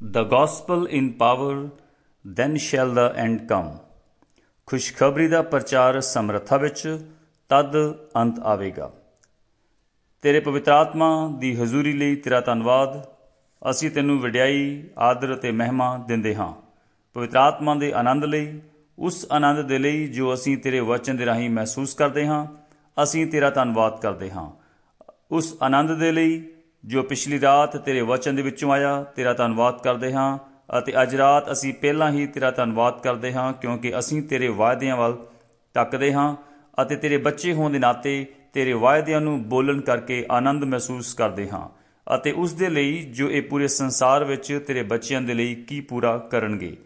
the gospel in power, then shall the end come. ਖੁਸ਼ਖਬਰੀ ਦਾ ਪ੍ਰਚਾਰ ਸਮਰੱਥਾ ਵਿੱਚ ਤਦ ਅੰਤ ਆਵੇਗਾ ਤੇਰੇ ਪਵਿੱਤਰ ਆਤਮਾ ਦੀ ਹਜ਼ੂਰੀ ਲਈ ਤੇਰਾ ਧੰਨਵਾਦ ਅਸੀਂ ਤੈਨੂੰ ਵਡਿਆਈ ਆਦਰ ਤੇ ਮਹਿਮਾ ਦਿੰਦੇ ਹਾਂ ਪਵਿੱਤਰ ਆਤਮਾ ਦੇ ਆਨੰਦ ਲਈ ਉਸ ਆਨੰਦ ਦੇ ਲਈ ਜੋ ਅਸੀਂ ਤੇਰੇ ਵਚਨ ਦੇ ਰਾਹੀਂ ਮਹਿਸੂਸ ਕਰਦੇ ਹਾਂ ਅਸੀਂ ਤੇਰਾ ਧੰਨਵਾਦ ਕਰਦੇ ਹਾਂ ਉਸ ਆਨੰਦ ਦੇ ਲਈ ਜੋ ਪਿਛਲੀ ਰਾਤ ਤੇਰੇ ਵਚਨ ਦੇ ਵਿੱਚੋਂ ਆਇਆ ਤੇਰਾ ਧੰਨਵਾਦ ਕਰਦੇ ਹਾਂ ਅਤੇ ਅੱਜ ਰਾਤ ਅਸੀਂ ਪਹਿਲਾਂ ਹੀ ਤੇਰਾ ਧੰਨਵਾਦ ਕਰਦੇ ਹਾਂ ਕਿਉਂਕਿ ਅਸੀਂ ਤੇਰੇ ਵਾਅਦਿਆਂ ਵੱਲ ਤੱਕਦੇ ਹਾਂ ਅਤੇ ਤੇਰੇ ਬੱਚੇ ਹੋਣ ਦੇ ਨਾਤੇ ਤੇਰੇ ਵਾਅਦਿਆਂ ਨੂੰ ਬੋਲਣ ਕਰਕੇ ਆਨੰਦ ਮਹਿਸੂਸ ਕਰਦੇ ਹਾਂ ਅਤੇ ਉਸ ਦੇ ਲਈ ਜੋ ਇਹ ਪੂਰੇ ਸੰਸਾਰ ਵਿੱਚ ਤੇਰੇ ਬੱਚਿਆਂ ਦੇ ਲਈ ਕੀ ਪੂਰਾ ਕਰਨਗੇ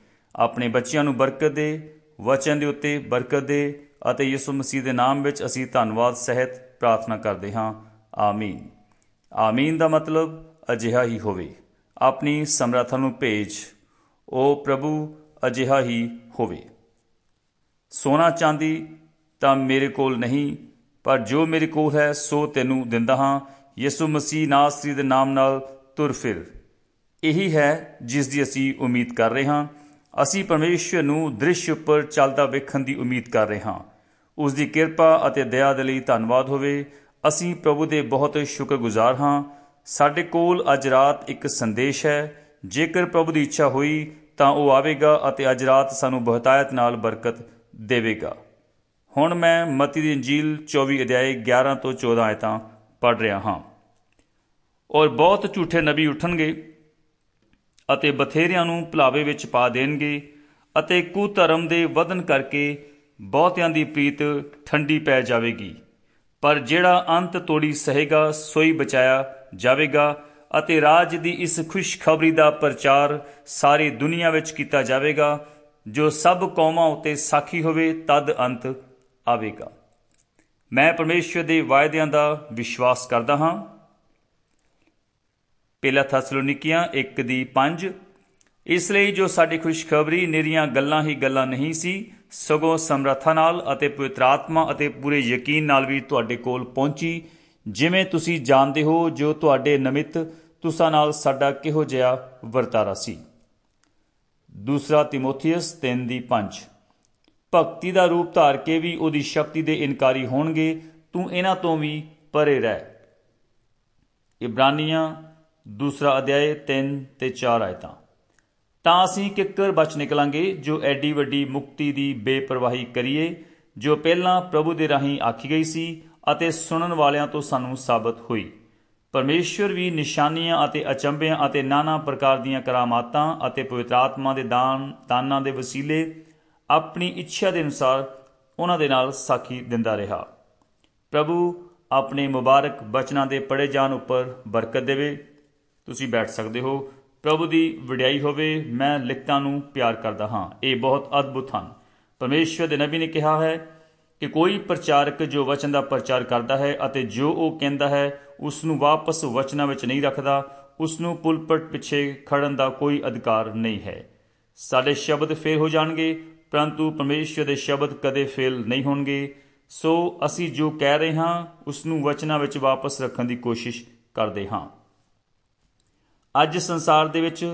ਆਪਣੇ ਬੱਚਿਆਂ ਨੂੰ ਬਰਕਤ ਦੇ ਵਚਨ ਦੇ ਉੱਤੇ ਬਰਕਤ ਦੇ ਅਤੇ ਯਿਸੂ ਮਸੀਹ ਦੇ ਨਾਮ ਵਿੱਚ ਅਸੀਂ ਧੰਨਵਾਦ ਸਹਿਤ ਪ੍ਰਾਰਥਨਾ ਕਰਦੇ ਹਾਂ ਆਮੀਨ ਆਮੀਨ ਦਾ ਮਤਲਬ ਅਜਿਹਾ ਹੀ ਹੋਵੇ ਆਪਣੀ ਸਮਰੱਥਾ ਨੂੰ ਭੇਜ ਉਹ ਪ੍ਰਭੂ ਅਜਿਹਾ ਹੀ ਹੋਵੇ ਸੋਨਾ ਚਾਂਦੀ ਤਾਂ ਮੇਰੇ ਕੋਲ ਨਹੀਂ ਪਰ ਜੋ ਮੇਰੇ ਕੋਲ ਹੈ ਸੋ ਤੈਨੂੰ ਦਿੰਦਾ ਹਾਂ ਯਿਸੂ ਮਸੀਹ ਨਾਸਰੀ ਦੇ ਨਾਮ ਨਾਲ ਤੁਰ ਫਿਰ ਇਹੀ ਹੈ ਜਿਸ ਦੀ ਅਸੀਂ ਉਮੀਦ ਕਰ ਰਹੇ ਹਾਂ ਅਸੀਂ ਪਰਮੇਸ਼ਰ ਨੂੰ ਦ੍ਰਿਸ਼ ਉੱਪਰ ਚੱਲਦਾ ਵੇਖਣ ਦੀ ਉਮੀਦ ਕਰ ਰਹੇ ਹਾਂ ਉਸ ਦੀ ਕਿਰਪਾ ਅਤੇ ਦਇਆ ਦੇ ਲਈ ਧੰਨਵਾਦ ਹੋਵੇ ਅਸੀਂ ਪ੍ਰਭੂ ਦੇ ਬਹੁਤ ਸ਼ੁਕਰਗੁਜ਼ਾਰ ਹਾਂ ਸਾਡੇ ਕੋਲ ਅੱਜ ਰਾਤ ਇੱਕ ਸੰਦੇਸ਼ ਹੈ ਜੇਕਰ ਪ੍ਰਭੂ ਦੀ ਇੱਛਾ ਹੋਈ ਤਾਂ ਉਹ ਆਵੇਗਾ ਅਤੇ ਅੱਜ ਰਾਤ ਸਾਨੂੰ ਬਹੁਤਾਇਤ ਨਾਲ ਬਰਕਤ ਦੇਵੇਗਾ ਹੁਣ ਮੈਂ ਮਤੀ ਦੀ ਇੰਜੀਲ 24 ਅਧਿਆਏ 11 ਤੋਂ 14 ਆਇਤਾਂ ਪੜ ਰਿਹਾ ਹਾਂ ਔਰ ਬਹੁਤ ਝੂਠੇ ਨਬੀ ਉੱਠਣਗੇ ਅਤੇ ਬਥੇਰਿਆਂ ਨੂੰ ਭਲਾਵੇ ਵਿੱਚ ਪਾ ਦੇਣਗੇ ਅਤੇ ਕੁ ਧਰਮ ਦੇ ਵਧਨ ਕਰਕੇ ਬਹੁਤਿਆਂ ਦੀ ਪ੍ਰੀਤ ਠੰਡੀ ਪੈ ਜਾਵੇਗੀ ਪਰ ਜਿਹੜਾ ਅੰਤ ਤੋੜੀ ਸਹੇਗਾ ਸੋਈ ਬਚਾਇਆ ਜਾਵੇਗਾ ਅਤੇ ਰਾਜ ਦੀ ਇਸ ਖੁਸ਼ਖਬਰੀ ਦਾ ਪ੍ਰਚਾਰ ਸਾਰੀ ਦੁਨੀਆ ਵਿੱਚ ਕੀਤਾ ਜਾਵੇਗਾ ਜੋ ਸਭ ਕੌਮਾਂ ਉਤੇ ਸਾਖੀ ਹੋਵੇ ਤਦ ਅੰਤ ਆਵੇਗਾ ਮੈਂ ਪਰਮੇਸ਼ਵਰ ਦੇ ਵਾਅਦਿਆਂ ਦਾ ਵਿਸ਼ਵਾਸ ਕਰਦਾ ਹਾਂ ਪਹਿਲਾ ਥਸਲੋਨੀਕੀਆਂ 1 ਦੀ 5 ਇਸ ਲਈ ਜੋ ਸਾਡੀ ਖੁਸ਼ਖਬਰੀ ਨਿਰੀਆਂ ਗੱਲਾਂ ਹੀ ਗੱਲਾਂ ਨਹੀਂ ਸੀ ਸਗੋਂ ਸਮਰੱਥਾ ਨਾਲ ਅਤੇ ਪਵਿੱਤਰ ਆਤਮਾ ਅਤੇ ਪੂਰੇ ਯਕੀਨ ਨਾਲ ਵੀ ਤੁਹਾਡੇ ਕੋਲ ਪਹੁੰਚੀ ਜਿਵੇਂ ਤੁਸੀਂ ਜਾਣਦੇ ਹੋ ਜੋ ਤੁਹਾਡੇ ਨਮਿਤ ਤੁਸਾਂ ਨਾਲ ਸਾਡਾ ਕਿਹੋ ਜਿਹਾ ਵਰਤਾਰਾ ਸੀ ਦੂਸਰਾ ਤਿਮੋਥੀਅਸ 3 ਦੀ 5 ਭਗਤੀ ਦਾ ਰੂਪ ਧਾਰ ਕੇ ਵੀ ਉਹਦੀ ਸ਼ਕਤੀ ਦੇ ਇਨਕਾਰੀ ਹੋਣਗੇ ਤੂੰ ਇਹਨਾਂ ਤੋਂ ਵੀ ਪਰੇ ਰਹਿ ਇਬਰਾਨੀਆਂ ਦੂਸਰਾ ਅਧਿਆਇ 3 ਤੇ 4 ਆਇਤਾਂ ਤਾਂ ਅਸੀਂ ਕਿੱਕਰ ਬਚ ਨਿਕਲਾਂਗੇ ਜੋ ਐਡੀ ਵੱਡੀ ਮੁਕਤੀ ਦੀ ਬੇਪਰਵਾਹੀ ਕਰੀਏ ਜੋ ਪਹਿਲਾਂ ਪ੍ਰਭੂ ਦੇ ਰਾਹੀਂ ਆਖੀ ਗਈ ਸੀ ਅਤੇ ਸੁਣਨ ਵਾਲਿਆਂ ਤੋਂ ਸਾਨੂੰ ਸਾਬਤ ਹੋਈ ਪਰਮੇਸ਼ਵਰ ਵੀ ਨਿਸ਼ਾਨੀਆਂ ਅਤੇ ਅਚੰਬਿਆਂ ਅਤੇ ਨਾਨਾ ਪ੍ਰਕਾਰ ਦੀਆਂ ਕਰਾਮਾਤਾਂ ਅਤੇ ਪਵਿੱਤਰ ਆਤਮਾ ਦੇ ਦਾਨ ਦਾਨਾਂ ਦੇ ਵਸੀਲੇ ਆਪਣੀ ਇੱਛਾ ਦੇ ਅਨੁਸਾਰ ਉਹਨਾਂ ਦੇ ਨਾਲ ਸਾਖੀ ਦਿੰਦਾ ਰਿਹਾ ਪ੍ਰਭੂ ਆਪਣੇ ਮੁਬਾਰਕ ਬਚਨਾਂ ਦੇ ਪੜੇ ਜਾਣ ਉੱਪਰ ਬਰਕਤ ਦੇਵੇ ਤੁਸੀਂ ਬੈਠ ਸਕਦੇ ਹੋ ਪ੍ਰਭੂ ਦੀ ਵਡਿਆਈ ਹੋਵੇ ਮੈਂ ਲਿਖਤਾਂ ਨੂੰ ਪਿਆਰ ਕਰਦਾ ਹਾਂ ਇਹ ਬਹੁਤ ਅਦਭੁਤ ਹਨ ਪਰਮੇਸ਼ਵਰ ਦੇ ਨਬੀ ਨੇ ਕਿਹਾ ਹੈ ਕਿ ਕੋਈ ਪ੍ਰਚਾਰਕ ਜੋ ਵਚਨ ਦਾ ਪ੍ਰਚਾਰ ਕਰਦਾ ਹੈ ਅਤੇ ਜੋ ਉਹ ਕਹਿੰਦਾ ਹੈ ਉਸ ਨੂੰ ਵਾਪਸ ਵਚਨਾਂ ਵਿੱਚ ਨਹੀਂ ਰੱਖਦਾ ਉਸ ਨੂੰ ਪੁਲਪਟ ਪਿੱਛੇ ਖੜਨ ਦਾ ਕੋਈ ਅਧਿਕਾਰ ਨਹੀਂ ਹੈ ਸਾਡੇ ਸ਼ਬਦ ਫੇਲ ਹੋ ਜਾਣਗੇ ਪਰੰਤੂ ਪਰਮੇਸ਼ਵਰ ਦੇ ਸ਼ਬਦ ਕਦੇ ਫੇਲ ਨਹੀਂ ਹੋਣਗੇ ਸੋ ਅਸੀਂ ਜੋ ਕਹਿ ਰਹੇ ਹਾਂ ਉਸ ਨੂੰ ਵਚਨਾਂ ਵਿੱਚ ਵਾਪਸ ਰੱਖਣ ਦੀ ਕੋਸ਼ਿਸ਼ ਕਰਦੇ ਹਾਂ ਅੱਜ ਸੰਸਾਰ ਦੇ ਵਿੱਚ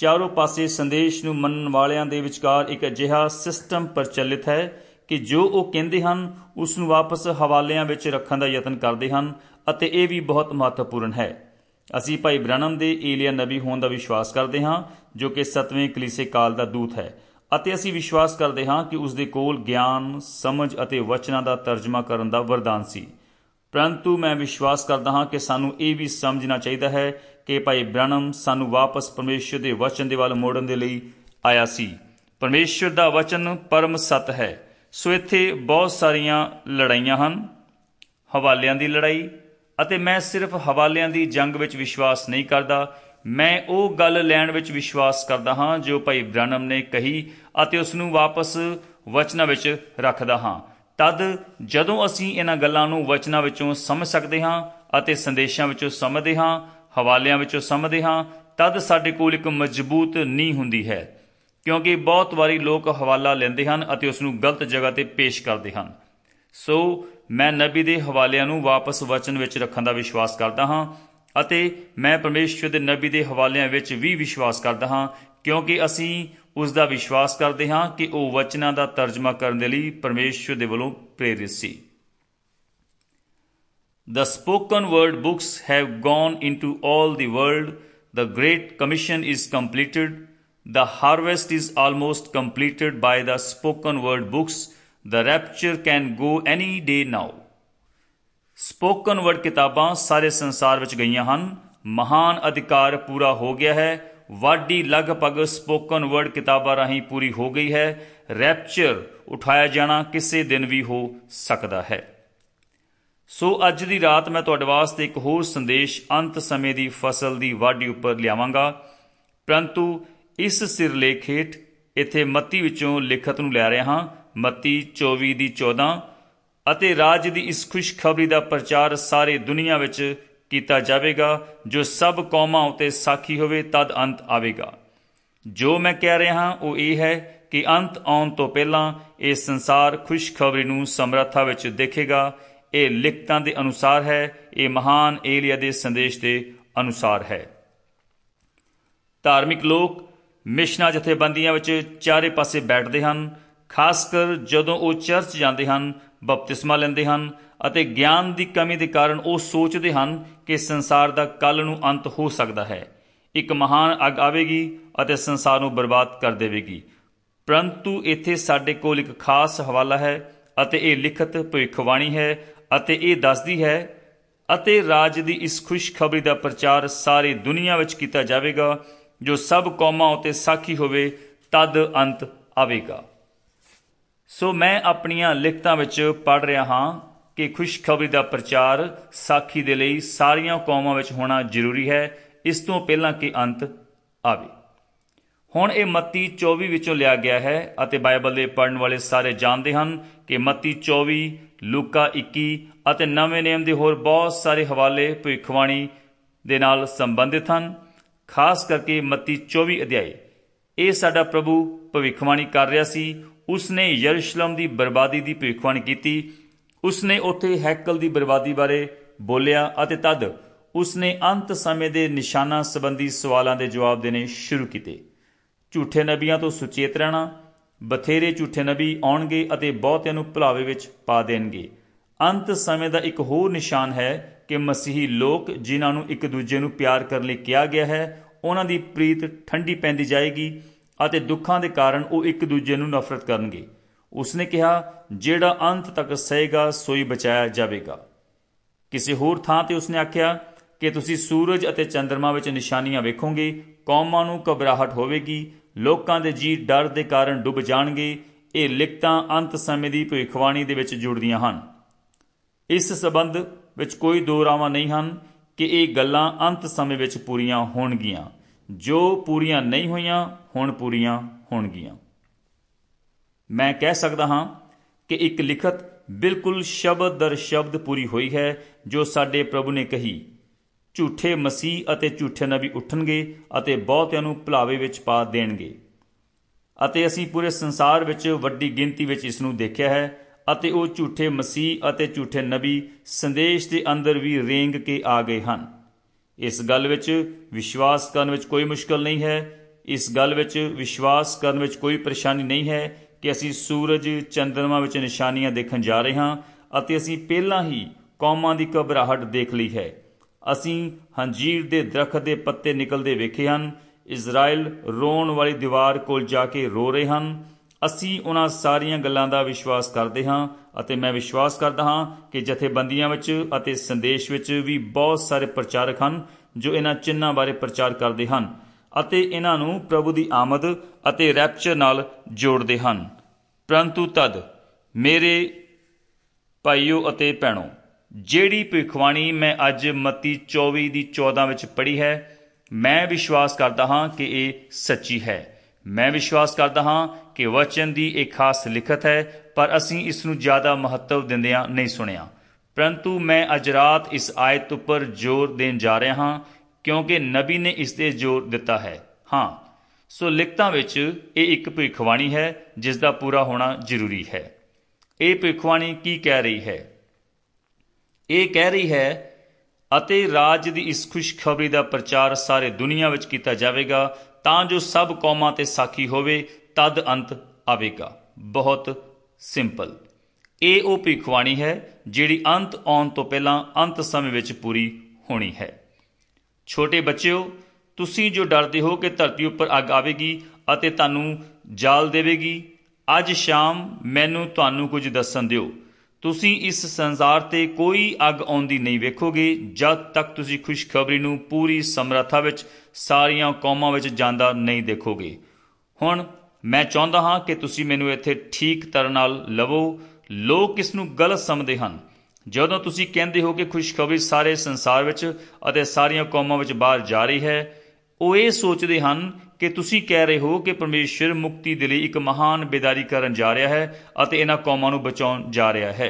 ਚਾਰੋਂ ਪਾਸੇ ਸੰਦੇਸ਼ ਨੂੰ ਮੰਨਣ ਵਾਲਿਆਂ ਦੇ ਵਿਚਕਾਰ ਇੱਕ ਅਜਿਹਾ ਸਿਸਟਮ ਪ੍ਰਚਲਿਤ ਹੈ ਕਿ ਜੋ ਉਹ ਕਹਿੰਦੇ ਹਨ ਉਸ ਨੂੰ ਵਾਪਸ ਹਵਾਲਿਆਂ ਵਿੱਚ ਰੱਖਣ ਦਾ ਯਤਨ ਕਰਦੇ ਹਨ ਅਤੇ ਇਹ ਵੀ ਬਹੁਤ ਮਹੱਤਵਪੂਰਨ ਹੈ ਅਸੀਂ ਭਾਈ ਬ੍ਰਨਮ ਦੇ ਏਲੀਆ ਨਬੀ ਹੋਣ ਦਾ ਵਿਸ਼ਵਾਸ ਕਰਦੇ ਹਾਂ ਜੋ ਕਿ 7ਵੇਂ ਕਲੀਸੇ ਕਾਲ ਦਾ ਦੂਤ ਹੈ ਅਤੇ ਅਸੀਂ ਵਿਸ਼ਵਾਸ ਕਰਦੇ ਹਾਂ ਕਿ ਉਸ ਦੇ ਕੋਲ ਗਿਆਨ ਸਮਝ ਅਤੇ ਵਚਨਾਂ ਦਾ ਤਰਜਮਾ ਕਰਨ ਦਾ ਵਰਦਾਨ ਸੀ ਪਰੰਤੂ ਮੈਂ ਵਿਸ਼ਵਾਸ ਕਰਦਾ ਹਾਂ ਕਿ ਸਾਨੂੰ ਇਹ ਵੀ ਸਮਝਣਾ ਚਾਹੀਦਾ ਹੈ ਕਿ ਭਾਈ ਬ੍ਰਨਮ ਸਾਨੂੰ ਵਾਪਸ ਪਰਮੇਸ਼ਰ ਦੇ ਵਚਨ ਦੇ ਵੱਲ ਮੋੜਨ ਦੇ ਲਈ ਆਇਆ ਸੀ ਪਰਮੇਸ਼ਰ ਦਾ ਵਚਨ ਪਰਮ ਸਤ ਹੈ ਸੋ ਇੱਥੇ ਬਹੁਤ ਸਾਰੀਆਂ ਲੜਾਈਆਂ ਹਨ ਹਵਾਲਿਆਂ ਦੀ ਲੜਾਈ ਅਤੇ ਮੈਂ ਸਿਰਫ ਹਵਾਲਿਆਂ ਦੀ ਜੰਗ ਵਿੱਚ ਵਿਸ਼ਵਾਸ ਨਹੀਂ ਕਰਦਾ ਮੈਂ ਉਹ ਗੱਲ ਲੈਣ ਵਿੱਚ ਵਿਸ਼ਵਾਸ ਕਰਦਾ ਹਾਂ ਜੋ ਭਾਈ ਬ੍ਰਨਮ ਨੇ ਕਹੀ ਅਤੇ ਉਸ ਨੂੰ ਵਾਪਸ ਵਚਨਾਂ ਵਿੱਚ ਰੱਖਦਾ ਹਾਂ ਤਦ ਜਦੋਂ ਅਸੀਂ ਇਹਨਾਂ ਗੱਲਾਂ ਨੂੰ ਵਚਨਾਂ ਵਿੱਚੋਂ ਸਮਝ ਸਕਦੇ ਹਾਂ ਅਤੇ ਸੰਦੇਸ਼ਾਂ ਵਿੱਚੋਂ ਸਮਝਦੇ ਹਾਂ ਹਵਾਲਿਆਂ ਵਿੱਚੋਂ ਸਮਝਦੇ ਹਾਂ ਤਦ ਸਾਡੇ ਕੋਲ ਇੱਕ ਮਜ਼ਬੂਤ ਨਹੀਂ ਹੁੰਦੀ ਹੈ ਕਿਉਂਕਿ ਬਹੁਤ ਵਾਰੀ ਲੋਕ ਹਵਾਲਾ ਲੈਂਦੇ ਹਨ ਅਤੇ ਉਸ ਨੂੰ ਗਲਤ ਜਗ੍ਹਾ ਤੇ ਪੇਸ਼ ਕਰਦੇ ਹਨ ਸੋ ਮੈਂ ਨਬੀ ਦੇ ਹਵਾਲਿਆਂ ਨੂੰ ਵਾਪਸ ਵਚਨ ਵਿੱਚ ਰੱਖਣ ਦਾ ਵਿਸ਼ਵਾਸ ਕਰਦਾ ਹਾਂ ਅਤੇ ਮੈਂ ਪਰਮੇਸ਼ਵਰ ਦੇ ਨਬੀ ਦੇ ਹਵਾਲਿਆਂ ਵਿੱਚ ਵੀ ਵਿਸ਼ਵਾਸ ਕਰਦਾ ਹਾਂ ਕਿਉਂਕਿ ਅਸੀਂ ਉਸ ਦਾ ਵਿਸ਼ਵਾਸ ਕਰਦੇ ਹਾਂ ਕਿ ਉਹ ਵਚਨਾਂ ਦਾ ਤਰਜਮਾ ਕਰਨ ਦੇ ਲਈ ਪਰਮੇਸ਼ਵਰ ਦੇ ਵੱਲੋਂ ਪ੍ਰੇਰਿਤ ਸੀ The spoken word books have gone into all the world. The Great Commission is completed. The harvest is almost completed by the spoken word books. The rapture can go any day now. Spoken word ਕਿਤਾਬਾਂ ਸਾਰੇ ਸੰਸਾਰ ਵਿੱਚ ਗਈਆਂ ਹਨ ਮਹਾਨ ਅਧਿਕਾਰ ਪੂਰਾ ਹੋ ਗਿਆ ਹੈ ਵਾਢੀ ਲਗਭਗ ਸਪੋਕਨ ਵਰਡ ਕਿਤਾਬਾਂ ਰਾਹੀਂ ਪੂਰੀ ਹੋ ਗਈ ਹੈ ਰੈਪਚਰ ਉਠਾਇਆ ਜਾਣਾ ਕਿਸੇ ਦਿਨ ਵੀ ਹੋ ਸਕਦਾ ਹੈ ਸੋ ਅੱਜ ਦੀ ਰਾਤ ਮੈਂ ਤੁਹਾਡੇ ਵਾਸਤੇ ਇੱਕ ਹੋਰ ਸੰਦੇਸ਼ ਅੰਤ ਸਮੇਂ ਦੀ ਫਸਲ ਦੀ ਵਾਢੀ ਉੱਪਰ ਲਿਆਵਾਂਗਾ ਪਰੰਤੂ ਇਸ ਸਿਰਲੇਖੇਠ ਇਥੇ ਇੱਥੇ ਮੱਤੀ ਵਿੱਚੋਂ ਲਿਖਤ ਨੂੰ ਲੈ ਰਿਹਾ ਹਾਂ ਮੱਤੀ 24 ਦੀ 14 ਅਤੇ ਰਾਜ ਦੀ ਇਸ ਖੁਸ਼ਖਬਰੀ ਦਾ ਪ੍ਰਚਾਰ ਸਾਰੇ ਦੁਨੀਆ ਵਿੱਚ ਕੀਤਾ ਜਾਵੇਗਾ ਜੋ ਸਭ ਕੌਮਾਂ ਉਤੇ ਸਾਖੀ ਹੋਵੇ ਤਦ ਅੰਤ ਆਵੇਗਾ ਜੋ ਮੈਂ ਕਹਿ ਰਿਹਾ ਹਾਂ ਉਹ ਇਹ ਹੈ ਕਿ ਅੰਤ ਆਉਣ ਤੋਂ ਪਹਿਲਾਂ ਇਹ ਸੰਸਾਰ ਖੁਸ਼ਖਬਰੀ ਨੂੰ ਸਮਰੱਥਾ ਵਿੱਚ ਦੇਖੇਗਾ ਇਹ ਲਿਖਤਾਂ ਦੇ ਅਨੁਸਾਰ ਹੈ ਇਹ ਮਹਾਨ ਏਲੀਆ ਦੇ ਸੰਦੇਸ਼ ਦੇ ਅਨੁਸਾਰ ਹੈ ਧਾਰਮਿਕ ਲੋਕ ਮਿਸ਼ਨਾ ਜਥੇਬੰਦੀਆਂ ਵਿੱਚ ਚਾਰੇ ਪਾਸੇ ਬੈਠਦੇ ਹਨ ਖਾਸ ਕਰ ਜਦੋਂ ਉਹ ਚਰਚ ਜਾਂਦੇ ਹਨ ਬਪਤਿਸਮਾ ਲੈਂਦੇ ਹਨ ਅਤੇ ਗਿਆਨ ਦੀ ਕਮੀ ਦੇ ਕਾਰਨ ਉਹ ਸੋਚਦੇ ਹਨ ਕਿ ਸੰਸਾਰ ਦਾ ਕੱਲ ਨੂੰ ਅੰਤ ਹੋ ਸਕਦਾ ਹੈ ਇੱਕ ਮਹਾਨ ਅਗ ਆਵੇਗੀ ਅਤੇ ਸੰਸਾਰ ਨੂੰ ਬਰਬਾਦ ਕਰ ਦੇਵੇਗੀ ਪਰੰਤੂ ਇੱਥੇ ਸਾਡੇ ਕੋਲ ਇੱਕ ਖਾਸ ਹਵਾਲਾ ਹੈ ਅਤੇ ਇਹ ਲਿਖਤ ਭਵਿੱਖਬਾਣੀ ਹੈ ਅਤੇ ਇਹ ਦੱਸਦੀ ਹੈ ਅਤੇ ਰਾਜ ਦੀ ਇਸ ਖੁਸ਼ਖਬਰੀ ਦਾ ਪ੍ਰਚਾਰ ਸਾਰੀ ਦੁਨੀਆ ਵਿੱਚ ਕੀਤਾ ਜਾਵੇਗਾ ਜੋ ਸਭ ਕੌਮਾਂ ਉਤੇ ਸਾਖੀ ਹੋਵੇ ਤਦ ਅੰਤ ਆਵੇਗਾ ਸੋ ਮੈਂ ਆਪਣੀਆਂ ਲਿਖਤਾਂ ਵਿੱਚ ਪੜ ਰਿਹਾ ਹਾਂ ਕਿ ਖੁਸ਼ਖਬਰੀ ਦਾ ਪ੍ਰਚਾਰ ਸਾਖੀ ਦੇ ਲਈ ਸਾਰੀਆਂ ਕੌਮਾਂ ਵਿੱਚ ਹੋਣਾ ਜ਼ਰੂਰੀ ਹੈ ਇਸ ਤੋਂ ਪਹਿਲਾਂ ਕਿ ਅੰਤ ਆਵੇ ਹੁਣ ਇਹ ਮੱਤੀ 24 ਵਿੱਚੋਂ ਲਿਆ ਗਿਆ ਹੈ ਅਤੇ ਬਾਈਬਲ ਦੇ ਪੜਨ ਵਾਲੇ ਸਾਰੇ ਜਾਣਦੇ ਹਨ ਕਿ ਮਤੀ 24 ਲੂਕਾ 21 ਅਤੇ ਨਵੇਂ ਨਿਯਮ ਦੇ ਹੋਰ ਬਹੁਤ ਸਾਰੇ ਹਵਾਲੇ ਭਵਿੱਖਬਾਣੀ ਦੇ ਨਾਲ ਸੰਬੰਧਿਤ ਹਨ ਖਾਸ ਕਰਕੇ ਮਤੀ 24 ਅਧਿਆਏ ਇਹ ਸਾਡਾ ਪ੍ਰਭੂ ਭਵਿੱਖਬਾਣੀ ਕਰ ਰਿਹਾ ਸੀ ਉਸ ਨੇ ਯਰਸ਼ਲਮ ਦੀ ਬਰਬਾਦੀ ਦੀ ਭਵਿੱਖਬਾਣੀ ਕੀਤੀ ਉਸ ਨੇ ਉੱਥੇ ਹੈਕਲ ਦੀ ਬਰਬਾਦੀ ਬਾਰੇ ਬੋਲਿਆ ਅਤੇ ਤਦ ਉਸ ਨੇ ਅੰਤ ਸਮੇਂ ਦੇ ਨਿਸ਼ਾਨਾ ਸੰਬੰਧੀ ਸਵਾਲਾਂ ਦੇ ਜਵਾਬ ਦੇਣੇ ਸ਼ੁਰੂ ਕੀਤੇ ਝੂਠੇ ਨਬੀਆਂ ਤੋਂ ਸੁਚੇਤ ਰਹਿਣਾ ਬਥੇਰੇ ਝੂਠੇ ਨਬੀ ਆਉਣਗੇ ਅਤੇ ਬਹੁਤਿਆਂ ਨੂੰ ਭੁਲਾਵੇ ਵਿੱਚ ਪਾ ਦੇਣਗੇ ਅੰਤ ਸਮੇਂ ਦਾ ਇੱਕ ਹੋਰ ਨਿਸ਼ਾਨ ਹੈ ਕਿ ਮਸੀਹੀ ਲੋਕ ਜਿਨ੍ਹਾਂ ਨੂੰ ਇੱਕ ਦੂਜੇ ਨੂੰ ਪਿਆਰ ਕਰਨ ਲਈ ਕਿਹਾ ਗਿਆ ਹੈ ਉਹਨਾਂ ਦੀ ਪ੍ਰੀਤ ਠੰਡੀ ਪੈਂਦੀ ਜਾਏਗੀ ਅਤੇ ਦੁੱਖਾਂ ਦੇ ਕਾਰਨ ਉਹ ਇੱਕ ਦੂਜੇ ਨੂੰ ਨਫ਼ਰਤ ਕਰਨਗੇ ਉਸਨੇ ਕਿਹਾ ਜਿਹੜਾ ਅੰਤ ਤੱਕ ਸਹੇਗਾ ਸੋਈ ਬਚਾਇਆ ਜਾਵੇਗਾ ਕਿਸੇ ਹੋਰ ਥਾਂ ਤੇ ਉਸਨੇ ਆਖਿਆ ਕਿ ਤੁਸੀਂ ਸੂਰਜ ਅਤੇ ਚੰ드ਰਮਾ ਵਿੱਚ ਨਿਸ਼ਾਨੀਆਂ ਵੇਖੋਗੇ ਕੌਮਾਂ ਨੂੰ ਘਬਰਾਹਟ ਹੋਵੇਗੀ ਲੋਕਾਂ ਦੇ ਜੀ ਡਰ ਦੇ ਕਾਰਨ ਡੁੱਬ ਜਾਣਗੇ ਇਹ ਲਿਖਤਾਂ ਅੰਤ ਸਮੇਂ ਦੀ ਭਵਿੱਖਬਾਣੀ ਦੇ ਵਿੱਚ ਜੁੜਦੀਆਂ ਹਨ ਇਸ ਸਬੰਧ ਵਿੱਚ ਕੋਈ ਦੋ ਰਾਵਾਂ ਨਹੀਂ ਹਨ ਕਿ ਇਹ ਗੱਲਾਂ ਅੰਤ ਸਮੇਂ ਵਿੱਚ ਪੂਰੀਆਂ ਹੋਣਗੀਆਂ ਜੋ ਪੂਰੀਆਂ ਨਹੀਂ ਹੋਈਆਂ ਹੁਣ ਪੂਰੀਆਂ ਹੋਣਗੀਆਂ ਮੈਂ ਕਹਿ ਸਕਦਾ ਹਾਂ ਕਿ ਇੱਕ ਲਿਖਤ ਬਿਲਕੁਲ ਸ਼ਬਦ ਦਰ ਸ਼ਬਦ ਪੂਰੀ ਹੋਈ ਹੈ ਜੋ ਸਾਡੇ ਪ੍ਰਭੂ ਨੇ ਕਹੀ ਝੂਠੇ ਮਸੀਹ ਅਤੇ ਝੂਠੇ ਨਬੀ ਉੱਠਣਗੇ ਅਤੇ ਬਹੁਤਿਆਂ ਨੂੰ ਭਲਾਵੇ ਵਿੱਚ ਪਾ ਦੇਣਗੇ ਅਤੇ ਅਸੀਂ ਪੂਰੇ ਸੰਸਾਰ ਵਿੱਚ ਵੱਡੀ ਗਿਣਤੀ ਵਿੱਚ ਇਸ ਨੂੰ ਦੇਖਿਆ ਹੈ ਅਤੇ ਉਹ ਝੂਠੇ ਮਸੀਹ ਅਤੇ ਝੂਠੇ ਨਬੀ ਸੰਦੇਸ਼ ਦੇ ਅੰਦਰ ਵੀ ਰੇਂਗ ਕੇ ਆ ਗਏ ਹਨ ਇਸ ਗੱਲ ਵਿੱਚ ਵਿਸ਼ਵਾਸ ਕਰਨ ਵਿੱਚ ਕੋਈ ਮੁਸ਼ਕਲ ਨਹੀਂ ਹੈ ਇਸ ਗੱਲ ਵਿੱਚ ਵਿਸ਼ਵਾਸ ਕਰਨ ਵਿੱਚ ਕੋਈ ਪਰੇਸ਼ਾਨੀ ਨਹੀਂ ਹੈ ਕਿ ਅਸੀਂ ਸੂਰਜ ਚੰਦਰਮਾ ਵਿੱਚ ਨਿਸ਼ਾਨੀਆਂ ਦੇਖਣ ਜਾ ਰਹੇ ਹਾਂ ਅਤੇ ਅਸੀਂ ਪਹਿਲਾਂ ਹੀ ਕੌਮਾਂ ਦੀ ਘਬਰਾਹਟ ਦੇਖ ਲਈ ਹੈ ਅਸੀਂ ਹੰਜੀਰ ਦੇ ਦਰਖਤ ਦੇ ਪੱਤੇ ਨਿਕਲਦੇ ਵੇਖੇ ਹਨ ਇਜ਼ਰਾਈਲ ਰੋਣ ਵਾਲੀ ਦੀਵਾਰ ਕੋਲ ਜਾ ਕੇ ਰੋ ਰਹੇ ਹਨ ਅਸੀਂ ਉਹਨਾਂ ਸਾਰੀਆਂ ਗੱਲਾਂ ਦਾ ਵਿਸ਼ਵਾਸ ਕਰਦੇ ਹਾਂ ਅਤੇ ਮੈਂ ਵਿਸ਼ਵਾਸ ਕਰਦਾ ਹਾਂ ਕਿ ਜਥੇਬੰਦੀਆਂ ਵਿੱਚ ਅਤੇ ਸੰਦੇਸ਼ ਵਿੱਚ ਵੀ ਬਹੁਤ ਸਾਰੇ ਪ੍ਰਚਾਰਕ ਹਨ ਜੋ ਇਹਨਾਂ ਚਿੰਨਾਂ ਬਾਰੇ ਪ੍ਰਚਾਰ ਕਰਦੇ ਹਨ ਅਤੇ ਇਹਨਾਂ ਨੂੰ ਪ੍ਰਭੂ ਦੀ ਆਮਦ ਅਤੇ ਰੈਪਚਰ ਨਾਲ ਜੋੜਦੇ ਹਨ ਪਰੰਤੂ ਤਦ ਮੇਰੇ ਭਾਈਓ ਅਤੇ ਭੈਣੋ ਜਿਹੜੀ ਭਿਖਵਾਣੀ ਮੈਂ ਅੱਜ ਮਤੀ 24 ਦੀ 14 ਵਿੱਚ ਪੜ੍ਹੀ ਹੈ ਮੈਂ ਵਿਸ਼ਵਾਸ ਕਰਦਾ ਹਾਂ ਕਿ ਇਹ ਸੱਚੀ ਹੈ ਮੈਂ ਵਿਸ਼ਵਾਸ ਕਰਦਾ ਹਾਂ ਕਿ ਵਚਨ ਦੀ ਇੱਕ ਖਾਸ ਲਿਖਤ ਹੈ ਪਰ ਅਸੀਂ ਇਸ ਨੂੰ ਜ਼ਿਆਦਾ ਮਹੱਤਵ ਦਿੰਦਿਆਂ ਨਹੀਂ ਸੁਣਿਆ ਪਰੰਤੂ ਮੈਂ ਅੱਜ ਰਾਤ ਇਸ ਆਇਤ ਉੱਪਰ ਜ਼ੋਰ ਦੇਣ ਜਾ ਰਿਹਾ ਹਾਂ ਕਿਉਂਕਿ ਨਬੀ ਨੇ ਇਸ ਤੇ ਜ਼ੋਰ ਦਿੱਤਾ ਹੈ ਹਾਂ ਸੋ ਲਿਖਤਾਂ ਵਿੱਚ ਇਹ ਇੱਕ ਭਿਖਵਾਣੀ ਹੈ ਜਿਸ ਦਾ ਪੂਰਾ ਹੋਣਾ ਜ਼ਰੂਰੀ ਹੈ ਇਹ ਭਿਖਵਾਣੀ ਕੀ ਕਹਿ ਰਹੀ ਹੈ ਇਹ ਕਹਿ ਰਹੀ ਹੈ ਅਤੇ ਰਾਜ ਦੀ ਇਸ ਖੁਸ਼ਖਬਰੀ ਦਾ ਪ੍ਰਚਾਰ ਸਾਰੇ ਦੁਨੀਆ ਵਿੱਚ ਕੀਤਾ ਜਾਵੇਗਾ ਤਾਂ ਜੋ ਸਭ ਕੌਮਾਂ ਤੇ ਸਾਖੀ ਹੋਵੇ ਤਦ ਅੰਤ ਆਵੇਗਾ ਬਹੁਤ ਸਿੰਪਲ ਇਹ ਉਹ ਭਿਖਵਾਣੀ ਹੈ ਜਿਹੜੀ ਅੰਤ ਆਉਣ ਤੋਂ ਪਹਿਲਾਂ ਅੰਤ ਸਮੇਂ ਵਿੱਚ ਪੂਰੀ ਹੋਣੀ ਹੈ ਛੋਟੇ ਬੱਚਿਓ ਤੁਸੀਂ ਜੋ ਡਰਦੇ ਹੋ ਕਿ ਧਰਤੀ ਉੱਪਰ ਅੱਗ ਆਵੇਗੀ ਅਤੇ ਤੁਹਾਨੂੰ ਜਾਲ ਦੇਵੇਗੀ ਅੱਜ ਸ਼ਾਮ ਮੈਨੂੰ ਤੁਹਾਨੂੰ ਕੁਝ ਦੱਸਣ ਦਿਓ ਤੁਸੀਂ ਇਸ ਸੰਸਾਰ ਤੇ ਕੋਈ ਅੱਗ ਆਉਂਦੀ ਨਹੀਂ ਵੇਖੋਗੇ ਜਦ ਤੱਕ ਤੁਸੀਂ ਖੁਸ਼ਖਬਰੀ ਨੂੰ ਪੂਰੀ ਸਮਰੱਥਾ ਵਿੱਚ ਸਾਰੀਆਂ ਕੌਮਾਂ ਵਿੱਚ ਜਾਂਦਾ ਨਹੀਂ ਦੇਖੋਗੇ ਹੁਣ ਮੈਂ ਚਾਹੁੰਦਾ ਹਾਂ ਕਿ ਤੁਸੀਂ ਮੈਨੂੰ ਇੱਥੇ ਠੀਕ ਤਰ੍ਹਾਂ ਨਾਲ ਲਵੋ ਲੋਕ ਇਸ ਨੂੰ ਗਲਤ ਸਮਝਦੇ ਹਨ ਜਦੋਂ ਤੁਸੀਂ ਕਹਿੰਦੇ ਹੋ ਕਿ ਖੁਸ਼ਖਬਰੀ ਸਾਰੇ ਸੰਸਾਰ ਵਿੱਚ ਅਤੇ ਸਾਰੀਆਂ ਕੌਮਾਂ ਵਿੱਚ ਬਾਹਰ ਜਾ ਰਹੀ ਹੈ ਉਹ ਇਹ ਸੋਚਦੇ ਹਨ ਕਿ ਤੁਸੀਂ ਕਹਿ ਰਹੇ ਹੋ ਕਿ ਪਰਮੇਸ਼ਰ ਮੁਕਤੀ ਦੇ ਲਈ ਇੱਕ ਮਹਾਨ ਬੇਦਾਰੀ ਕਰਨ ਜਾ ਰਿਹਾ ਹੈ ਅਤੇ ਇਹਨਾਂ ਕੌਮਾਂ ਨੂੰ ਬਚਾਉਣ ਜਾ ਰਿਹਾ ਹੈ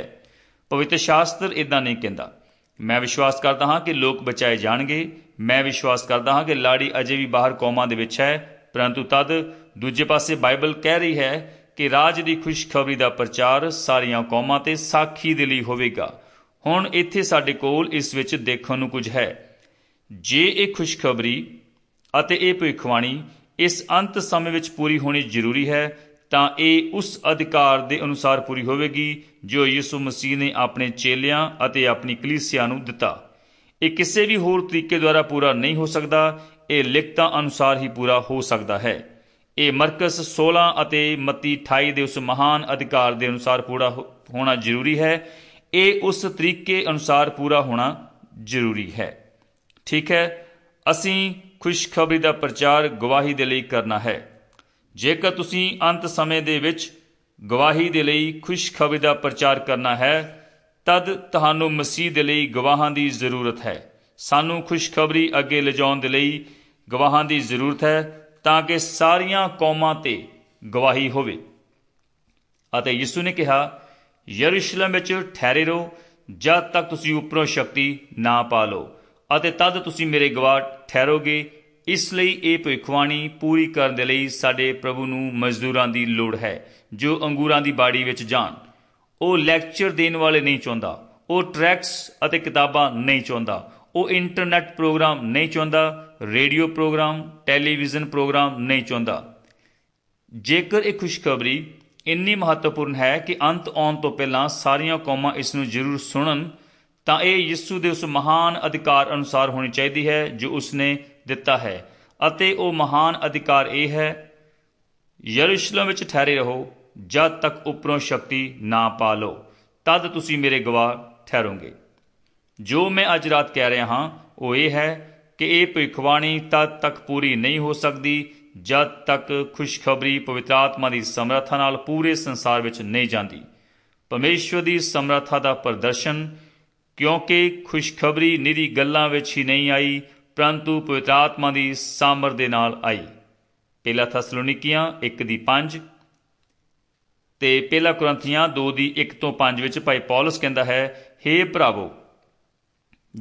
ਪਵਿੱਤਰ ਸ਼ਾਸਤਰ ਇਦਾਂ ਨਹੀਂ ਕਹਿੰਦਾ ਮੈਂ ਵਿਸ਼ਵਾਸ ਕਰਦਾ ਹਾਂ ਕਿ ਲੋਕ ਬਚਾਏ ਜਾਣਗੇ ਮੈਂ ਵਿਸ਼ਵਾਸ ਕਰਦਾ ਹਾਂ ਕਿ ਲਾੜੀ ਅਜੇ ਵੀ ਬਾਹਰ ਕੌਮਾਂ ਦੇ ਵਿੱਚ ਹੈ ਪਰੰਤੂ ਤਦ ਦੂਜੇ ਪਾਸੇ ਬਾਈਬਲ ਕਹਿ ਰਹੀ ਹੈ ਕਿ ਰਾਜ ਦੀ ਖੁਸ਼ਖਬਰੀ ਦਾ ਪ੍ਰਚਾਰ ਸਾਰੀਆਂ ਕੌਮਾਂ ਤੇ ਸਾਖੀ ਦੇ ਲਈ ਹੋਵੇਗਾ ਹੁਣ ਇੱਥੇ ਸਾਡੇ ਕੋਲ ਇਸ ਵਿੱਚ ਦੇਖਣ ਨੂੰ ਕੁਝ ਹੈ ਜੇ ਇਹ ਖੁਸ਼ਖਬਰੀ ਅਤੇ ਇਹ ਭਵਿੱਖਬਾਣੀ ਇਸ ਅੰਤ ਸਮੇਂ ਵਿੱਚ ਪੂਰੀ ਹੋਣੀ ਜ਼ਰੂਰੀ ਹੈ ਤਾਂ ਇਹ ਉਸ ਅਧਿਕਾਰ ਦੇ ਅਨੁਸਾਰ ਪੂਰੀ ਹੋਵੇਗੀ ਜੋ ਯਿਸੂ ਮਸੀਹ ਨੇ ਆਪਣੇ ਚੇਲਿਆਂ ਅਤੇ ਆਪਣੀ ਕਲੀਸਿਆ ਨੂੰ ਦਿੱਤਾ ਇਹ ਕਿਸੇ ਵੀ ਹੋਰ ਤਰੀਕੇ ਦੁਆਰਾ ਪੂਰਾ ਨਹੀਂ ਹੋ ਸਕਦਾ ਇਹ ਲਿਖਤਾਂ ਅਨੁਸਾਰ ਹੀ ਪੂਰਾ ਹੋ ਸਕਦਾ ਹੈ ਇਹ ਮਰਕਸ 16 ਅਤੇ ਮਤੀ 28 ਦੇ ਉਸ ਮਹਾਨ ਅਧਿਕਾਰ ਦੇ ਅਨੁਸਾਰ ਪੂਰਾ ਹੋਣਾ ਜ਼ਰੂਰੀ ਹੈ ਇਹ ਉਸ ਤਰੀਕੇ ਅਨੁਸਾਰ ਪੂਰਾ ਹੋਣਾ ਜ਼ਰੂਰੀ ਹੈ ਠੀਕ ਹੈ ਅਸੀਂ ਖੁਸ਼ਖਬਰੀ ਦਾ ਪ੍ਰਚਾਰ ਗਵਾਹੀ ਦੇ ਲਈ ਕਰਨਾ ਹੈ ਜੇਕਰ ਤੁਸੀਂ ਅੰਤ ਸਮੇਂ ਦੇ ਵਿੱਚ ਗਵਾਹੀ ਦੇ ਲਈ ਖੁਸ਼ਖਬਰੀ ਦਾ ਪ੍ਰਚਾਰ ਕਰਨਾ ਹੈ ਤਦ ਤੁਹਾਨੂੰ ਮਸੀਹ ਦੇ ਲਈ ਗਵਾਹਾਂ ਦੀ ਜ਼ਰੂਰਤ ਹੈ ਸਾਨੂੰ ਖੁਸ਼ਖਬਰੀ ਅੱਗੇ ਲਿਜਾਉਣ ਦੇ ਲਈ ਗਵਾਹਾਂ ਦੀ ਜ਼ਰੂਰਤ ਹੈ ਤਾਂ ਕਿ ਸਾਰੀਆਂ ਕੌਮਾਂ ਤੇ ਗਵਾਹੀ ਹੋਵੇ ਅਤੇ ਯਿਸੂ ਨੇ ਕਿਹਾ ਯਰੂਸ਼ਲਮ ਵਿੱਚ ਠਹਿਰੇ ਰਹੋ ਜਦ ਤੱਕ ਤੁਸੀਂ ਉੱਪਰੋਂ ਸ਼ਕਤੀ ਨਾ ਪਾ ਲਓ ਅਤੇ ਤਦ ਤੁਸੀਂ ਮੇਰੇ ਗਵਾਹ ਠਹਿਰੋਗੇ ਇਸ ਲਈ ਇਹ ਭਵਿੱਖਬਾਣੀ ਪੂਰੀ ਕਰਨ ਦੇ ਲਈ ਸਾਡੇ ਪ੍ਰਭੂ ਨੂੰ ਮਜ਼ਦੂਰਾਂ ਦੀ ਲੋੜ ਹੈ ਜੋ ਅੰਗੂਰਾਂ ਦੀ ਬਾੜੀ ਵਿੱਚ ਜਾਣ ਉਹ ਲੈਕਚਰ ਦੇਣ ਵਾਲੇ ਨਹੀਂ ਚਾਹੁੰਦਾ ਉਹ ਟਰੈਕਸ ਅਤੇ ਕਿਤਾਬਾਂ ਨਹੀਂ ਚਾਹੁੰਦਾ ਉਹ ਇੰਟਰਨੈਟ ਪ੍ਰੋਗਰਾਮ ਨਹੀਂ ਚਾਹੁੰਦਾ ਰੇਡੀਓ ਪ੍ਰੋਗਰਾਮ ਟੈਲੀਵਿਜ਼ਨ ਪ੍ਰੋਗਰਾਮ ਨਹੀਂ ਚਾਹੁੰਦਾ ਜੇਕਰ ਇਹ ਖੁਸ਼ਖਬਰੀ ਇੰਨੀ ਮਹੱਤਵਪੂਰਨ ਹੈ ਕਿ ਅੰਤ ਆਉਣ ਤੋਂ ਪਹਿਲਾਂ ਸਾਰੀਆਂ ਕੌਮਾਂ ਇਸ ਨੂੰ ਜ਼ਰੂਰ ਸੁਣਨ ਤਾਂ ਇਹ ਯਿਸੂ ਦੇ ਉਸ ਮਹਾਨ ਅਧਿਕਾਰ ਅਨੁਸਾਰ ਹੋਣੀ ਚਾਹੀਦੀ ਹੈ ਜੋ ਉਸਨੇ ਦਿੱਤਾ ਹੈ ਅਤੇ ਉਹ ਮਹਾਨ ਅਧਿਕਾਰ ਇਹ ਹੈ ਯਰੂਸ਼ਲਮ ਵਿੱਚ ਠਹਿਰੇ ਰਹੋ ਜਦ ਤੱਕ ਉਪਰੋਂ ਸ਼ਕਤੀ ਨਾ ਪਾ ਲਓ ਤਦ ਤੁਸੀਂ ਮੇਰੇ ਗਵਾਹ ਠਹਿਰੋਗੇ ਜੋ ਮੈਂ ਅੱਜ ਰਾਤ ਕਹਿ ਰਿਹਾ ਹਾਂ ਉਹ ਇਹ ਹੈ ਕਿ ਇਹ ਭਵਿੱਖਬਾਣੀ ਤਦ ਤੱਕ ਪੂਰੀ ਨਹੀਂ ਹੋ ਸਕਦੀ ਜਦ ਤੱਕ ਖੁਸ਼ਖਬਰੀ ਪਵਿੱਤਰ ਆਤਮਾ ਦੀ ਸਮਰੱਥਾ ਨਾਲ ਪੂਰੇ ਸੰਸਾਰ ਵਿੱਚ ਨਹੀਂ ਜਾਂਦੀ ਪਰਮੇਸ਼ਵਰ ਦੀ ਸਮਰੱਥਾ ਦਾ ਪ੍ਰਦਰਸ਼ਨ ਕਿਉਂਕਿ ਖੁਸ਼ਖਬਰੀ ਨਿਰੀ ਗੱਲਾਂ ਵਿੱਚ ਹੀ ਨਹੀਂ ਆਈ ਪ੍ਰੰਤੂ ਪਵਿੱਤਰ ਆਤਮਾ ਦੀ ਸਾਮਰ ਦੇ ਨਾਲ ਆਈ ਪਹਿਲਾ ਥਸਲੋਨੀਕੀਆਂ 1 ਦੀ 5 ਤੇ ਪਹਿਲਾ ਕੋਰਿੰਥੀਆਂ 2 ਦੀ 1 ਤੋਂ 5 ਵਿੱਚ ਭਾਈ ਪੌਲਸ ਕਹਿੰਦਾ ਹੈ हे ਭਰਾਵੋ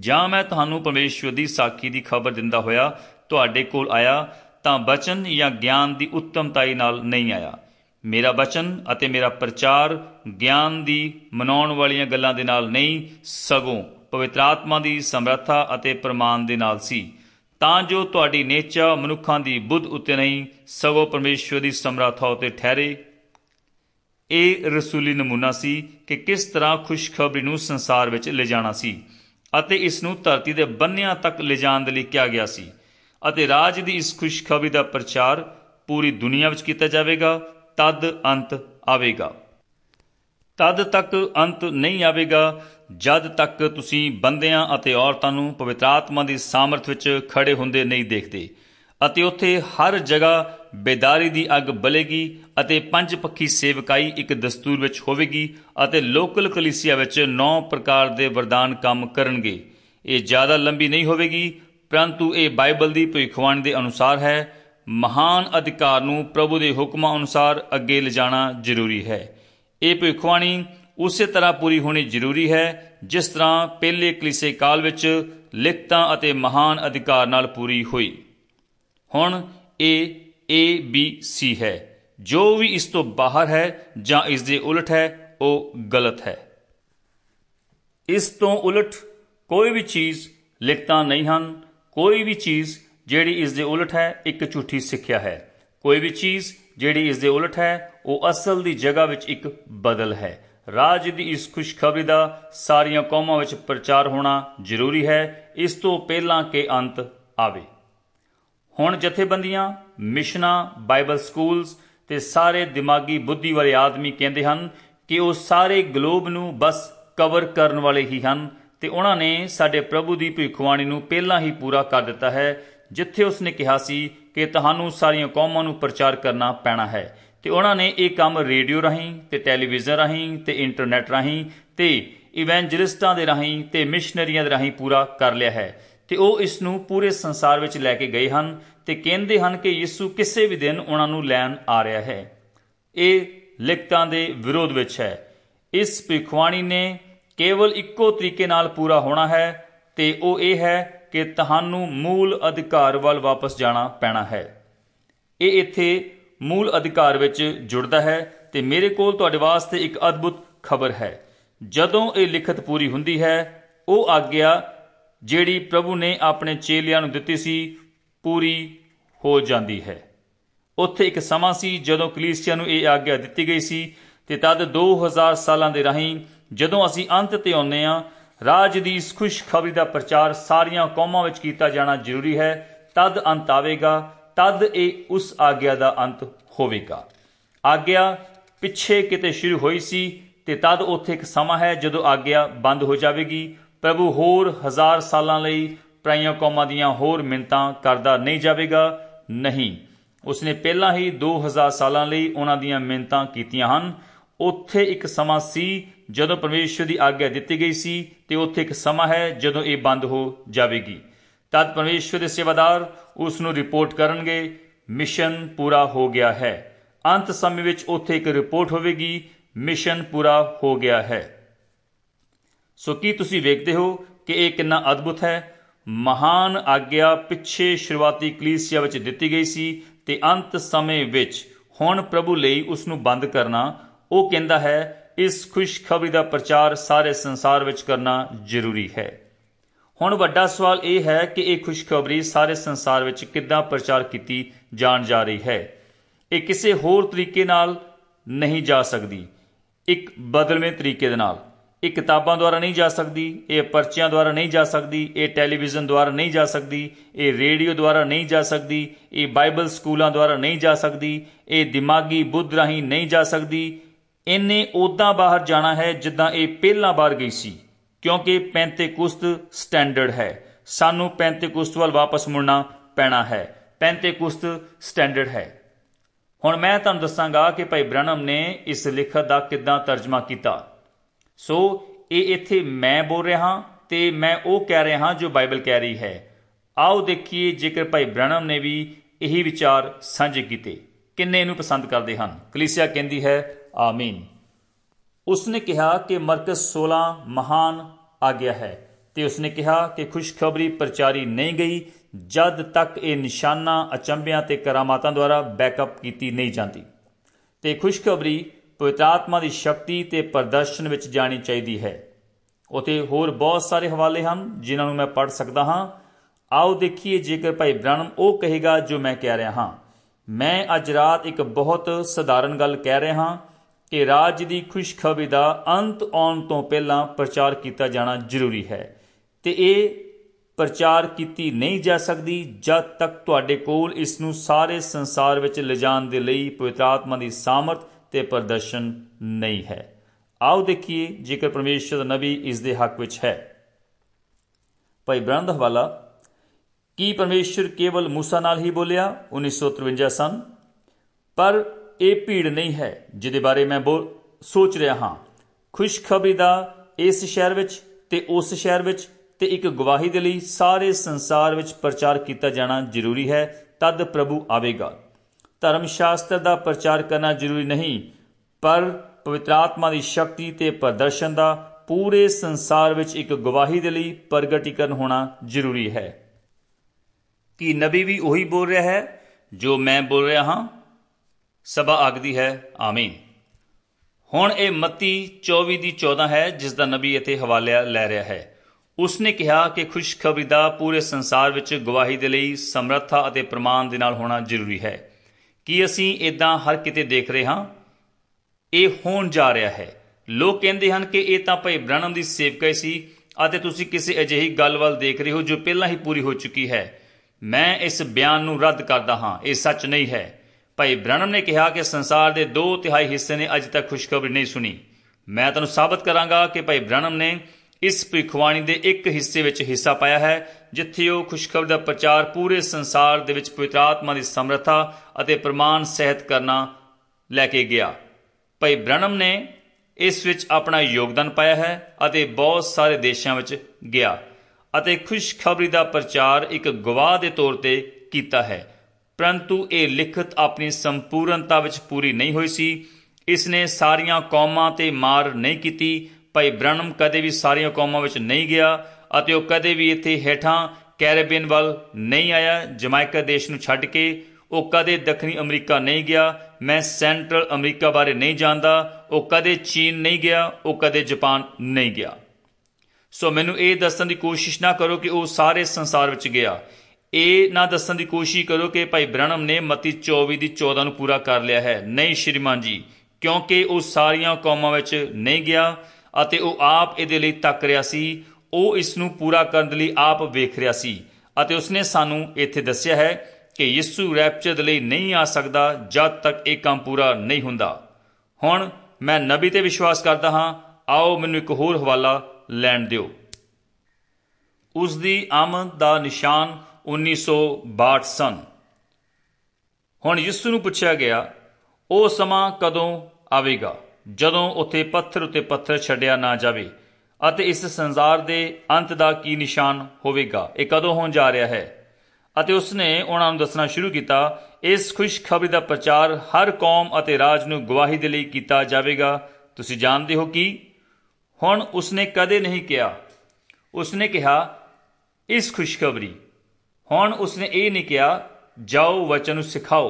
ਜਾਂ ਮੈਂ ਤੁਹਾਨੂੰ ਪਰਮੇਸ਼ਵਰ ਦੀ ਸਾਖੀ ਦੀ ਖਬਰ ਦਿੰਦਾ ਹੋਇਆ ਤੁਹਾਡੇ ਕੋਲ ਆਇਆ ਤਾਂ ਬਚਨ ਜਾਂ ਗਿਆਨ ਦੀ ਉੱਤਮਤਾਈ ਨਾਲ ਨਹੀਂ ਆਇਆ ਮੇਰਾ ਬਚਨ ਅਤੇ ਮੇਰਾ ਪ੍ਰਚਾਰ ਗਿਆਨ ਦੀ ਮਨਾਉਣ ਵਾਲੀਆਂ ਗੱਲਾਂ ਦੇ ਨਾਲ ਨਹੀਂ ਸਗੋਂ ਪਵਿੱਤਰ ਆਤਮਾ ਦੀ ਸਮਰੱਥਾ ਅਤੇ ਪ੍ਰਮਾਣ ਦੇ ਨਾਲ ਸੀ ਤਾਂ ਜੋ ਤੁਹਾਡੀ ਨੇਚਾ ਮਨੁੱਖਾਂ ਦੀ ਬੁੱਧ ਉੱਤੇ ਨਹੀਂ ਸਗੋਂ ਪਰਮੇਸ਼ਵਰ ਦੀ ਸਮਰੱਥਾ ਉੱਤੇ ਠਹਿਰੇ ਇਹ ਰਸੂਲੀ ਨਮੂਨਾ ਸੀ ਕਿ ਕਿਸ ਤਰ੍ਹਾਂ ਖੁਸ਼ਖਬਰੀ ਨੂੰ ਸੰਸਾਰ ਵਿੱਚ ਲਿਜਾਣਾ ਸੀ ਅਤੇ ਇਸ ਨੂੰ ਧਰਤੀ ਦੇ ਬੰਨਿਆਂ ਤੱਕ ਲਿਜਾਣ ਦੇ ਲਈ ਕਿਹਾ ਗਿਆ ਸੀ ਅਤੇ ਰਾਜ ਦੀ ਇਸ ਖੁਸ਼ਖਬਰੀ ਦਾ ਪ੍ਰਚਾਰ ਪੂਰੀ ਦੁਨੀਆ ਵਿੱਚ ਕੀਤਾ ਜਾਵੇਗਾ ਤਦ ਅੰਤ ਆਵੇਗਾ ਤਦ ਤੱਕ ਅੰਤ ਨਹੀਂ ਆਵੇਗਾ ਜਦ ਤੱਕ ਤੁਸੀਂ ਬੰਦਿਆਂ ਅਤੇ ਔਰਤਾਂ ਨੂੰ ਪਵਿੱਤਰ ਆਤਮਾ ਦੀ ਸਾਮਰਥ ਵਿੱਚ ਖੜੇ ਹੁੰਦੇ ਨਹੀਂ ਦੇਖਦੇ ਅਤੇ ਉੱਥੇ ਹਰ ਜਗ੍ਹਾ ਬੇਦਾਰੀ ਦੀ ਅੱਗ ਬਲੇਗੀ ਅਤੇ ਪੰਜ ਪੱਖੀ ਸੇਵਕਾਈ ਇੱਕ ਦਸਤੂਰ ਵਿੱਚ ਹੋਵੇਗੀ ਅਤੇ ਲੋਕਲ ਕਲੀਸਿਆ ਵਿੱਚ ਨੌ ਪ੍ਰਕਾਰ ਦੇ ਵਰਦਾਨ ਕੰਮ ਕਰਨਗੇ ਇਹ ਜ਼ਿਆਦਾ ਲੰਬੀ ਨਹੀਂ ਹੋਵੇਗੀ ਪਰੰਤੂ ਇਹ ਬਾਈਬਲ ਦੀ ਭਵਿੱਖਬਾਣੀ ਦੇ ਅਨੁਸਾਰ ਹੈ ਮਹਾਨ ਅਧਿਕਾਰ ਨੂੰ ਪ੍ਰਭੂ ਦੇ ਹੁਕਮਾਂ ਅਨੁਸਾਰ ਅੱਗੇ ਲਿਜਾਣਾ ਜ਼ਰੂਰੀ ਹੈ ਇਹ ਭਵਿੱਖਬਾਣੀ ਉਸੇ ਤਰ੍ਹਾਂ ਪੂਰੀ ਹੋਣੀ ਜ਼ਰੂਰੀ ਹੈ ਜਿਸ ਤਰ੍ਹਾਂ ਪਹਿਲੇ ਕਲੀਸੇ ਕਾਲ ਵਿੱਚ ਲਿਖਤਾਂ ਅਤੇ ਮਹਾਨ ਅਧਿਕਾਰ ਨਾਲ ਪੂਰੀ ਹੋਈ ਹੁਣ ਇਹ ਏ ਬੀ ਸੀ ਹੈ ਜੋ ਵੀ ਇਸ ਤੋਂ ਬਾਹਰ ਹੈ ਜਾਂ ਇਸ ਦੇ ਉਲਟ ਹੈ ਉਹ ਗਲਤ ਹੈ ਇਸ ਤੋਂ ਉਲਟ ਕੋਈ ਵੀ ਚੀਜ਼ ਲਿਖਤਾਂ ਨਹੀਂ ਹਨ ਕੋਈ ਵੀ ਚੀਜ਼ ਜਿਹੜੀ ਇਸ ਦੇ ਉਲਟ ਹੈ ਇੱਕ ਝੂਠੀ ਸਿੱਖਿਆ ਹੈ ਕੋਈ ਵੀ ਚੀਜ਼ ਜਿਹੜੀ ਇਸ ਦੇ ਉਲਟ ਹੈ ਉਹ ਅਸਲ ਦੀ ਜਗ੍ਹਾ ਵਿੱਚ ਇੱਕ ਬਦਲ ਹੈ ਰਾਜ ਦੀ ਇਸ ਖੁਸ਼ਖਬਰੀ ਦਾ ਸਾਰੀਆਂ ਕੌਮਾਂ ਵਿੱਚ ਪ੍ਰਚਾਰ ਹੋਣਾ ਜ਼ਰੂਰੀ ਹੈ ਇਸ ਤੋਂ ਪਹਿਲਾਂ ਕਿ ਅੰਤ ਆਵੇ ਹੁਣ ਜਥੇਬੰਦੀਆਂ ਮਿਸ਼ਨਾ ਬਾਈਬਲ ਸਕੂਲਸ ਤੇ ਸਾਰੇ ਦਿਮਾਗੀ ਬੁੱਧੀ ਵਾਲੇ ਆਦਮੀ ਕਹਿੰਦੇ ਹਨ ਕਿ ਉਹ ਸਾਰੇ ਗਲੋਬ ਨੂੰ ਬਸ ਕਵਰ ਕਰਨ ਵਾਲੇ ਹੀ ਹਨ ਤੇ ਉਹਨਾਂ ਨੇ ਸਾਡੇ ਪ੍ਰਭੂ ਦੀ ਭਵਿੱਖਬਾਣੀ ਨੂੰ ਪਹਿਲਾਂ ਹੀ ਪੂਰਾ ਕਰ ਦਿੱਤਾ ਹੈ ਜਿੱਥੇ ਉਸਨੇ ਕਿਹਾ ਸੀ ਕਿ ਤੁਹਾਨੂੰ ਸਾਰੀਆਂ ਕੌਮਾਂ ਨੂੰ ਪ੍ਰਚਾਰ ਕਰਨਾ ਪੈਣਾ ਹੈ ਤੇ ਉਹਨਾਂ ਨੇ ਇਹ ਕੰਮ ਰੇਡੀਓ ਰਾਹੀਂ ਤੇ ਟੈਲੀਵਿਜ਼ਨ ਰਾਹੀਂ ਤੇ ਇੰਟਰਨੈਟ ਰਾਹੀਂ ਤੇ ਇਵੈਂਜਲਿਸਟਾਂ ਦੇ ਰਾਹੀਂ ਤੇ ਮਿਸ਼ਨਰੀਆਂ ਦੇ ਰਾਹੀਂ ਪੂਰਾ ਕਰ ਲਿਆ ਹੈ ਤੇ ਉਹ ਇਸ ਨੂੰ ਪੂਰੇ ਸੰਸਾਰ ਵਿੱਚ ਲੈ ਕੇ ਗਏ ਹਨ ਤੇ ਕਹਿੰਦੇ ਹਨ ਕਿ ਯਿਸੂ ਕਿਸੇ ਵੀ ਦਿਨ ਉਹਨਾਂ ਨੂੰ ਲੈਣ ਆ ਰਿਹਾ ਹੈ ਇਹ ਲਿਖਤਾਂ ਦੇ ਵਿਰੋਧ ਵਿੱਚ ਹੈ ਇਸ ਭਿਖਵਾਣੀ ਨੇ ਕੇਵਲ ਇੱਕੋ ਤਰੀਕੇ ਨਾਲ ਪੂਰਾ ਹੋਣਾ ਹੈ ਤੇ ਉਹ ਇਹ ਹੈ ਕਿ ਤੁਹਾਨੂੰ ਮੂਲ ਅਧਿਕਾਰ ਵੱਲ ਵਾਪਸ ਜਾਣਾ ਪੈਣਾ ਹੈ ਇਹ ਇੱਥੇ ਮੂਲ ਅਧਿਕਾਰ ਵਿੱਚ ਜੁੜਦਾ ਹੈ ਤੇ ਮੇਰੇ ਕੋਲ ਤੁਹਾਡੇ ਵਾਸਤੇ ਇੱਕ ਅਦਭੁਤ ਖਬਰ ਹੈ ਜਦੋਂ ਇਹ ਲਿਖਤ ਪੂਰੀ ਹੁੰਦੀ ਹੈ ਉਹ ਆਗਿਆ ਜਿਹੜੀ ਪ੍ਰਭੂ ਨੇ ਆਪਣੇ ਚੇਲਿਆਂ ਨੂੰ ਦਿੱਤੀ ਸੀ ਪੂਰੀ ਹੋ ਜਾਂਦੀ ਹੈ ਉੱਥੇ ਇੱਕ ਸਮਾਂ ਸੀ ਜਦੋਂ ਕਲੀਸਿਆ ਨੂੰ ਇਹ ਆਗਿਆ ਦਿੱਤੀ ਗਈ ਸੀ ਤੇ ਤਦ 2000 ਸਾਲਾਂ ਦੇ ਰਾਹੀਂ ਜਦੋਂ ਅਸੀਂ ਅੰਤ ਤੇ ਆਉਂਦੇ ਹਾਂ ਰਾਜ ਦੀ ਇਸ ਖੁਸ਼ਖਬਰੀ ਦਾ ਪ੍ਰਚਾਰ ਸਾਰੀਆਂ ਕੌਮਾਂ ਵਿੱਚ ਕੀਤਾ ਜਾਣਾ ਜ਼ਰੂਰੀ ਹੈ ਤਦ ਅੰਤ ਆਵੇਗਾ ਤਦ ਇਹ ਉਸ ਆਗਿਆ ਦਾ ਅੰਤ ਹੋਵੇਗਾ ਆਗਿਆ ਪਿੱਛੇ ਕਿਤੇ ਸ਼ੁਰੂ ਹੋਈ ਸੀ ਤੇ ਤਦ ਉੱਥੇ ਇੱਕ ਸਮਾਂ ਹੈ ਜਦੋਂ ਆਗਿਆ ਬੰਦ ਹੋ ਜਾਵੇਗੀ ਪ੍ਰਭੂ ਹੋਰ ਹਜ਼ਾਰ ਸਾਲਾਂ ਲਈ ਪ੍ਰਾਇਆਂ ਕੌਮਾਂ ਦੀਆਂ ਹੋਰ ਮਿੰਤਾਂ ਕਰਦਾ ਨਹੀਂ ਜਾਵੇਗਾ ਨਹੀਂ ਉਸਨੇ ਪਹਿਲਾਂ ਹੀ 2000 ਸਾਲਾਂ ਲਈ ਉਹਨਾਂ ਦੀਆਂ ਮਿੰਤਾਂ ਕੀਤੀਆਂ ਹਨ ਉੱਥੇ ਇੱਕ ਸਮਾਂ ਸੀ ਜਦੋਂ ਪਰਮੇਸ਼ਵਰ ਦੀ ਆਗਿਆ ਦਿੱਤੀ ਗਈ ਸੀ ਤੇ ਉੱਥੇ ਇੱਕ ਸਮਾਂ ਹੈ ਜਦੋਂ ਇਹ ਬੰਦ ਹੋ ਜਾਵੇਗੀ ਤਦ ਪਰਮੇਸ਼ਵਰ ਦੇ ਸੇਵਾਦਾਰ ਉਸ ਨੂੰ ਰਿਪੋਰਟ ਕਰਨਗੇ ਮਿਸ਼ਨ ਪੂਰਾ ਹੋ ਗਿਆ ਹੈ ਅੰਤ ਸਮੇਂ ਵਿੱਚ ਉੱਥੇ ਇੱਕ ਰਿਪੋਰਟ ਹੋਵੇਗੀ ਮਿਸ਼ਨ ਪੂਰਾ ਹੋ ਗਿਆ ਹੈ ਸੋ ਕੀ ਤੁਸੀਂ ਵੇਖਦੇ ਹੋ ਕਿ ਇਹ ਕਿੰਨਾ ਅਦਭੁਤ ਹੈ ਮਹਾਨ ਆਗਿਆ ਪਿੱਛੇ ਸ਼ੁਰੂਆਤੀ ਕਲੀਸਿਆ ਵਿੱਚ ਦਿੱਤੀ ਗਈ ਸੀ ਤੇ ਅੰਤ ਸਮੇਂ ਵਿੱਚ ਹੁਣ ਪ੍ਰਭੂ ਲਈ ਉਸ ਨੂੰ ਬੰਦ ਕਰਨਾ ਉਹ ਕਹਿੰਦਾ ਹੈ ਇਸ ਖੁਸ਼ਖਬਰੀ ਦਾ ਪ੍ਰਚਾਰ ਸਾਰੇ ਸੰਸਾਰ ਵਿੱਚ ਕਰਨਾ ਜ਼ਰੂਰੀ ਹੈ ਹੁਣ ਵੱਡਾ ਸਵਾਲ ਇਹ ਹੈ ਕਿ ਇਹ ਖੁਸ਼ਖਬਰੀ ਸਾਰੇ ਸੰਸਾਰ ਵਿੱਚ ਕਿੱਦਾਂ ਪ੍ਰਚਾਰ ਕੀਤੀ ਜਾਣ ਜਾ ਰਹੀ ਹੈ ਇਹ ਕਿਸੇ ਹੋਰ ਤਰੀਕੇ ਨਾਲ ਨਹੀਂ ਜਾ ਸਕਦੀ ਇੱਕ ਬਦਲਵੇਂ ਤਰੀਕੇ ਦੇ ਨਾਲ ਇਹ ਕਿਤਾਬਾਂ ਦੁਆਰਾ ਨਹੀਂ ਜਾ ਸਕਦੀ ਇਹ ਪਰਚਿਆਂ ਦੁਆਰਾ ਨਹੀਂ ਜਾ ਸਕਦੀ ਇਹ ਟੈਲੀਵਿਜ਼ਨ ਦੁਆਰਾ ਨਹੀਂ ਜਾ ਸਕਦੀ ਇਹ ਰੇਡੀਓ ਦੁਆਰਾ ਨਹੀਂ ਜਾ ਸਕਦੀ ਇਹ ਬਾਈਬਲ ਸਕੂਲਾਂ ਦੁਆਰਾ ਨਹੀਂ ਜਾ ਸਕਦੀ ਇਹ ਦਿਮਾਗੀ ਬੁੱਧ ਰਾਹੀਂ ਨਹੀਂ ਜਾ ਸਕਦੀ ਇਹਨੇ ਉਦਾਂ ਬਾਹਰ ਜਾਣਾ ਹੈ ਜਿੱਦਾਂ ਇਹ ਪਹਿਲਾਂ ਬਾਹਰ ਗਈ ਸੀ ਕਿਉਂਕਿ ਪੈਂਤੇਕੁਸਤ ਸਟੈਂਡਰਡ ਹੈ ਸਾਨੂੰ ਪੈਂਤੇਕੁਸਤ ਵੱਲ ਵਾਪਸ ਮੁੜਨਾ ਪੈਣਾ ਹੈ ਪੈਂਤੇਕੁਸਤ ਸਟੈਂਡਰਡ ਹੈ ਹੁਣ ਮੈਂ ਤੁਹਾਨੂੰ ਦੱਸਾਂਗਾ ਕਿ ਭਾਈ ਬ੍ਰਹਮ ਨੇ ਇਸ ਲਿਖਤ ਦਾ ਕਿੱਦਾਂ ਤਰਜਮਾ ਕੀਤਾ ਸੋ ਇਹ ਇੱਥੇ ਮੈਂ ਬੋਲ ਰਿਹਾ ਤੇ ਮੈਂ ਉਹ ਕਹਿ ਰਿਹਾ ਜੋ ਬਾਈਬਲ ਕਹਿ ਰਹੀ ਹੈ ਆਓ ਦੇਖੀਏ ਜੇਕਰ ਭਾਈ ਬ੍ਰਹਮ ਨੇ ਵੀ ਇਹੀ ਵਿਚਾਰ ਸਾਂਝੇ ਕੀਤੇ ਕਿੰਨੇ ਇਹਨੂੰ ਪਸੰਦ ਕਰਦੇ ਹਨ ਕਲੀਸਿਆ ਕਹਿੰਦੀ ਹੈ ਆਮੀਨ ਉਸਨੇ ਕਿਹਾ ਕਿ ਮਰਕਸ 16 ਮਹਾਨ ਆ ਗਿਆ ਹੈ ਤੇ ਉਸਨੇ ਕਿਹਾ ਕਿ ਖੁਸ਼ਖਬਰੀ ਪ੍ਰਚਾਰੀ ਨਹੀਂ ਗਈ ਜਦ ਤੱਕ ਇਹ ਨਿਸ਼ਾਨਾ ਅਚੰਬਿਆਂ ਤੇ ਕਰਾਮਾਤਾਂ ਦੁਆਰਾ ਬੈਕਅਪ ਕੀਤੀ ਨਹੀਂ ਜਾਂਦੀ ਤੇ ਖੁਸ਼ਖਬਰੀ ਪਵਿੱਤਰ ਆਤਮਾ ਦੀ ਸ਼ਕਤੀ ਤੇ ਪ੍ਰਦਰਸ਼ਨ ਵਿੱਚ ਜਾਣੀ ਚਾਹੀਦੀ ਹੈ ਉਤੇ ਹੋਰ ਬਹੁਤ ਸਾਰੇ ਹਵਾਲੇ ਹਨ ਜਿਨ੍ਹਾਂ ਨੂੰ ਮੈਂ ਪੜ ਸਕਦਾ ਹਾਂ ਆਓ ਦੇਖੀਏ ਜੇਕਰ ਭਾਈ ਬ੍ਰਾਨਮ ਉਹ ਕਹੇਗਾ ਜੋ ਮੈਂ ਕਹਿ ਰਿਹਾ ਹਾਂ ਮੈਂ ਅੱਜ ਰਾਤ ਇੱਕ ਬਹੁਤ ਸਧਾਰਨ ਗੱਲ ਕਹਿ ਰਿਹਾ ਹਾਂ ਕਿ ਰਾਜ ਦੀ ਖੁਸ਼ਖਬਰੀ ਦਾ ਅੰਤ ਆਉਣ ਤੋਂ ਪਹਿਲਾਂ ਪ੍ਰਚਾਰ ਕੀਤਾ ਜਾਣਾ ਜ਼ਰੂਰੀ ਹੈ ਤੇ ਇਹ ਪ੍ਰਚਾਰ ਕੀਤੀ ਨਹੀਂ ਜਾ ਸਕਦੀ ਜਦ ਤੱਕ ਤੁਹਾਡੇ ਕੋਲ ਇਸ ਨੂੰ ਸਾਰੇ ਸੰਸਾਰ ਵਿੱਚ ਲਿਜਾਣ ਦੇ ਲਈ ਪਵਿੱਤਰ ਆਤਮਾ ਦੀ ਸਾਮਰਥ ਤੇ ਪ੍ਰਦਰਸ਼ਨ ਨਹੀਂ ਹੈ ਆਓ ਦੇਖੀਏ ਜੇਕਰ ਪਰਮੇਸ਼ਰ ਦਾ ਨਬੀ ਇਸ ਦੇ ਹੱਕ ਵਿੱਚ ਹੈ ਭਾਈ ਬ੍ਰੰਧ ਹਵਾਲਾ ਕੀ ਪਰਮੇਸ਼ਰ ਕੇਵਲ موسی ਨਾਲ ਹੀ ਬੋਲਿਆ 1953 ਸਨ ਪਰ ਇਹ ਭੀੜ ਨਹੀਂ ਹੈ ਜਿਹਦੇ ਬਾਰੇ ਮੈਂ ਸੋਚ ਰਿਹਾ ਹਾਂ ਖੁਸ਼ਖਬਰੀ ਦਾ ਇਸ ਸ਼ਹਿਰ ਵਿੱਚ ਤੇ ਉਸ ਸ਼ਹਿਰ ਵਿੱਚ ਤੇ ਇੱਕ ਗਵਾਹੀ ਦੇ ਲਈ ਸਾਰੇ ਸੰਸਾਰ ਵਿੱਚ ਪ੍ਰਚਾਰ ਕੀਤਾ ਜਾਣਾ ਜ਼ਰੂਰੀ ਹੈ ਤਦ ਪ੍ਰਭੂ ਆਵੇਗਾ ਧਰਮ ਸ਼ਾਸਤਰ ਦਾ ਪ੍ਰਚਾਰ ਕਰਨਾ ਜ਼ਰੂਰੀ ਨਹੀਂ ਪਰ ਪਵਿੱਤਰ ਆਤਮਾ ਦੀ ਸ਼ਕਤੀ ਤੇ ਪ੍ਰਦਰਸ਼ਨ ਦਾ ਪੂਰੇ ਸੰਸਾਰ ਵਿੱਚ ਇੱਕ ਗਵਾਹੀ ਦੇ ਲਈ ਪ੍ਰਗਟੀਕਰਨ ਹੋਣਾ ਜ਼ਰੂਰੀ ਹੈ ਕਿ ਨਬੀ ਵੀ ਉਹੀ ਬੋਲ ਰਿਹਾ ਹੈ ਜੋ ਮੈਂ ਬੋਲ ਰਿਹਾ ਹਾਂ ਸਭਾ ਆਗਦੀ ਹੈ ਆਮੀਨ ਹੁਣ ਇਹ ਮਤੀ 24 ਦੀ 14 ਹੈ ਜਿਸ ਦਾ ਨਬੀ ਇਥੇ ਹਵਾਲਿਆ ਲੈ ਰਿਹਾ ਹੈ ਉਸਨੇ ਕਿਹਾ ਕਿ ਖੁਸ਼ਖਬਰੀ ਦਾ ਪੂਰੇ ਸੰਸਾਰ ਵਿੱਚ ਗਵਾਹੀ ਦੇ ਲਈ ਸਮਰੱਥਾ ਅਤੇ ਪ੍ਰਮਾਣ ਦੇ ਨਾਲ ਹੋਣਾ ਜ਼ਰੂਰੀ ਹੈ ਕੀ ਅਸੀਂ ਇਦਾਂ ਹਰ ਕਿਤੇ ਦੇਖ ਰਹੇ ਹਾਂ ਇਹ ਹੋਣ ਜਾ ਰਿਹਾ ਹੈ ਲੋਕ ਕਹਿੰਦੇ ਹਨ ਕਿ ਇਹ ਤਾਂ ਭਈ ਬ੍ਰਹਮ ਦੀ ਸੇਵਕਾਈ ਸੀ ਅਤੇ ਤੁਸੀਂ ਕਿਸੇ ਅਜਿਹੀ ਗੱਲ ਵੱਲ ਦੇਖ ਰਹੇ ਹੋ ਜੋ ਪਹਿਲਾਂ ਹੀ ਪੂਰੀ ਹੋ ਚੁੱਕੀ ਹੈ ਮੈਂ ਇਸ ਬਿਆਨ ਨੂੰ ਰੱਦ ਕਰਦਾ ਹਾਂ ਇਹ ਸੱਚ ਨਹੀਂ ਹੈ ਭਾਈ ਬ੍ਰਹਮ ਨੇ ਕਿਹਾ ਕਿ ਸੰਸਾਰ ਦੇ 2 ਤਿਹਾਈ ਹਿੱਸੇ ਨੇ ਅਜੇ ਤੱਕ ਖੁਸ਼ਖਬਰੀ ਨਹੀਂ ਸੁਣੀ ਮੈਂ ਤੁਹਾਨੂੰ ਸਾਬਤ ਕਰਾਂਗਾ ਕਿ ਭਾਈ ਬ੍ਰਹਮ ਨੇ ਇਸ ਭਿਖਵਾਣੀ ਦੇ ਇੱਕ ਹਿੱਸੇ ਵਿੱਚ ਹਿੱਸਾ ਪਾਇਆ ਹੈ ਜਿੱਥੇ ਉਹ ਖੁਸ਼ਖਬਰੀ ਦਾ ਪ੍ਰਚਾਰ ਪੂਰੇ ਸੰਸਾਰ ਦੇ ਵਿੱਚ ਪਵਿੱਤਰ ਆਤਮਾ ਦੀ ਸਮਰੱਥਾ ਅਤੇ ਪ੍ਰਮਾਣ ਸਹਿਤ ਕਰਨਾ ਲੈ ਕੇ ਗਿਆ ਭਾਈ ਬ੍ਰਹਮ ਨੇ ਇਸ ਵਿੱਚ ਆਪਣਾ ਯੋਗਦਾਨ ਪਾਇਆ ਹੈ ਅਤੇ ਬਹੁਤ ਸਾਰੇ ਦੇਸ਼ਾਂ ਵਿੱਚ ਗਿਆ ਅਤੇ ਖੁਸ਼ਖਬਰੀ ਦਾ ਪ੍ਰਚਾਰ ਇੱਕ ਗਵਾਹ ਦੇ ਤੌਰ ਤੇ ਕੀਤਾ ਹੈ ਪਰੰਤੂ ਇਹ ਲਿਖਤ ਆਪਣੀ ਸੰਪੂਰਨਤਾ ਵਿੱਚ ਪੂਰੀ ਨਹੀਂ ਹੋਈ ਸੀ ਇਸ ਨੇ ਸਾਰੀਆਂ ਕੌਮਾਂ ਤੇ ਮਾਰ ਨਹੀਂ ਕੀਤੀ ਭਾਈ ਬ੍ਰਹਮ ਕਦੇ ਵੀ ਸਾਰੀਆਂ ਕੌਮਾਂ ਵਿੱਚ ਨਹੀਂ ਗਿਆ ਅਤੇ ਉਹ ਕਦੇ ਵੀ ਇੱਥੇ ਹੇਠਾਂ ਕੈਰੇਬੀਅਨ ਵੱਲ ਨਹੀਂ ਆਇਆ ਜਮਾਇਕਾ ਦੇਸ਼ ਨੂੰ ਛੱਡ ਕੇ ਉਹ ਕਦੇ ਦੱਖਣੀ ਅਮਰੀਕਾ ਨਹੀਂ ਗਿਆ ਮੈਂ ਸੈਂਟਰਲ ਅਮਰੀਕਾ ਬਾਰੇ ਨਹੀਂ ਜਾਣਦਾ ਉਹ ਕਦੇ ਚੀਨ ਨਹੀਂ ਗਿਆ ਉਹ ਕਦੇ ਜਾਪਾਨ ਨਹੀਂ ਗਿਆ ਸੋ ਮੈਨੂੰ ਇਹ ਦੱਸਣ ਦੀ ਕੋਸ਼ਿਸ਼ ਨਾ ਕਰੋ ਕਿ ਉਹ ਸਾਰੇ ਸੰਸਾਰ ਵਿੱਚ ਗਿਆ ਇਹ ਨਾ ਦੱਸਣ ਦੀ ਕੋਸ਼ਿਸ਼ ਕਰੋ ਕਿ ਭਾਈ ਬ੍ਰਹਮ ਨੇ ਮਤੀ 24 ਦੀ 14 ਨੂੰ ਪੂਰਾ ਕਰ ਲਿਆ ਹੈ ਨਹੀਂ ਸ਼੍ਰੀਮਾਨ ਜੀ ਕਿਉਂਕਿ ਉਹ ਸਾਰੀਆਂ ਕੌਮਾਂ ਵਿੱਚ ਨਹੀਂ ਗਿਆ ਅਤੇ ਉਹ ਆਪ ਇਹਦੇ ਲਈ ਤੱਕ ਰਿਹਾ ਸੀ ਉਹ ਇਸ ਨੂੰ ਪੂਰਾ ਕਰਨ ਲਈ ਆਪ ਵੇਖ ਰਿਹਾ ਸੀ ਅਤੇ ਉਸਨੇ ਸਾਨੂੰ ਇੱਥੇ ਦੱਸਿਆ ਹੈ ਕਿ ਯਿਸੂ ਰੈਪਚਰ ਦੇ ਲਈ ਨਹੀਂ ਆ ਸਕਦਾ ਜਦ ਤੱਕ ਇਹ ਕੰਮ ਪੂਰਾ ਨਹੀਂ ਹੁੰਦਾ ਹੁਣ ਮੈਂ ਨਬੀ ਤੇ ਵਿਸ਼ਵਾਸ ਕਰਦਾ ਹਾਂ ਆਓ ਮੈਨੂੰ ਇੱਕ ਹੋਰ ਹਵਾਲਾ ਲੈਣ ਦਿਓ ਉਸ ਦੀ ਆਮਦ ਦਾ ਨਿਸ਼ਾਨ 1962 ਸਨ ਹੁਣ ਯਿਸੂ ਨੂੰ ਪੁੱਛਿਆ ਗਿਆ ਉਹ ਸਮਾਂ ਕਦੋਂ ਆਵੇਗਾ ਜਦੋਂ ਉੱਥੇ ਪੱਥਰ ਉੱਤੇ ਪੱਥਰ ਛੱਡਿਆ ਨਾ ਜਾਵੇ ਅਤੇ ਇਸ ਸੰਸਾਰ ਦੇ ਅੰਤ ਦਾ ਕੀ ਨਿਸ਼ਾਨ ਹੋਵੇਗਾ ਇਹ ਕਦੋਂ ਹੋਣ ਜਾ ਰਿਹਾ ਹੈ ਅਤੇ ਉਸਨੇ ਉਹਨਾਂ ਨੂੰ ਦੱਸਣਾ ਸ਼ੁਰੂ ਕੀਤਾ ਇਸ ਖੁਸ਼ਖਬਰੀ ਦਾ ਪ੍ਰਚਾਰ ਹਰ ਕੌਮ ਅਤੇ ਰਾਜ ਨੂੰ ਗਵਾਹੀ ਦੇ ਲਈ ਕੀਤਾ ਜਾਵੇਗਾ ਤੁਸੀਂ ਜਾਣਦੇ ਹੋ ਕਿ ਹੁਣ ਉਸਨੇ ਕਦੇ ਨਹੀਂ ਕਿਹਾ ਉਸਨੇ ਕਿਹਾ ਇਸ ਖੁਸ਼ਖਬਰੀ ਹੁਣ ਉਸਨੇ ਇਹ ਨਹੀਂ ਕਿਹਾ ਜਾਓ ਵਚਨ ਨੂੰ ਸਿਖਾਓ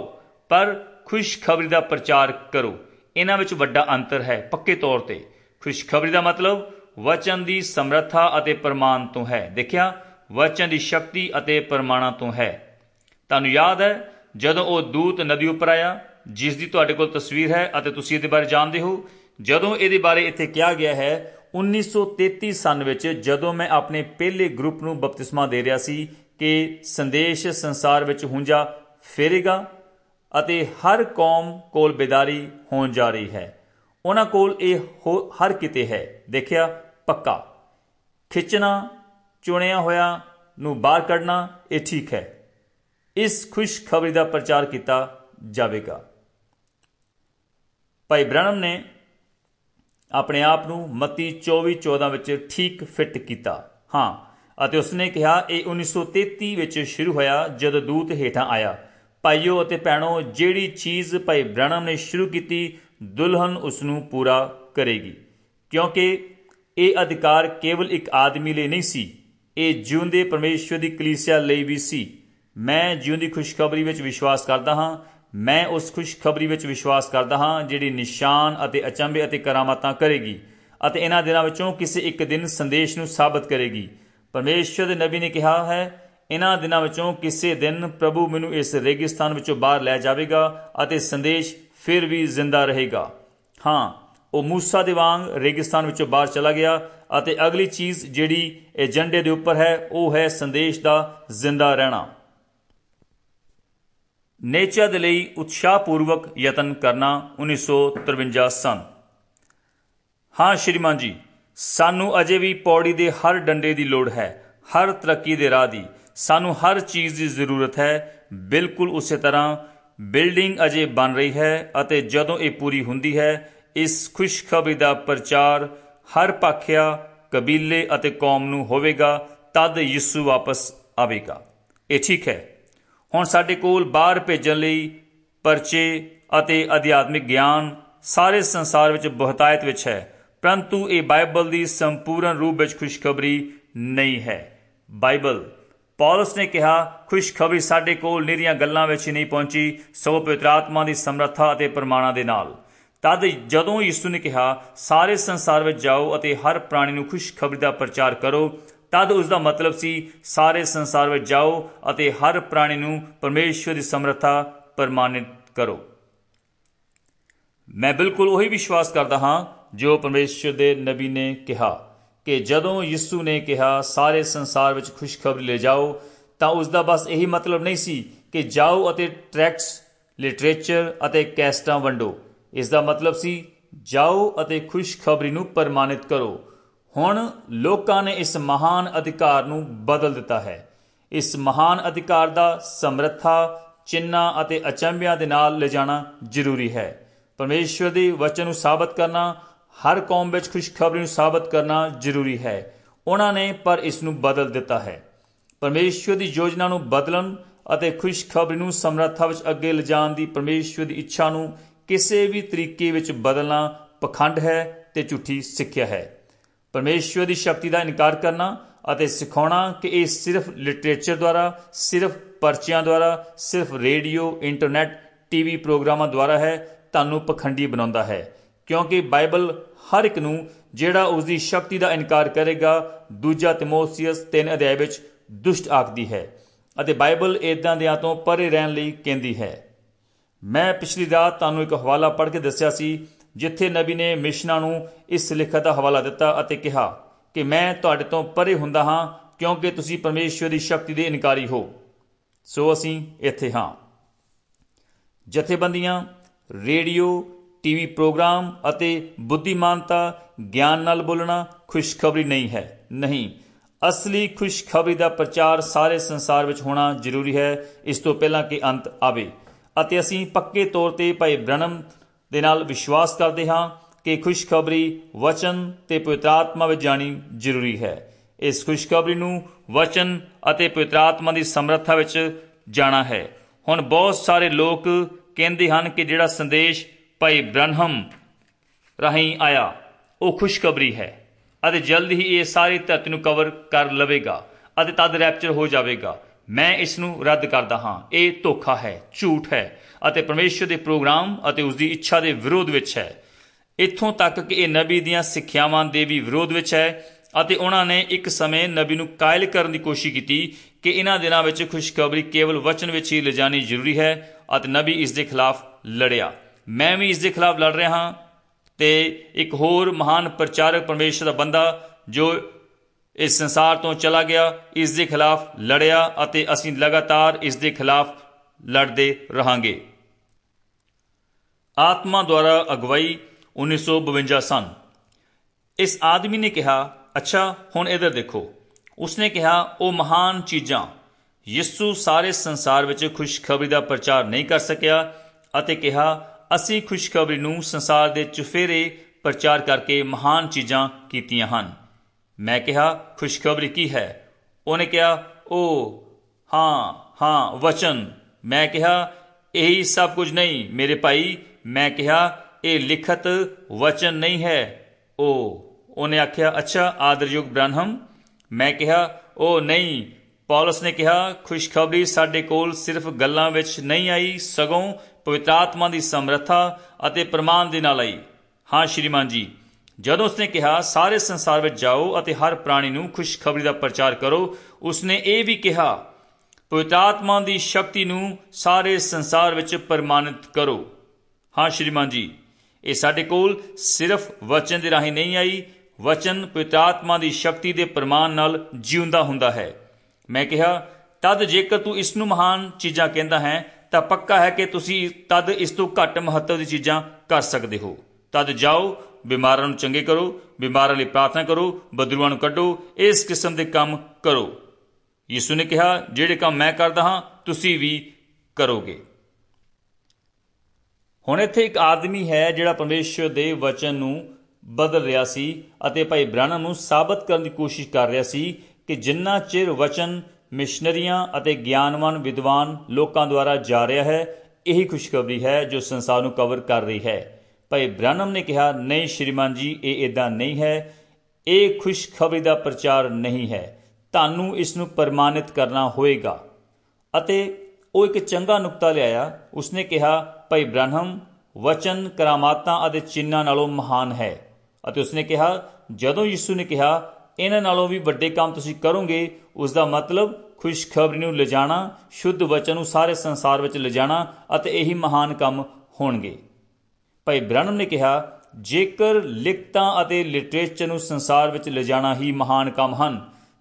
ਪਰ ਖੁਸ਼ਖਬਰੀ ਦਾ ਪ੍ਰਚਾਰ ਕਰੋ ਇਹਨਾਂ ਵਿੱਚ ਵੱਡਾ ਅੰਤਰ ਹੈ ਪੱਕੇ ਤੌਰ ਤੇ ਖੁਸ਼ਖਬਰੀ ਦਾ ਮਤਲਬ ਵਚਨ ਦੀ ਸਮਰੱਥਾ ਅਤੇ ਪ੍ਰਮਾਣ ਤੋਂ ਹੈ ਦੇਖਿਆ ਵਚਨ ਦੀ ਸ਼ਕਤੀ ਅਤੇ ਪਰਮਾਨਾ ਤੋਂ ਹੈ ਤੁਹਾਨੂੰ ਯਾਦ ਹੈ ਜਦੋਂ ਉਹ ਦੂਤ ਨਦੀ ਉੱਪਰ ਆਇਆ ਜਿਸ ਦੀ ਤੁਹਾਡੇ ਕੋਲ ਤਸਵੀਰ ਹੈ ਅਤੇ ਤੁਸੀਂ ਇਹਦੇ ਬਾਰੇ ਜਾਣਦੇ ਹੋ ਜਦੋਂ ਇਹਦੇ ਬਾਰੇ ਇੱਥੇ ਕਿਹਾ ਗਿਆ ਹੈ 1933 ਸਨ ਵਿੱਚ ਜਦੋਂ ਮੈਂ ਆਪਣੇ ਪਹਿਲੇ ਗਰੁੱਪ ਨੂੰ ਬਪਤਿਸਮਾ ਦੇ ਰਿਹਾ ਸੀ ਕਿ ਸੰਦੇਸ਼ ਸੰਸਾਰ ਵਿੱਚ ਹੁੰਜਾ ਫੇਰੇਗਾ ਅਤੇ ਹਰ ਕੌਮ ਕੋਲ ਬੇਦਾਰੀ ਹੋਣ ਜਾ ਰਹੀ ਹੈ ਉਹਨਾਂ ਕੋਲ ਇਹ ਹਰ ਕਿਤੇ ਹੈ ਦੇਖਿਆ ਪੱਕਾ ਖਿੱਚਣਾ ਚੁਣਿਆ ਹੋਇਆ ਨੂੰ ਬਾਹਰ ਕੱਢਣਾ ਇਹ ਠੀਕ ਹੈ ਇਸ ਖੁਸ਼ਖਬਰੀ ਦਾ ਪ੍ਰਚਾਰ ਕੀਤਾ ਜਾਵੇਗਾ ਭਾਈ ਬ੍ਰਹਮ ਨੇ ਆਪਣੇ ਆਪ ਨੂੰ ਮਤੀ 24 14 ਵਿੱਚ ਠੀਕ ਫਿੱਟ ਕੀਤਾ ਹਾਂ ਅਤੇ ਉਸਨੇ ਕਿਹਾ ਇਹ 1933 ਵਿੱਚ ਸ਼ੁਰੂ ਹੋਇਆ ਜਦ ਦੂਤ ਹੇਠਾਂ ਆਇਆ ਭਾਈਓ ਅਤੇ ਭੈਣੋ ਜਿਹੜੀ ਚੀਜ਼ ਭਾਈ ਬ੍ਰਣਮ ਨੇ ਸ਼ੁਰੂ ਕੀਤੀ ਦੁਲਹਨ ਉਸ ਨੂੰ ਪੂਰਾ ਕਰੇਗੀ ਕਿਉਂਕਿ ਇਹ ਅਧਿਕਾਰ ਕੇਵਲ ਇੱਕ ਆਦਮੀ ਲਈ ਨਹੀਂ ਸੀ ਇਹ ਜਿਉਂਦੇ ਪਰਮੇਸ਼ਵਰ ਦੀ ਕਲੀਸਿਆ ਲਈ ਵੀ ਸੀ ਮੈਂ ਜਿਉਂਦੀ ਖੁਸ਼ਖਬਰੀ ਵਿੱਚ ਵਿਸ਼ਵਾਸ ਕਰਦਾ ਹਾਂ ਮੈਂ ਉਸ ਖੁਸ਼ਖਬਰੀ ਵਿੱਚ ਵਿਸ਼ਵਾਸ ਕਰਦਾ ਹਾਂ ਜਿਹੜੀ ਨਿਸ਼ਾਨ ਅਤੇ ਅਚੰਭੇ ਅਤੇ ਕਰਾਮਾਤਾਂ ਕਰੇਗੀ ਅਤੇ ਇਹਨਾਂ ਦਿਨਾਂ ਵਿੱਚੋਂ ਕਿਸੇ ਇੱਕ ਦਿਨ ਸੰਦੇਸ਼ ਨੂੰ ਸਾਬਤ ਕਰੇਗੀ ਪਰਮੇਸ਼ਰ ਦੇ ਨਬੀ ਨੇ ਕਿਹਾ ਹੈ ਇਹਨਾਂ ਦਿਨਾਂ ਵਿੱਚੋਂ ਕਿਸੇ ਦਿਨ ਪ੍ਰਭੂ ਮੈਨੂੰ ਇਸ ਰੇਗਿਸਤਾਨ ਵਿੱਚੋਂ ਬਾਹਰ ਲੈ ਜਾਵੇਗਾ ਅਤੇ ਸੰਦੇਸ਼ ਫਿਰ ਵੀ ਜ਼ਿੰਦਾ ਰਹੇਗਾ ਹਾਂ ਉਹ موسی ਦੇ ਵਾਂਗ ਰੇਗਿਸਤਾਨ ਵਿੱਚੋਂ ਬਾਹਰ ਚਲਾ ਗਿਆ ਅਤੇ ਅਗਲੀ ਚੀਜ਼ ਜਿਹੜੀ ਏਜੰਡੇ ਦੇ ਉੱਪਰ ਹੈ ਉਹ ਹੈ ਸੰਦੇਸ਼ ਦਾ ਜ਼ਿੰਦਾ ਰਹਿਣਾ ਨੇਚਰ ਦੇ ਲਈ ਉਤਸ਼ਾਹਪੂਰਵਕ ਯਤਨ ਕਰਨਾ 1953 ਸਨ ਹਾਂ ਸ਼੍ਰੀਮਾਨ ਜੀ ਸਾਨੂੰ ਅਜੇ ਵੀ ਪੌੜੀ ਦੇ ਹਰ ਡੰਡੇ ਦੀ ਲੋੜ ਹੈ ਹਰ ਤਰੱਕੀ ਦੇ ਰਾਹ ਦੀ ਸਾਨੂੰ ਹਰ ਚੀਜ਼ ਦੀ ਜ਼ਰੂਰਤ ਹੈ ਬਿਲਕੁਲ ਉਸੇ ਤਰ੍ਹਾਂ ਬਿਲਡਿੰਗ ਅਜੇ ਬਣ ਰਹੀ ਹੈ ਅਤੇ ਜਦੋਂ ਇਹ ਪੂਰੀ ਹੁੰਦੀ ਹੈ ਇਸ ਖੁਸ਼ਖਬਰੀ ਦਾ ਪ੍ਰਚਾਰ ਹਰ ਪੱਖਿਆ ਕਬੀਲੇ ਅਤੇ ਕੌਮ ਨੂੰ ਹੋਵੇਗਾ ਤਦ ਯਿਸੂ ਵਾਪਸ ਆਵੇਗਾ ਇਹ ਠੀਕ ਹੈ ਹੁਣ ਸਾਡੇ ਕੋਲ ਬਾਹਰ ਭੇਜਣ ਲਈ ਪਰਚੇ ਅਤੇ ਅਧਿਆਤਮਿਕ ਗਿਆਨ ਸਾਰੇ ਸੰਸਾਰ ਵਿੱਚ ਬਹੁਤਾਇਤ ਵਿੱਚ ਹੈ ਪਰੰਤੂ ਇਹ ਬਾਈਬਲ ਦੀ ਸੰਪੂਰਨ ਰੂਪ ਵਿੱਚ ਖੁਸ਼ਖਬਰੀ ਨਹੀਂ ਹੈ ਬਾਈਬਲ ਪੌਲਸ ਨੇ ਕਿਹਾ ਖੁਸ਼ਖਬਰੀ ਸਾਡੇ ਕੋਲ ਨਿਰੀਆਂ ਗੱਲਾਂ ਵਿੱਚ ਨਹੀਂ ਪਹੁੰਚੀ ਸਗੋਂ ਪਵਿੱਤਰ ਆਤਮਾ ਦੀ ਸਮਰੱਥਾ ਅਤੇ ਪ੍ਰਮਾਣਾਂ ਦੇ ਨਾਲ ਤਦ ਜਦੋਂ ਯਿਸੂ ਨੇ ਕਿਹਾ ਸਾਰੇ ਸੰਸਾਰ ਵਿੱਚ ਜਾਓ ਅਤੇ ਹਰ ਪ੍ਰਾਣੀ ਨੂੰ ਖੁਸ਼ਖਬਰੀ ਦਾ ਪ੍ਰਚਾਰ ਕਰੋ ਤਦ ਉਸ ਦਾ ਮਤਲਬ ਸੀ ਸਾਰੇ ਸੰਸਾਰ ਵਿੱਚ ਜਾਓ ਅਤੇ ਹਰ ਪ੍ਰਾਣੀ ਨੂੰ ਪਰਮੇਸ਼ਵਰ ਦੀ ਸਮਰੱਥਾ ਪ੍ਰਮਾਣਿਤ ਕਰੋ ਮੈਂ ਬਿਲਕੁਲ ਉਹੀ ਵਿਸ਼ਵਾਸ ਕਰਦਾ ਹਾਂ ਜੋ ਪਰਮੇਸ਼ਰ ਦੇ ਨਬੀ ਨੇ ਕਿਹਾ ਕਿ ਜਦੋਂ ਯਿਸੂ ਨੇ ਕਿਹਾ ਸਾਰੇ ਸੰਸਾਰ ਵਿੱਚ ਖੁਸ਼ਖਬਰੀ ਲੈ ਜਾਓ ਤਾਂ ਉਸ ਦਾ ਬਸ ਇਹੀ ਮਤਲਬ ਨਹੀਂ ਸੀ ਕਿ ਜਾਓ ਅਤੇ ਟ੍ਰੈਕਸ ਲਿਟਰੇਚਰ ਅਤੇ ਕੈਸਟਾਂ ਵੰਡੋ ਇਸ ਦਾ ਮਤਲਬ ਸੀ ਜਾਓ ਅਤੇ ਖੁਸ਼ਖਬਰੀ ਨੂੰ ਪਰਮਾਨਿਤ ਕਰੋ ਹੁਣ ਲੋਕਾਂ ਨੇ ਇਸ ਮਹਾਨ ਅਧਿਕਾਰ ਨੂੰ ਬਦਲ ਦਿੱਤਾ ਹੈ ਇਸ ਮਹਾਨ ਅਧਿਕਾਰ ਦਾ ਸਮਰੱਥਾ ਚਿੰਨਾ ਅਤੇ ਅਚੰਭਿਆਂ ਦੇ ਨਾਲ ਲਿਜਾਣਾ ਜ਼ਰੂਰੀ ਹੈ ਪਰਮੇਸ਼ਵਰ ਦੇ ਵਚਨ ਨੂੰ ਸਾਬਤ ਕਰਨਾ ਹਰ ਕੌਮ ਵਿੱਚ ਖੁਸ਼ਖਬਰੀ ਨੂੰ ਸਾਬਤ ਕਰਨਾ ਜ਼ਰੂਰੀ ਹੈ ਉਹਨਾਂ ਨੇ ਪਰ ਇਸ ਨੂੰ ਬਦਲ ਦਿੱਤਾ ਹੈ ਪਰਮੇਸ਼ਵਰ ਦੀ ਯੋਜਨਾ ਨੂੰ ਬਦਲਣ ਅਤੇ ਖੁਸ਼ਖਬਰੀ ਨੂੰ ਸਮਰੱਥਾ ਵਿੱਚ ਅੱਗੇ ਲਿਜਾਣ ਦੀ ਪਰਮੇਸ਼ਵਰ ਦੀ ਇੱਛਾ ਨੂੰ ਕਿਸੇ ਵੀ ਤਰੀਕੇ ਵਿੱਚ ਬਦਲਣਾ ਪਖੰਡ ਹੈ ਤੇ ਝੂਠੀ ਸਿੱਖਿਆ ਹੈ ਪਰਮੇਸ਼ਵਰ ਦੀ ਸ਼ਕਤੀ ਦਾ ਇਨਕਾਰ ਕਰਨਾ ਅਤੇ ਸਿਖਾਉਣਾ ਕਿ ਇਹ ਸਿਰਫ ਲਿਟਰੇਚਰ ਦੁਆਰਾ ਸਿਰਫ ਪਰਚੀਆਂ ਦੁਆਰਾ ਸਿਰਫ ਰੇਡੀਓ ਇੰਟਰਨੈਟ ਟੀਵੀ ਪ੍ਰੋਗਰਾਮਾਂ ਦੁਆਰਾ ਹੈ ਤੁਹਾਨੂੰ ਪਖੰਡੀ ਬਣਾਉਂਦਾ ਹੈ ਕਿਉਂਕਿ ਬਾਈਬਲ ਹਰ ਇੱਕ ਨੂੰ ਜਿਹੜਾ ਉਸ ਦੀ ਸ਼ਕਤੀ ਦਾ ਇਨਕਾਰ ਕਰੇਗਾ ਦੂਜਾ ਤਿਮੋਥੀਅਸ 3 ਅਧਿਆਇ ਵਿੱਚ ਦੁਸ਼ਟ ਆਖਦੀ ਹੈ ਅਤੇ ਬਾਈਬਲ ਇਦਾਂ ਦੇ ਆਤੋਂ ਪਰੇ ਰਹਿਣ ਲਈ ਕਹਿੰਦੀ ਹੈ ਮੈਂ ਪਿਛਲੀ ਰਾਤ ਤੁਹਾਨੂੰ ਇੱਕ ਹਵਾਲਾ ਪੜ੍ਹ ਕੇ ਦੱਸਿਆ ਸੀ ਜਿੱਥੇ ਨਬੀ ਨੇ ਮਿਸ਼ਨਾ ਨੂੰ ਇਸ ਲਿਖਤ ਦਾ ਹਵਾਲਾ ਦਿੱਤਾ ਅਤੇ ਕਿਹਾ ਕਿ ਮੈਂ ਤੁਹਾਡੇ ਤੋਂ ਪਰੇ ਹੁੰਦਾ ਹਾਂ ਕਿਉਂਕਿ ਤੁਸੀਂ ਪਰਮੇਸ਼ਵਰ ਦੀ ਸ਼ਕਤੀ ਦੇ ਇਨਕਾਰੀ ਹੋ ਸੋ ਅਸੀਂ ਇੱਥੇ ਹਾਂ ਜਥੇਬੰਦੀਆਂ ਰੇਡੀਓ ਟੀਵੀ ਪ੍ਰੋਗਰਾਮ ਅਤੇ ਬੁੱਧੀਮਾਨਤਾ ਗਿਆਨ ਨਾਲ ਬੋਲਣਾ ਖੁਸ਼ਖਬਰੀ ਨਹੀਂ ਹੈ ਨਹੀਂ ਅਸਲੀ ਖੁਸ਼ਖਬਰੀ ਦਾ ਪ੍ਰਚਾਰ ਸਾਰੇ ਸੰਸਾਰ ਵਿੱਚ ਹੋਣਾ ਜ਼ਰੂਰੀ ਹੈ ਇਸ ਤੋਂ ਪਹਿਲਾਂ ਕਿ ਅੰਤ ਆਵੇ ਅਤੇ ਅਸੀਂ ਪੱਕੇ ਤੌਰ ਤੇ ਭਾਈ ਬ੍ਰਨਮ ਦੇ ਨਾਲ ਵਿਸ਼ਵਾਸ ਕਰਦੇ ਹਾਂ ਕਿ ਖੁਸ਼ਖਬਰੀ ਵਚਨ ਤੇ ਪਵਿੱਤਰ ਆਤਮਾ ਵਿੱਚ ਜਾਣੀ ਜ਼ਰੂਰੀ ਹੈ ਇਸ ਖੁਸ਼ਖਬਰੀ ਨੂੰ ਵਚਨ ਅਤੇ ਪਵਿੱਤਰ ਆਤਮਾ ਦੀ ਸਮਰੱਥਾ ਵਿੱਚ ਜਾਣਾ ਹੈ ਹੁਣ ਬਹੁਤ ਸਾਰੇ ਲੋਕ ਕਹਿੰਦੇ ਹਨ ਕਿ ਜਿਹੜਾ ਸੰਦੇਸ਼ ਭਾਈ ਬ੍ਰਹਮ ਰਾਹੀਂ ਆਇਆ ਉਹ ਖੁਸ਼ਖਬਰੀ ਹੈ ਅਤੇ ਜਲਦ ਹੀ ਇਹ ਸਾਰੀ ਧਰਤੀ ਨੂੰ ਕਵਰ ਕਰ ਲਵੇਗਾ ਅਤੇ ਤਦ ਰੈਪਚਰ ਹੋ ਜਾਵੇਗਾ ਮੈਂ ਇਸ ਨੂੰ ਰੱਦ ਕਰਦਾ ਹਾਂ ਇਹ ਧੋਖਾ ਹੈ ਝੂਠ ਹੈ ਅਤੇ ਪਰਮੇਸ਼ਰ ਦੇ ਪ੍ਰੋਗਰਾਮ ਅਤੇ ਉਸ ਦੀ ਇੱਛਾ ਦੇ ਵਿਰੋਧ ਵਿੱਚ ਹੈ ਇੱਥੋਂ ਤੱਕ ਕਿ ਇਹ ਨਬੀ ਦੀਆਂ ਸਿੱਖਿਆਵਾਂ ਦੇ ਵੀ ਵਿਰੋਧ ਵਿੱਚ ਹੈ ਅਤੇ ਉਹਨਾਂ ਨੇ ਇੱਕ ਸਮੇਂ ਨਬੀ ਨੂੰ ਕਾਇਲ ਕਰਨ ਦੀ ਕੋਸ਼ਿਸ਼ ਕੀਤੀ ਕਿ ਇਹਨਾਂ ਦਿਨਾਂ ਵਿੱਚ ਖੁਸ਼ਖਬਰੀ ਕੇਵਲ ਵਚਨ ਵਿੱਚ ਹੀ ਲਿਜਾਣੀ ਜ਼ਰੂਰੀ ਹੈ ਅਤੇ ਨਬੀ ਇਸ ਦੇ ਖਿਲਾਫ ਲੜਿਆ ਮੈਂ ਵੀ ਇਸ ਦੇ ਖਿਲਾਫ ਲੜ ਰਿਹਾ ਹਾਂ ਤੇ ਇੱਕ ਹੋਰ ਮਹਾਨ ਪ੍ਰਚਾਰਕ ਪਰਮੇਸ਼ਰ ਦਾ ਬੰਦਾ ਜੋ ਇਸ ਸੰਸਾਰ ਤੋਂ ਚਲਾ ਗਿਆ ਇਸ ਦੇ ਖਿਲਾਫ ਲੜਿਆ ਅਤੇ ਅਸੀਂ ਲਗਾਤਾਰ ਇਸ ਦੇ ਖਿਲਾਫ ਲੜਦੇ ਰਹਾਂਗੇ ਆਤਮਾ ਦੁਆਰਾ ਅਗਵਾਈ 1952 ਸਨ ਇਸ ਆਦਮੀ ਨੇ ਕਿਹਾ ਅੱਛਾ ਹੁਣ ਇਧਰ ਦੇਖੋ ਉਸਨੇ ਕਿਹਾ ਉਹ ਮਹਾਨ ਚੀਜ਼ਾਂ ਯਿਸੂ ਸਾਰੇ ਸੰਸਾਰ ਵਿੱਚ ਖੁਸ਼ਖਬਰੀ ਦਾ ਪ੍ਰਚਾਰ ਨਹੀਂ ਕਰ ਸਕਿਆ ਅਤੇ ਕਿਹਾ ਅਸੀਂ ਖੁਸ਼ਖਬਰੀ ਨੂੰ ਸੰਸਾਰ ਦੇ ਚੁਫੇਰੇ ਪ੍ਰਚਾਰ ਕਰਕੇ ਮਹਾਨ ਚੀਜ਼ਾਂ ਕੀਤੀਆਂ ਹਨ ਮੈਂ ਕਿਹਾ ਖੁਸ਼ਖਬਰੀ ਕੀ ਹੈ ਉਹਨੇ ਕਿਹਾ ਉਹ ਹਾਂ ਹਾਂ ਵਚਨ ਮੈਂ ਕਿਹਾ ਇਹ ਸਭ ਕੁਝ ਨਹੀਂ ਮੇਰੇ ਭਾਈ ਮੈਂ ਕਿਹਾ ਇਹ ਲਿਖਤ ਵਚਨ ਨਹੀਂ ਹੈ ਉਹ ਉਹਨੇ ਆਖਿਆ ਅੱਛਾ ਆਦਰਯੁਗ ਬ੍ਰਹਮ ਮੈਂ ਕਿਹਾ ਉਹ ਨਹੀਂ ਪੌਲਸ ਨੇ ਕਿਹਾ ਖੁਸ਼ਖਬਰੀ ਸਾਡੇ ਕੋਲ ਸਿਰਫ ਗੱਲਾਂ ਵਿੱਚ ਨਹੀਂ ਆਈ ਸਗੋਂ ਪਵਿੱਤਰ ਆਤਮਾ ਦੀ ਸਮਰੱਥਾ ਅਤੇ ਪ੍ਰਮਾਣ ਦੇ ਨਾਲ ਆਈ ਹਾਂ ਸ਼੍ਰੀਮਾਨ ਜੀ ਜਦੋਂ ਉਸਨੇ ਕਿਹਾ ਸਾਰੇ ਸੰਸਾਰ ਵਿੱਚ ਜਾਓ ਅਤੇ ਹਰ ਪ੍ਰਾਣੀ ਨੂੰ ਖੁਸ਼ਖਬਰੀ ਦਾ ਪ੍ਰਚਾਰ ਕਰੋ ਉਸਨੇ ਇਹ ਵੀ ਕਿਹਾ ਪਵਿੱਤਰ ਆਤਮਾ ਦੀ ਸ਼ਕਤੀ ਨੂੰ ਸਾਰੇ ਸੰਸਾਰ ਵਿੱਚ ਪਰਮਾਨਿਤ ਕਰੋ ਹਾਂ ਸ਼੍ਰੀਮਾਨ ਜੀ ਇਹ ਸਾਡੇ ਕੋਲ ਸਿਰਫ ਵਚਨ ਦੇ ਰਾਹੀਂ ਨਹੀਂ ਆਈ ਵਚਨ ਪਵਿੱਤਰ ਆਤਮਾ ਦੀ ਸ਼ਕਤੀ ਦੇ ਪ੍ਰਮਾਣ ਨਾਲ ਜਿਉਂਦਾ ਹੁੰਦਾ ਹੈ ਮੈਂ ਕਿਹਾ ਤਦ ਜੇਕਰ ਤੂੰ ਇਸ ਨੂੰ ਮਹਾਨ ਚੀਜ਼ਾਂ ਕਹਿੰਦਾ ਹੈ ਤਾਂ ਪੱਕਾ ਹੈ ਕਿ ਤੁਸੀਂ ਤਦ ਇਸ ਤੋਂ ਘੱਟ ਮਹੱਤਵ ਦੀ ਚੀਜ਼ਾਂ ਕਰ ਸਕਦੇ ਹੋ ਤਦ ਜਾਓ ਬਿਮਾਰਾਂ ਨੂੰ ਚੰਗੇ ਕਰੋ ਬਿਮਾਰਾਂ ਲਈ ਪ੍ਰਾਰਥਨਾ ਕਰੋ ਬਦਰੂਆਂ ਨੂੰ ਕੱਢੋ ਇਸ ਕਿਸਮ ਦੇ ਕੰਮ ਕਰੋ ਯਿਸੂ ਨੇ ਕਿਹਾ ਜਿਹੜੇ ਕੰਮ ਮੈਂ ਕਰਦਾ ਹਾਂ ਤੁਸੀਂ ਵੀ ਕਰੋਗੇ ਹੁਣ ਇੱਥੇ ਇੱਕ ਆਦਮੀ ਹੈ ਜਿਹੜਾ ਪਰਮੇਸ਼ਵਰ ਦੇ ਵਚਨ ਨੂੰ ਬਦਲ ਰਿਹਾ ਸੀ ਅਤੇ ਭਾਈ ਬ੍ਰਾਹਮਣ ਨੂੰ ਸਾਬਤ ਕਰਨ ਦੀ ਕੋਸ਼ਿਸ਼ ਕਰ ਰਿਹਾ ਸੀ ਕਿ ਜਿੰਨਾ ਚਿਰ ਵਚਨ ਮਿਸ਼ਨਰੀਆਂ ਅਤੇ ਗਿਆਨਵਾਨ ਵਿਦਵਾਨ ਲੋਕਾਂ ਦੁਆਰਾ ਜਾ ਰਿਹਾ ਹੈ ਇਹੀ ਖੁਸ਼ਖਬਰੀ ਹੈ ਜੋ ਸੰਸਾਰ ਨੂੰ ਕਵਰ ਕਰ ਰਹੀ ਹੈ ਭਾਈ ਬ੍ਰਾਨਮ ਨੇ ਕਿਹਾ ਨਹੀਂ ਸ਼੍ਰੀਮਾਨ ਜੀ ਇਹ ਇਦਾਂ ਨਹੀਂ ਹੈ ਇਹ ਖੁਸ਼ਖਬਰੀ ਦਾ ਪ੍ਰਚਾਰ ਨਹੀਂ ਹੈ ਤੁਹਾਨੂੰ ਇਸ ਨੂੰ ਪ੍ਰਮਾਣਿਤ ਕਰਨਾ ਹੋਵੇਗਾ ਅਤੇ ਉਹ ਇੱਕ ਚੰਗਾ ਨੁਕਤਾ ਲਿਆਇਆ ਉਸਨੇ ਕਿਹਾ ਭਾਈ ਬ੍ਰਾਹਮ ਵਚਨ ਕਰਾਮਾਤਾਂ ਅਤੇ ਚਿੰਨਾਂ ਨਾਲੋਂ ਮਹਾਨ ਹੈ ਅਤੇ ਉਸਨੇ ਕਿਹਾ ਜਦੋਂ ਯਿਸੂ ਨੇ ਕਿਹਾ ਇਹਨਾਂ ਨਾਲੋਂ ਵੀ ਵੱਡੇ ਕੰਮ ਤੁਸੀਂ ਕਰੋਗੇ ਉਸ ਦਾ ਮਤਲਬ ਖੁਸ਼ਖਬਰੀ ਨੂੰ ਲਿਜਾਣਾ ਸ਼ੁੱਧ ਵਚਨ ਨੂੰ ਸਾਰੇ ਸੰਸਾਰ ਵਿੱਚ ਲਿਜਾਣਾ ਅਤੇ ਇਹੀ ਮਹਾਨ ਕੰਮ ਹੋਣਗੇ ਭਾਈ ਬ੍ਰਹਮ ਨੇ ਕਿਹਾ ਜੇਕਰ ਲਿਖਤਾਂ ਅਤੇ ਲਿਟਰੇਚਰ ਨੂੰ ਸੰਸਾਰ ਵਿੱਚ ਲਿਜਾਣਾ ਹੀ ਮਹਾਨ ਕੰਮ ਹਨ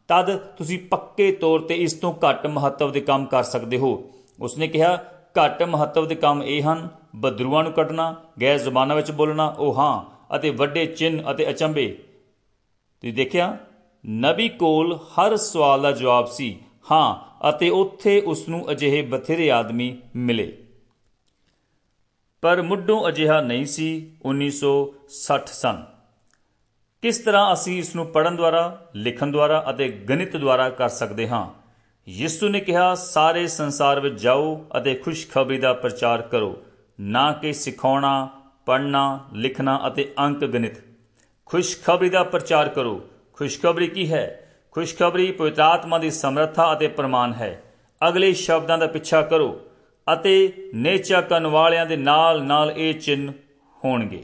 ਤਦ ਤੁਸੀਂ ਪੱਕੇ ਤੌਰ ਤੇ ਇਸ ਤੋਂ ਘੱਟ ਮਹੱਤਵ ਦੇ ਕੰਮ ਕਰ ਸਕਦੇ ਹੋ ਉਸਨੇ ਕਿਹਾ ਘੱਟ ਮਹੱਤਵ ਦੇ ਕੰਮ ਇਹ ਹਨ ਬਦਰੂਆਂ ਨੂੰ ਕੱਢਣਾ ਗੈਰ ਜ਼ਬਾਨਾਂ ਵਿੱਚ ਬੋਲਣਾ ਉਹ ਹਾਂ ਅਤੇ ਵੱਡੇ ਚਿੰਨ ਅਤੇ ਅਚੰਬੇ ਤੁਸੀਂ ਦੇਖਿਆ ਨਬੀ ਕੋਲ ਹਰ ਸਵਾਲ ਦਾ ਜਵਾਬ ਸੀ ਹਾਂ ਅਤੇ ਉੱਥੇ ਉਸ ਨੂੰ ਅਜਿਹੇ ਬਥੇਰੇ ਆਦਮੀ ਮਿਲੇ ਪਰ ਮੁੱਢੋਂ ਅਜਿਹਾ ਨਹੀਂ ਸੀ 1960 ਸਨ ਕਿਸ ਤਰ੍ਹਾਂ ਅਸੀਂ ਇਸ ਨੂੰ ਪੜਨ ਦੁਆਰਾ ਲਿਖਣ ਦੁਆਰਾ ਅਤੇ ਗਣਿਤ ਦੁਆਰਾ ਕਰ ਸਕਦੇ ਹਾਂ ਯਿਸੂ ਨੇ ਕਿਹਾ ਸਾਰੇ ਸੰਸਾਰ ਵਿੱਚ ਜਾਓ ਅਤੇ ਖੁਸ਼ਖਬਰੀ ਦਾ ਪ੍ਰਚਾਰ ਕਰੋ ਨਾ ਕਿ ਸਿਖਾਉਣਾ ਪੜਨਾ ਲਿਖਣਾ ਅਤੇ ਅੰਕ ਗਣਿਤ ਖੁਸ਼ਖਬਰੀ ਦਾ ਪ੍ਰਚਾਰ ਕਰੋ ਖੁਸ਼ਖਬਰੀ ਕੀ ਹੈ ਖੁਸ਼ਖਬਰੀ ਪਵਿੱਤਰ ਆਤਮਾ ਦੀ ਸਮਰੱਥਾ ਅਤੇ ਪ੍ਰਮਾਣ ਹੈ ਅਗਲੇ ਸ਼ਬਦਾਂ ਦਾ ਪਿੱਛਾ ਕਰੋ ਅਤੇ ਨੇਚਾ ਕਰਨ ਵਾਲਿਆਂ ਦੇ ਨਾਲ ਨਾਲ ਇਹ ਚਿੰਨ ਹੋਣਗੇ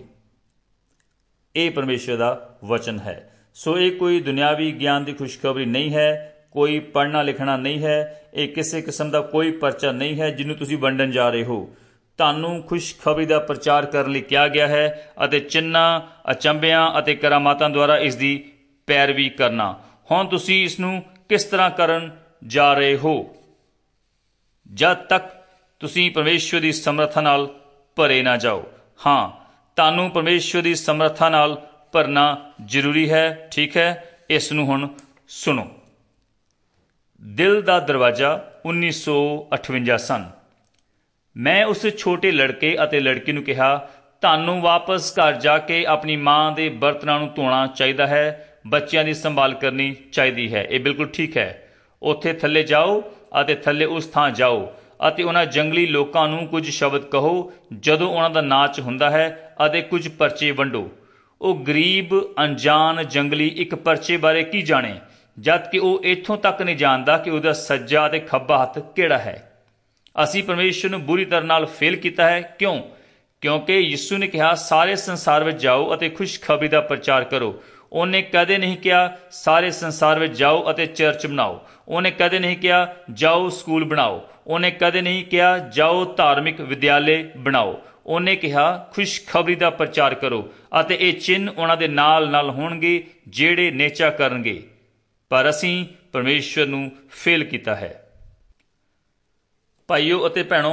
ਇਹ ਪਰਮੇਸ਼ਰ ਦਾ ਵਚਨ ਹੈ ਸੋ ਇਹ ਕੋਈ ਦੁਨਿਆਵੀ ਗਿਆਨ ਦੀ ਖੁਸ਼ਖਬਰੀ ਨਹੀਂ ਹੈ ਕੋਈ ਪੜਨਾ ਲਿਖਣਾ ਨਹੀਂ ਹੈ ਇਹ ਕਿਸੇ ਕਿਸਮ ਦਾ ਕੋਈ ਪਰਚਾ ਨਹੀਂ ਹੈ ਜਿਹਨੂੰ ਤੁਸੀਂ ਵੰਡਣ ਜਾ ਰਹੇ ਹੋ ਤੁਹਾਨੂੰ ਖੁਸ਼ਖਬਰੀ ਦਾ ਪ੍ਰਚਾਰ ਕਰਨ ਲਈ ਕਿਹਾ ਗਿਆ ਹੈ ਅਤੇ ਚਿੰਨਾ ਅਚੰਬਿਆਂ ਅਤੇ ਕਰਾਮਾਤਾਂ ਦੁਆਰਾ ਇਸ ਦੀ ਪੈਰਵੀ ਕਰਨਾ ਹੁਣ ਤੁਸੀਂ ਇਸ ਨੂੰ ਕਿਸ ਤਰ੍ਹਾਂ ਕਰਨ ਜਾ ਰਹੇ ਹੋ ਜਦ ਤੱਕ ਤੁਸੀਂ ਪਰਮੇਸ਼ਵਰ ਦੀ ਸਮਰੱਥਾ ਨਾਲ ਭਰੇ ਨਾ ਜਾਓ ਹਾਂ ਤੁਹਾਨੂੰ ਪਰਮੇਸ਼ਵਰ ਦੀ ਸਮਰੱਥਾ ਨਾਲ ਭਰਨਾ ਜ਼ਰੂਰੀ ਹੈ ਠੀਕ ਹੈ ਇਸ ਨੂੰ ਹੁਣ ਸੁਣੋ ਦਿਲ ਦਾ ਦਰਵਾਜ਼ਾ 1958 ਸਨ ਮੈਂ ਉਸ ਛੋਟੇ ਲੜਕੇ ਅਤੇ ਲੜਕੀ ਨੂੰ ਕਿਹਾ ਤੁਹਾਨੂੰ ਵਾਪਸ ਘਰ ਜਾ ਕੇ ਆਪਣੀ ਮਾਂ ਦੇ ਬਰਤਨਾਂ ਨੂੰ ਧੋਣਾ ਚਾਹੀਦਾ ਹੈ ਬੱਚਿਆਂ ਦੀ ਸੰਭਾਲ ਕਰਨੀ ਚਾਹੀਦੀ ਹੈ ਇਹ ਬਿਲਕੁਲ ਠੀਕ ਹੈ ਉੱਥੇ ਥੱਲੇ ਜਾਓ ਅਤੇ ਥੱਲੇ ਉਸ ਥਾਂ ਜਾਓ ਅਤੇ ਉਹਨਾਂ ਜੰਗਲੀ ਲੋਕਾਂ ਨੂੰ ਕੁਝ ਸ਼ਬਦ ਕਹੋ ਜਦੋਂ ਉਹਨਾਂ ਦਾ ਨਾਚ ਹੁੰਦਾ ਹੈ ਅਤੇ ਕੁਝ ਪਰਚੇ ਵੰਡੋ ਉਹ ਗਰੀਬ ਅਣਜਾਣ ਜੰਗਲੀ ਇੱਕ ਪਰਚੇ ਬਾਰੇ ਕੀ ਜਾਣੇ ਜਦ ਕਿ ਉਹ ਇੱਥੋਂ ਤੱਕ ਨਹੀਂ ਜਾਣਦਾ ਕਿ ਉਹਦਾ ਸੱਜਾ ਤੇ ਖੱਬਾ ਹੱਥ ਕਿਹੜਾ ਹੈ ਅਸੀਂ ਪਰਮੇਸ਼ਰ ਨੂੰ ਬੁਰੀ ਤਰ੍ਹਾਂ ਨਾਲ ਫੇਲ ਕੀਤਾ ਹੈ ਕਿਉਂ ਕਿਉਂਕਿ ਯਿਸੂ ਨੇ ਕਿਹਾ ਸਾਰੇ ਸੰਸਾਰ ਵਿੱਚ ਜਾਓ ਅਤੇ ਖੁਸ਼ਖਬਰੀ ਦਾ ਪ੍ਰਚਾਰ ਕਰੋ ਉਹਨੇ ਕਦੇ ਨਹੀਂ ਕਿਹਾ ਸਾਰੇ ਸੰਸਾਰ ਵਿੱਚ ਜਾਓ ਅਤੇ ਚਰਚ ਬਣਾਓ ਉਹਨੇ ਕਦੇ ਨਹੀਂ ਕਿਹਾ ਜਾਓ ਸਕੂਲ ਬਣਾਓ ਉਹਨੇ ਕਦੇ ਨਹੀਂ ਕਿਹਾ ਜਾਓ ਧਾਰਮਿਕ ਵਿਦਿਆਲੇ ਬਣਾਓ ਉਹਨੇ ਕਿਹਾ ਖੁਸ਼ਖਬਰੀ ਦਾ ਪ੍ਰਚਾਰ ਕਰੋ ਅਤੇ ਇਹ ਚਿੰਨ ਉਹਨਾਂ ਦੇ ਨਾਲ ਨਾਲ ਹੋਣਗੇ ਜਿਹੜੇ ਨੇਚਾ ਕਰਨਗੇ ਪਰ ਅਸੀਂ ਪਰਮੇਸ਼ਵਰ ਨੂੰ ਫੇਲ ਕੀਤਾ ਹੈ ਭਾਈਓ ਅਤੇ ਭੈਣੋ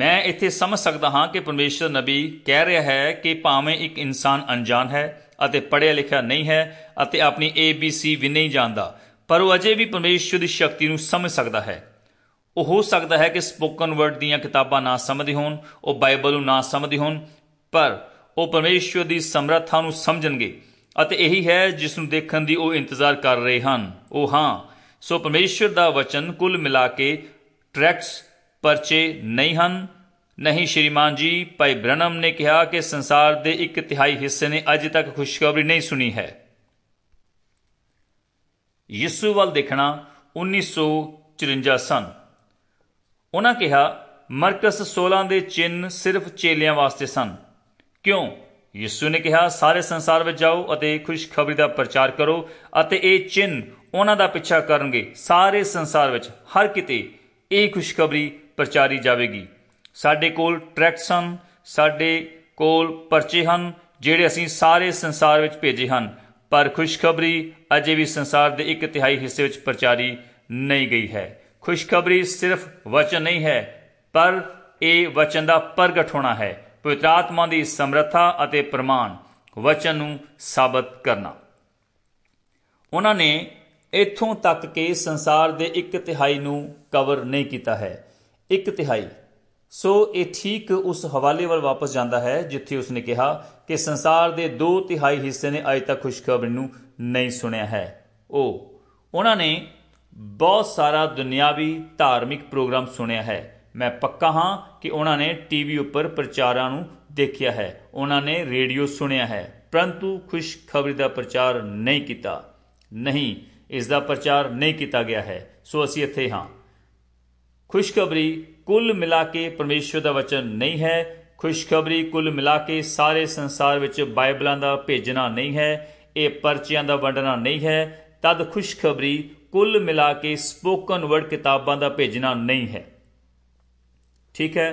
ਮੈਂ ਇੱਥੇ ਸਮਝ ਸਕਦਾ ਹਾਂ ਕਿ ਪਰਮੇਸ਼ਰ ਨਬੀ ਕਹਿ ਰਿਹਾ ਹੈ ਕਿ ਭਾਵੇਂ ਇੱਕ ਇਨਸਾਨ ਅਣਜਾਣ ਹੈ ਅਤੇ ਪੜ੍ਹਿਆ ਲਿਖਿਆ ਨਹੀਂ ਹੈ ਅਤੇ ਆਪਣੀ ABC ਵੀ ਨਹੀਂ ਜਾਣਦਾ ਪਰ ਉਹ ਅਜੇ ਵੀ ਪਰਮੇਸ਼ਰ ਦੀ ਸ਼ਕਤੀ ਨੂੰ ਸਮਝ ਸਕਦਾ ਹੈ ਉਹ ਹੋ ਸਕਦਾ ਹੈ ਕਿ ਸਪੋਕਨ ਵਰਡ ਦੀਆਂ ਕਿਤਾਬਾਂ ਨਾ ਸਮਝਦੇ ਹੋਣ ਉਹ ਬਾਈਬਲ ਨੂੰ ਨਾ ਸਮਝਦੇ ਹੋਣ ਪਰ ਉਹ ਪਰਮੇਸ਼ਰ ਦੀ ਸਮਰੱਥਾ ਨੂੰ ਸਮਝਣਗੇ ਅਤੇ ਇਹੀ ਹੈ ਜਿਸ ਨੂੰ ਦੇਖਣ ਦੀ ਉਹ ਇੰਤਜ਼ਾਰ ਕਰ ਰਹੇ ਹਨ ਉਹ ਹਾਂ ਸੋ ਪਰਮੇਸ਼ਰ ਦਾ ਵਚਨ ਕੁੱਲ ਮਿਲਾ ਕੇ ਟ੍ਰੈਕਸ ਪਰਚੇ ਨਹੀਂ ਹਨ ਨਹੀਂ ਸ਼੍ਰੀਮਾਨ ਜੀ ਭਾਈ ਬ੍ਰਨਮ ਨੇ ਕਿਹਾ ਕਿ ਸੰਸਾਰ ਦੇ ਇੱਕ ਤਿਹਾਈ ਹਿੱਸੇ ਨੇ ਅਜੇ ਤੱਕ ਖੁਸ਼ਖਬਰੀ ਨਹੀਂ ਸੁਣੀ ਹੈ ਯਿਸੂ ਵੱਲ ਦੇਖਣਾ 1954 ਸਨ ਉਹਨਾਂ ਕਿਹਾ ਮਰਕਸ 16 ਦੇ ਚਿੰਨ ਸਿਰਫ ਚੇਲਿਆਂ ਵਾਸਤੇ ਸਨ ਕਿਉਂ ਯਿਸੂ ਨੇ ਕਿਹਾ ਸਾਰੇ ਸੰਸਾਰ ਵਿੱਚ ਜਾਓ ਅਤੇ ਖੁਸ਼ਖਬਰੀ ਦਾ ਪ੍ਰਚਾਰ ਕਰੋ ਅਤੇ ਇਹ ਚਿੰਨ ਉਹਨਾਂ ਦਾ ਪਿੱਛਾ ਕਰਨਗੇ ਸਾਰੇ ਸੰਸਾਰ ਵਿੱਚ ਹਰ ਕਿਤੇ ਇਹ ਖੁਸ਼ਖਬਰੀ ਪ੍ਰਚਾਰੀ ਜਾਵੇਗੀ ਸਾਡੇ ਕੋਲ ਟ੍ਰੈਕਟਸ ਹਨ ਸਾਡੇ ਕੋਲ ਪਰਚੇ ਹਨ ਜਿਹੜੇ ਅਸੀਂ ਸਾਰੇ ਸੰਸਾਰ ਵਿੱਚ ਭੇਜੇ ਹਨ ਪਰ ਖੁਸ਼ਖਬਰੀ ਅਜੇ ਵੀ ਸੰਸਾਰ ਦੇ ਇੱਕ ਤਿਹਾਈ ਹਿੱਸੇ ਵਿੱਚ ਪ੍ਰਚਾਰੀ ਨਹੀਂ ਗਈ ਹੈ ਖੁਸ਼ਖਬਰੀ ਸਿਰਫ ਵਚਨ ਨਹੀਂ ਹੈ ਪਰ ਇਹ ਵਚਨ ਦਾ ਪ੍ਰਗਟ ਹੋਣਾ ਹੈ ਪਵਿੱਤਰ ਆਤਮਾ ਦੀ ਸਮਰੱਥਾ ਅਤੇ ਪ੍ਰਮਾਣ ਵਚਨ ਨੂੰ ਸਾਬਤ ਕਰਨਾ ਉਹਨਾਂ ਨੇ ਇੱਥੋਂ ਤੱਕ ਕਿ ਸੰਸਾਰ ਦੇ ਇੱਕ ਤਿਹਾਈ ਨੂੰ ਕਵਰ ਨਹੀਂ ਕੀਤਾ ਹੈ ਇੱਕ ਤਿਹਾਈ ਸੋ ਇਹ ਠੀਕ ਉਸ ਹਵਾਲੇ ਵੱਲ ਵਾਪਸ ਜਾਂਦਾ ਹੈ ਜਿੱਥੇ ਉਸਨੇ ਕਿਹਾ ਕਿ ਸੰਸਾਰ ਦੇ 2 ਤਿਹਾਈ ਹਿੱਸੇ ਨੇ ਅਜੇ ਤੱਕ ਖੁਸ਼ਖਬਰੀ ਨੂੰ ਨਹੀਂ ਸੁਣਿਆ ਹੈ ਉਹ ਉਹਨਾਂ ਨੇ ਬਹੁਤ ਸਾਰਾ ਦੁਨਿਆਵੀ ਧਾਰਮਿਕ ਪ੍ਰੋਗਰਾਮ ਸੁਣਿਆ ਹੈ ਮੈਂ ਪੱਕਾ ਹਾਂ ਕਿ ਉਹਨਾਂ ਨੇ ਟੀਵੀ ਉੱਪਰ ਪ੍ਰਚਾਰਾਂ ਨੂੰ ਦੇਖਿਆ ਹੈ ਉਹਨਾਂ ਨੇ ਰੇਡੀਓ ਸੁਣਿਆ ਹੈ ਪਰੰਤੂ ਖੁਸ਼ਖਬਰੀ ਦਾ ਪ੍ਰਚਾਰ ਨਹੀਂ ਕੀਤਾ ਨਹੀਂ ਇਸ ਦਾ ਪ੍ਰਚਾਰ ਨਹੀਂ ਕੀਤਾ ਗਿਆ ਹੈ ਸੋ ਅਸੀਂ ਇੱਥੇ ਹਾਂ ਖੁਸ਼ਖਬਰੀ ਕੁੱਲ ਮਿਲਾ ਕੇ ਪਰਮੇਸ਼ਵਰ ਦਾ ਵਚਨ ਨਹੀਂ ਹੈ ਖੁਸ਼ਖਬਰੀ ਕੁੱਲ ਮਿਲਾ ਕੇ ਸਾਰੇ ਸੰਸਾਰ ਵਿੱਚ ਬਾਈਬਲਾਂ ਦਾ ਭੇਜਣਾ ਨਹੀਂ ਹੈ ਇਹ ਪਰਚੀਆਂ ਦਾ ਵੰਡਣਾ ਨਹੀਂ ਹੈ ਤਦ ਖੁਸ਼ਖਬਰੀ ਕੁੱਲ ਮਿਲਾ ਕੇ ਸਪੋਕਨ ਵਰਡ ਕਿਤਾਬਾਂ ਦਾ ਭੇਜਣਾ ਨਹੀਂ ਹੈ ਠੀਕ ਹੈ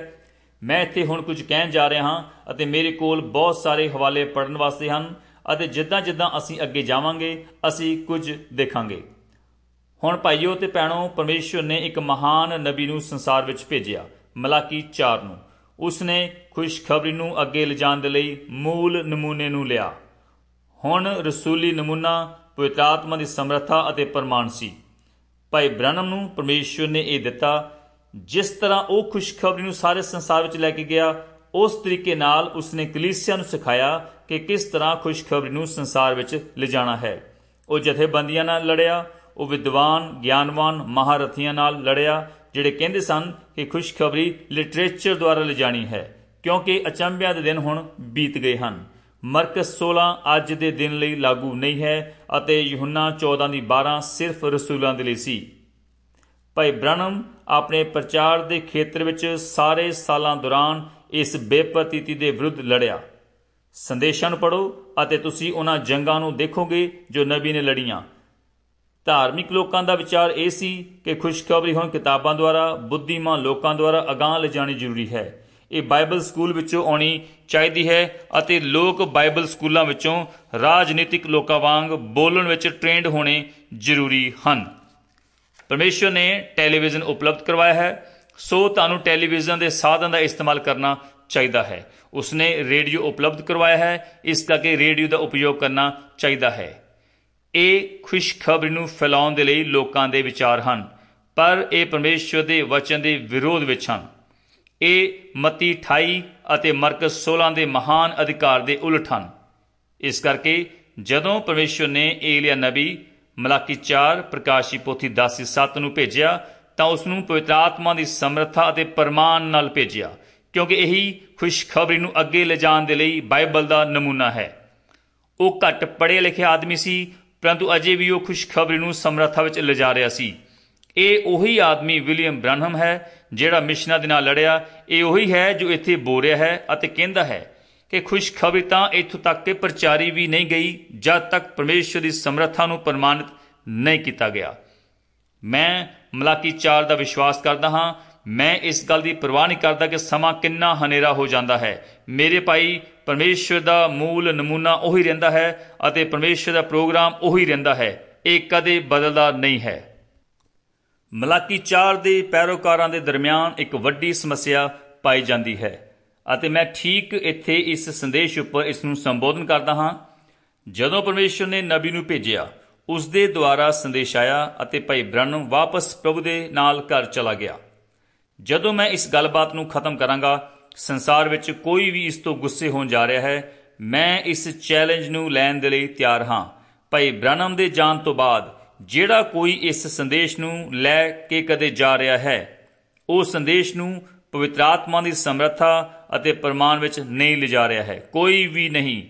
ਮੈਂ ਇੱਥੇ ਹੁਣ ਕੁਝ ਕਹਿਣ ਜਾ ਰਿਹਾ ਹਾਂ ਅਤੇ ਮੇਰੇ ਕੋਲ ਬਹੁਤ ਸਾਰੇ ਹਵਾਲੇ ਪੜਨ ਵਾਸਤੇ ਹਨ ਅਤੇ ਜਿੱਦਾਂ ਜਿੱਦਾਂ ਅਸੀਂ ਅੱਗੇ ਜਾਵਾਂਗੇ ਅਸੀਂ ਕੁਝ ਦੇਖਾਂਗੇ ਹੁਣ ਭਾਈਓ ਤੇ ਪੈਣੋ ਪਰਮੇਸ਼ਵਰ ਨੇ ਇੱਕ ਮਹਾਨ ਨਬੀ ਨੂੰ ਸੰਸਾਰ ਵਿੱਚ ਭੇਜਿਆ ਮਲਾਕੀ 4 ਨੂੰ ਉਸਨੇ ਖੁਸ਼ਖਬਰੀ ਨੂੰ ਅੱਗੇ ਲਿਜਾਣ ਦੇ ਲਈ ਮੂਲ ਨਮੂਨੇ ਨੂੰ ਲਿਆ ਹੁਣ ਰਸੂਲੀ ਨਮੂਨਾ ਪਵਿੱਤਰ ਆਤਮਾ ਦੀ ਸਮਰੱਥਾ ਅਤੇ ਪ੍ਰਮਾਣ ਸੀ ਭਾਈ ਬ੍ਰਹਮ ਨੂੰ ਪਰਮੇਸ਼ਵਰ ਨੇ ਇਹ ਦਿੱਤਾ ਜਿਸ ਤਰ੍ਹਾਂ ਉਹ ਖੁਸ਼ਖਬਰੀ ਨੂੰ ਸਾਰੇ ਸੰਸਾਰ ਵਿੱਚ ਲੈ ਕੇ ਗਿਆ ਉਸ ਤਰੀਕੇ ਨਾਲ ਉਸਨੇ ਕਲੀਸਿਆ ਨੂੰ ਸਿਖਾਇਆ ਕਿ ਕਿਸ ਤਰ੍ਹਾਂ ਖੁਸ਼ਖਬਰੀ ਨੂੰ ਸੰਸਾਰ ਵਿੱਚ ਲਿਜਾਣਾ ਹੈ ਉਹ ਜਥੇਬੰਦੀਆਂ ਨਾਲ ਲੜਿਆ ਉਹ ਵਿਦਵਾਨ ਗਿਆਨਵਾਨ ਮਹਾਰਥੀਆਂ ਨਾਲ ਲੜਿਆ ਜਿਹੜੇ ਕਹਿੰਦੇ ਸਨ ਕਿ ਖੁਸ਼ਖਬਰੀ ਲਿਟਰੇਚਰ ਦੁਆਰਾ ਲਿਜਾਣੀ ਹੈ ਕਿਉਂਕਿ ਅਚੰਭਿਆ ਦੇ ਦਿਨ ਹੁਣ ਬੀਤ ਗਏ ਹਨ ਮਰਕਸ 16 ਅੱਜ ਦੇ ਦਿਨ ਲਈ ਲਾਗੂ ਨਹੀਂ ਹੈ ਅਤੇ ਯਹੋਨਾ 14 ਦੀ 12 ਸਿਰਫ ਰਸੂਲਾਂ ਦੇ ਲਈ ਸੀ ਭਾਈ ਬ੍ਰਹਮ ਆਪਣੇ ਪ੍ਰਚਾਰ ਦੇ ਖੇਤਰ ਵਿੱਚ ਸਾਰੇ ਸਾਲਾਂ ਦੌਰਾਨ ਇਸ ਬੇਪਤੀਤੀ ਦੇ ਵਿਰੁੱਧ ਲੜਿਆ ਸੰਦੇਸ਼ਾਂ ਨੂੰ ਪੜੋ ਅਤੇ ਤੁਸੀਂ ਉਹਨਾਂ ਜੰਗਾਂ ਨੂੰ ਦੇਖੋਗੇ ਜੋ ਨਬੀ ਨੇ ਲੜੀਆਂ ਧਾਰਮਿਕ ਲੋਕਾਂ ਦਾ ਵਿਚਾਰ ਇਹ ਸੀ ਕਿ ਖੁਸ਼ਖਬਰੀ ਹੁਣ ਕਿਤਾਬਾਂ ਦੁਆਰਾ ਬੁੱਧੀਮਾਨ ਲੋਕਾਂ ਦੁਆਰਾ ਅਗਾਹ ਲਿਜਾਣੀ ਜ਼ਰੂਰੀ ਹੈ ਇਹ ਬਾਈਬਲ ਸਕੂਲ ਵਿੱਚੋਂ ਆਉਣੀ ਚਾਹੀਦੀ ਹੈ ਅਤੇ ਲੋਕ ਬਾਈਬਲ ਸਕੂਲਾਂ ਵਿੱਚੋਂ ਰਾਜਨੀਤਿਕ ਲੋਕਾਂ ਵਾਂਗ ਬੋਲਣ ਵਿੱਚ ਟ੍ਰੇਨਡ ਹੋਣੇ ਜ਼ਰੂਰੀ ਹਨ ਪਰਮੇਸ਼ਰ ਨੇ ਟੈਲੀਵਿਜ਼ਨ ਉਪਲਬਧ ਕਰਵਾਇਆ ਹੈ ਸੋ ਤੁਹਾਨੂੰ ਟੈਲੀਵਿਜ਼ਨ ਦੇ ਸਾਧਨ ਦਾ ਇਸਤੇਮਾਲ ਕਰਨਾ ਚਾਹੀਦਾ ਹੈ ਉਸਨੇ ਰੇਡੀਓ ਉਪਲਬਧ ਕਰਵਾਇਆ ਹੈ ਇਸ ਕਰਕੇ ਰੇਡੀਓ ਦਾ ਉਪਯੋਗ ਕਰਨਾ ਚਾਹੀਦਾ ਹੈ ਇਹ ਖੁਸ਼ਖਬਰੀ ਨੂੰ ਫੈਲਾਉਣ ਦੇ ਲਈ ਲੋਕਾਂ ਦੇ ਵਿਚਾਰ ਹਨ ਪਰ ਇਹ ਪਰਮੇਸ਼ਵਰ ਦੇ ਵਚਨ ਦੇ ਵਿਰੋਧ ਵਿੱਚ ਹਨ ਇਹ ਮਤੀ 28 ਅਤੇ ਮਰਕਸ 16 ਦੇ ਮਹਾਨ ਅਧਿਕਾਰ ਦੇ ਉਲਟ ਹਨ ਇਸ ਕਰਕੇ ਜਦੋਂ ਪਰਮੇਸ਼ਵਰ ਨੇ ਏਲੀਆ ਨਬੀ ਮਲਾਕੀ 4 ਪ੍ਰਕਾਸ਼ੀ ਪੋਥੀ 10:7 ਨੂੰ ਭੇਜਿਆ ਤਾਂ ਉਸ ਨੂੰ ਪਵਿੱਤਰ ਆਤਮਾ ਦੀ ਸਮਰੱਥਾ ਅਤੇ ਪਰਮਾਨ ਨਾਲ ਭੇਜਿਆ ਕਿਉਂਕਿ ਇਹੀ ਖੁਸ਼ਖਬਰੀ ਨੂੰ ਅੱਗੇ ਲਿਜਾਣ ਦੇ ਲਈ ਬਾਈਬਲ ਦਾ ਨਮੂਨਾ ਹੈ ਉਹ ਘੱਟ ਪੜ੍ਹੇ ਲਿਖੇ ਆਦਮੀ ਸੀ ਪਰੰਤੂ ਅਜੇ ਵੀ ਉਹ ਖੁਸ਼ਖਬਰੀ ਨੂੰ ਸਮਰੱਥਾ ਵਿੱਚ ਲਿਜਾ ਰਿਹਾ ਸੀ ਇਹ ਉਹੀ ਆਦਮੀ ਵਿਲੀਅਮ ਬ੍ਰਨਹਮ ਹੈ ਜਿਹੜਾ ਮਿਸ਼ਨਾ ਦੇ ਨਾਲ ਲੜਿਆ ਇਹ ਉਹੀ ਹੈ ਜੋ ਇੱਥੇ ਬੋਲ ਰਿਹਾ ਹੈ ਅਤੇ ਕਹਿੰਦਾ ਹੈ ਕਿ ਖੁਸ਼ਖਬਰੀ ਤਾਂ ਇੱਥੋਂ ਤੱਕ ਕਿ ਪ੍ਰਚਾਰੀ ਵੀ ਨਹੀਂ ਗਈ ਜਦ ਤੱਕ ਪਰਮੇਸ਼ਵਰ ਦੀ ਸਮਰੱਥਾ ਨੂੰ ਪ੍ਰਮਾਣਿਤ ਨਹੀਂ ਕੀਤਾ ਗਿਆ ਮੈਂ ਮਲਾਕੀ 4 ਦਾ ਵਿਸ਼ਵਾਸ ਕਰਦਾ ਹਾਂ ਮੈਂ ਇਸ ਗੱਲ ਦੀ ਪਰਵਾਹ ਨਹੀਂ ਕਰਦਾ ਕਿ ਸਮਾਂ ਕਿੰਨਾ ਹਨੇਰਾ ਹੋ ਜਾਂਦਾ ਹੈ ਮੇਰੇ ਭਾਈ ਪਰਮੇਸ਼ਵਰ ਦਾ ਮੂਲ ਨਮੂਨਾ ਉਹੀ ਰਹਿੰਦਾ ਹੈ ਅਤੇ ਪਰਮੇਸ਼ਵਰ ਦਾ ਪ੍ਰੋਗਰਾਮ ਉਹੀ ਰਹਿੰਦਾ ਹੈ ਇਹ ਕਦੇ ਬਦਲਦਾ ਨਹੀਂ ਹੈ ਮਲਾਕੀ 4 ਦੇ ਪੈਰੋਕਾਰਾਂ ਦੇ ਦਰਮਿਆਨ ਇੱਕ ਵੱਡੀ ਸਮੱਸਿਆ ਪਾਈ ਜਾਂਦੀ ਹੈ ਅਤੇ ਮੈਂ ਠੀਕ ਇੱਥੇ ਇਸ ਸੰਦੇਸ਼ ਉੱਪਰ ਇਸ ਨੂੰ ਸੰਬੋਧਨ ਕਰਦਾ ਹਾਂ ਜਦੋਂ ਪਰਮੇਸ਼ਵਰ ਨੇ ਨਬੀ ਨੂੰ ਭੇਜਿਆ ਉਸ ਦੇ ਦੁਆਰਾ ਸੰਦੇਸ਼ ਆਇਆ ਅਤੇ ਭਾਈ ਬ੍ਰਨ ਵਾਪਸ ਪ੍ਰਭੂ ਦੇ ਨਾਲ ਘਰ ਚਲਾ ਗਿਆ ਜਦੋਂ ਮੈਂ ਇਸ ਗੱਲਬਾਤ ਨੂੰ ਖਤਮ ਕਰਾਂਗਾ ਸੰਸਾਰ ਵਿੱਚ ਕੋਈ ਵੀ ਇਸ ਤੋਂ ਗੁੱਸੇ ਹੋਣ ਜਾ ਰਿਹਾ ਹੈ ਮੈਂ ਇਸ ਚੈਲੰਜ ਨੂੰ ਲੈਣ ਦੇ ਲਈ ਤਿਆਰ ਹਾਂ ਭਾਈ ਬ੍ਰਹਮ ਦੇ ਜਾਣ ਤੋਂ ਬਾਅਦ ਜਿਹੜਾ ਕੋਈ ਇਸ ਸੰਦੇਸ਼ ਨੂੰ ਲੈ ਕੇ ਕਦੇ ਜਾ ਰਿਹਾ ਹੈ ਉਹ ਸੰਦੇਸ਼ ਨੂੰ ਪਵਿੱਤਰ ਆਤਮਾ ਦੀ ਸਮਰੱਥਾ ਅਤੇ ਪਰਮਾਨ ਵਿੱਚ ਨਹੀਂ ਲਿਜਾ ਰਿਹਾ ਹੈ ਕੋਈ ਵੀ ਨਹੀਂ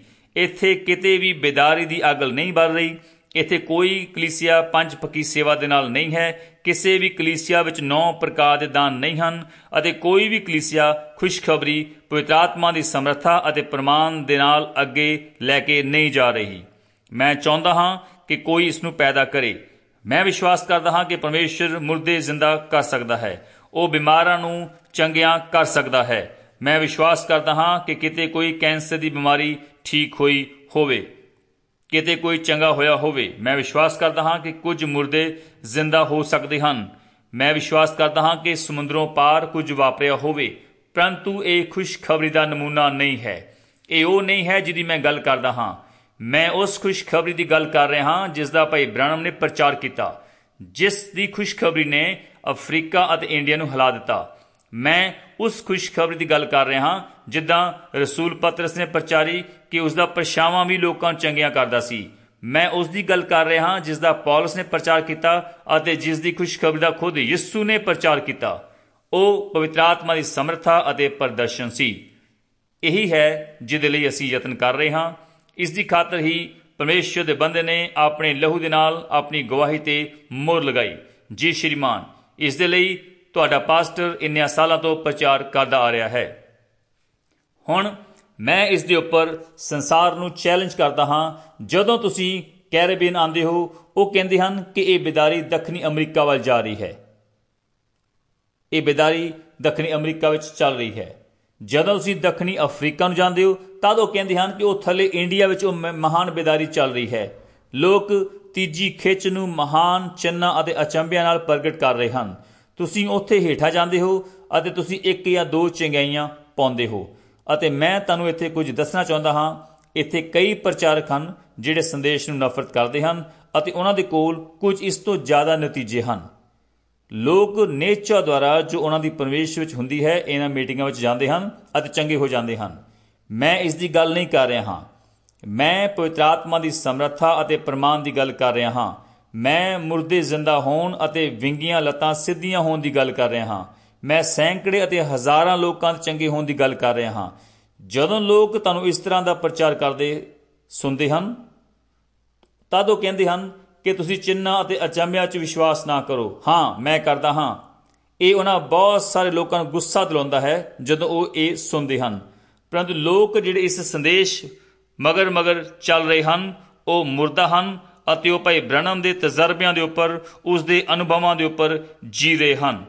ਇੱਥੇ ਕਿਤੇ ਵੀ ਬੇਦਾਰੀ ਦੀ ਅਗਲ ਨਹੀਂ ਵੱਧ ਰਹੀ ਇੱਥੇ ਕੋਈ ਕਲੀਸਿਆ ਪੰਜ ਪੱਕੀ ਸੇਵਾ ਦੇ ਨਾਲ ਨਹੀਂ ਹੈ ਕਿਸੇ ਵੀ ਕਲੀਸਿਆ ਵਿੱਚ ਨੌ ਪ੍ਰਕਾਰ ਦੇ ਦਾਨ ਨਹੀਂ ਹਨ ਅਤੇ ਕੋਈ ਵੀ ਕਲੀਸਿਆ ਖੁਸ਼ਖਬਰੀ ਪਵਿੱਤਰ ਆਤਮਾ ਦੀ ਸਮਰੱਥਾ ਅਤੇ ਪ੍ਰਮਾਣ ਦੇ ਨਾਲ ਅੱਗੇ ਲੈ ਕੇ ਨਹੀਂ ਜਾ ਰਹੀ ਮੈਂ ਚਾਹੁੰਦਾ ਹਾਂ ਕਿ ਕੋਈ ਇਸ ਨੂੰ ਪੈਦਾ ਕਰੇ ਮੈਂ ਵਿਸ਼ਵਾਸ ਕਰਦਾ ਹਾਂ ਕਿ ਪਰਮੇਸ਼ਰ ਮੁਰਦੇ ਜ਼ਿੰਦਾ ਕਰ ਸਕਦਾ ਹੈ ਉਹ ਬਿਮਾਰਾਂ ਨੂੰ ਚੰਗਿਆਂ ਕਰ ਸਕਦਾ ਹੈ ਮੈਂ ਵਿਸ਼ਵਾਸ ਕਰਦਾ ਹਾਂ ਕਿ ਕਿਤੇ ਕੋਈ ਕੈਂਸਰ ਦੀ ਬਿਮਾਰੀ ਠੀਕ ਹੋਈ ਹੋਵੇ ਕਿਤੇ ਕੋਈ ਚੰਗਾ ਹੋਇਆ ਹੋਵੇ ਮੈਂ ਵਿਸ਼ਵਾਸ ਕਰਦਾ ਹਾਂ ਕਿ ਕੁਝ ਮੁਰਦੇ ਜ਼ਿੰਦਾ ਹੋ ਸਕਦੇ ਹਨ ਮੈਂ ਵਿਸ਼ਵਾਸ ਕਰਦਾ ਹਾਂ ਕਿ ਸਮੁੰਦਰੋਂ ਪਾਰ ਕੁਝ ਵਾਪਰਿਆ ਹੋਵੇ ਪਰੰਤੂ ਇਹ ਖੁਸ਼ਖਬਰੀ ਦਾ ਨਮੂਨਾ ਨਹੀਂ ਹੈ ਇਹ ਉਹ ਨਹੀਂ ਹੈ ਜਿਹਦੀ ਮੈਂ ਗੱਲ ਕਰਦਾ ਹਾਂ ਮੈਂ ਉਸ ਖੁਸ਼ਖਬਰੀ ਦੀ ਗੱਲ ਕਰ ਰਿਹਾ ਹਾਂ ਜਿਸ ਦਾ ਭਾਈ ਬ੍ਰਾਹਮ ਨੇ ਪ੍ਰਚਾਰ ਕੀਤਾ ਜਿਸ ਦੀ ਖੁਸ਼ਖਬਰੀ ਨੇ ਅਫਰੀਕਾ ਅਤੇ ਇੰਡੀਆ ਨੂੰ ਹਿਲਾ ਦਿੱਤਾ ਮੈਂ ਉਸ ਖੁਸ਼ਖਬਰੀ ਦੀ ਗੱਲ ਕਰ ਰਿਹਾ ਹਾਂ ਜਿੱਦਾਂ ਰਸੂਲ ਪਤਰਸ ਨੇ ਪ੍ਰਚਾਰੀ ਕਿ ਉਸ ਦਾ ਪਰਛਾਵਾਂ ਵੀ ਲੋਕਾਂ ਨੂੰ ਚੰਗਿਆਂ ਕਰਦਾ ਸੀ ਮੈਂ ਉਸ ਦੀ ਗੱਲ ਕਰ ਰਿਹਾ ਹਾਂ ਜਿਸ ਦਾ ਪੌਲਸ ਨੇ ਪ੍ਰਚਾਰ ਕੀਤਾ ਅਤੇ ਜਿਸ ਦੀ ਖੁਸ਼ਖਬਰੀ ਦਾ ਖੁਦ ਯਿਸੂ ਨੇ ਪ੍ਰਚਾਰ ਕੀਤਾ ਉਹ ਪਵਿੱਤਰ ਆਤਮਾ ਦੀ ਸਮਰੱਥਾ ਅਤੇ ਪ੍ਰਦਰਸ਼ਨ ਸੀ ਇਹੀ ਹੈ ਜਿਹਦੇ ਲਈ ਅਸੀਂ ਯਤਨ ਕਰ ਰਹੇ ਹਾਂ ਇਸ ਦੀ ਖਾਤਰ ਹੀ ਪਰਮੇਸ਼ਰ ਦੇ ਬੰਦੇ ਨੇ ਆਪਣੇ ਲਹੂ ਦੇ ਨਾਲ ਆਪਣੀ ਗਵਾਹੀ ਤੇ ਮੋਹਰ ਲਗਾਈ ਜੀ ਸ਼੍ਰੀਮਾਨ ਇਸ ਦੇ ਲਈ ਤੁਹਾਡਾ ਪਾਸਟਰ ਇੰਨਿਆਂ ਸਾਲਾਂ ਤੋਂ ਪ੍ਰਚਾਰ ਕਰਦਾ ਆ ਰਿਹਾ ਹੈ ਹੁਣ ਮੈਂ ਇਸ ਦੇ ਉੱਪਰ ਸੰਸਾਰ ਨੂੰ ਚੈਲੰਜ ਕਰਦਾ ਹਾਂ ਜਦੋਂ ਤੁਸੀਂ ਕੈਰੇਬੀਅਨ ਆਂਦੇ ਹੋ ਉਹ ਕਹਿੰਦੇ ਹਨ ਕਿ ਇਹ ਬਿਦਾਰੀ ਦੱਖਣੀ ਅਮਰੀਕਾ ਵੱਲ ਜਾ ਰਹੀ ਹੈ ਇਹ ਬਿਦਾਰੀ ਦੱਖਣੀ ਅਮਰੀਕਾ ਵਿੱਚ ਚੱਲ ਰਹੀ ਹੈ ਜਦੋਂ ਤੁਸੀਂ ਦੱਖਣੀ ਅਫਰੀਕਾ ਨੂੰ ਜਾਂਦੇ ਹੋ ਤਦ ਉਹ ਕਹਿੰਦੇ ਹਨ ਕਿ ਉਹ ਥੱਲੇ ਇੰਡੀਆ ਵਿੱਚ ਉਹ ਮਹਾਨ ਬਿਦਾਰੀ ਚੱਲ ਰਹੀ ਹੈ ਲੋਕ ਤੀਜੀ ਖਿੱਚ ਨੂੰ ਮਹਾਨ ਚੰਨਾ ਅਤੇ ਅਚੰਬਿਆਂ ਨਾਲ ਪ੍ਰਗਟ ਕਰ ਰਹੇ ਹਨ ਤੁਸੀਂ ਉੱਥੇ ਹੀਠਾ ਜਾਂਦੇ ਹੋ ਅਤੇ ਤੁਸੀਂ ਇੱਕ ਜਾਂ ਦੋ ਚਿੰਗਾਈਆਂ ਪਾਉਂਦੇ ਹੋ ਅਤੇ ਮੈਂ ਤੁਹਾਨੂੰ ਇੱਥੇ ਕੁਝ ਦੱਸਣਾ ਚਾਹੁੰਦਾ ਹਾਂ ਇੱਥੇ ਕਈ ਪ੍ਰਚਾਰਕ ਹਨ ਜਿਹੜੇ ਸੰਦੇਸ਼ ਨੂੰ ਨਫ਼ਰਤ ਕਰਦੇ ਹਨ ਅਤੇ ਉਹਨਾਂ ਦੇ ਕੋਲ ਕੁਝ ਇਸ ਤੋਂ ਜ਼ਿਆਦਾ ਨਤੀਜੇ ਹਨ ਲੋਕ ਨੇਚਾ ਦੁਆਰਾ ਜੋ ਉਹਨਾਂ ਦੀ ਪਰਵੇਸ਼ ਵਿੱਚ ਹੁੰਦੀ ਹੈ ਇਹਨਾਂ ਮੀਟਿੰਗਾਂ ਵਿੱਚ ਜਾਂਦੇ ਹਨ ਅਤੇ ਚੰਗੇ ਹੋ ਜਾਂਦੇ ਹਨ ਮੈਂ ਇਸ ਦੀ ਗੱਲ ਨਹੀਂ ਕਰ ਰਿਹਾ ਹਾਂ ਮੈਂ ਪਵਿੱਤਰ ਆਤਮਾ ਦੀ ਸਮਰੱਥਾ ਅਤੇ ਪ੍ਰਮਾਣ ਦੀ ਗੱਲ ਕਰ ਰਿਹਾ ਹਾਂ ਮੈਂ ਮੁਰਦੇ ਜ਼ਿੰਦਾ ਹੋਣ ਅਤੇ ਵਿੰਗੀਆਂ ਲਤਾਂ ਸਿੱਧੀਆਂ ਹੋਣ ਦੀ ਗੱਲ ਕਰ ਰਿਹਾ ਹਾਂ ਮੈਂ ਸੈਂਕੜੇ ਅਤੇ ਹਜ਼ਾਰਾਂ ਲੋਕਾਂ ਦੇ ਚੰਗੇ ਹੋਣ ਦੀ ਗੱਲ ਕਰ ਰਿਹਾ ਹਾਂ ਜਦੋਂ ਲੋਕ ਤੁਹਾਨੂੰ ਇਸ ਤਰ੍ਹਾਂ ਦਾ ਪ੍ਰਚਾਰ ਕਰਦੇ ਸੁਣਦੇ ਹਨ ਤਦ ਉਹ ਕਹਿੰਦੇ ਹਨ ਕਿ ਤੁਸੀਂ ਚਿੰਨਾ ਅਤੇ ਅਚੰਮਿਆਂ 'ਚ ਵਿਸ਼ਵਾਸ ਨਾ ਕਰੋ ਹਾਂ ਮੈਂ ਕਰਦਾ ਹਾਂ ਇਹ ਉਹਨਾਂ ਬਹੁਤ ਸਾਰੇ ਲੋਕਾਂ ਨੂੰ ਗੁੱਸਾ ਦਿਲਾਉਂਦਾ ਹੈ ਜਦੋਂ ਉਹ ਇਹ ਸੁਣਦੇ ਹਨ ਪਰੰਤੂ ਲੋਕ ਜਿਹੜੇ ਇਸ ਸੰਦੇਸ਼ ਮਗਰ ਮਗਰ ਚੱਲ ਰਹੇ ਹਨ ਉਹ ਮੁਰਦਾ ਹਨ ਅਤੇ ਉਹ ਭਈ ਬ੍ਰਣਮ ਦੇ ਤਜਰਬਿਆਂ ਦੇ ਉੱਪਰ ਉਸ ਦੇ ਅਨੁਭਵਾਂ ਦੇ ਉੱਪਰ ਜੀ ਰਹੇ ਹਨ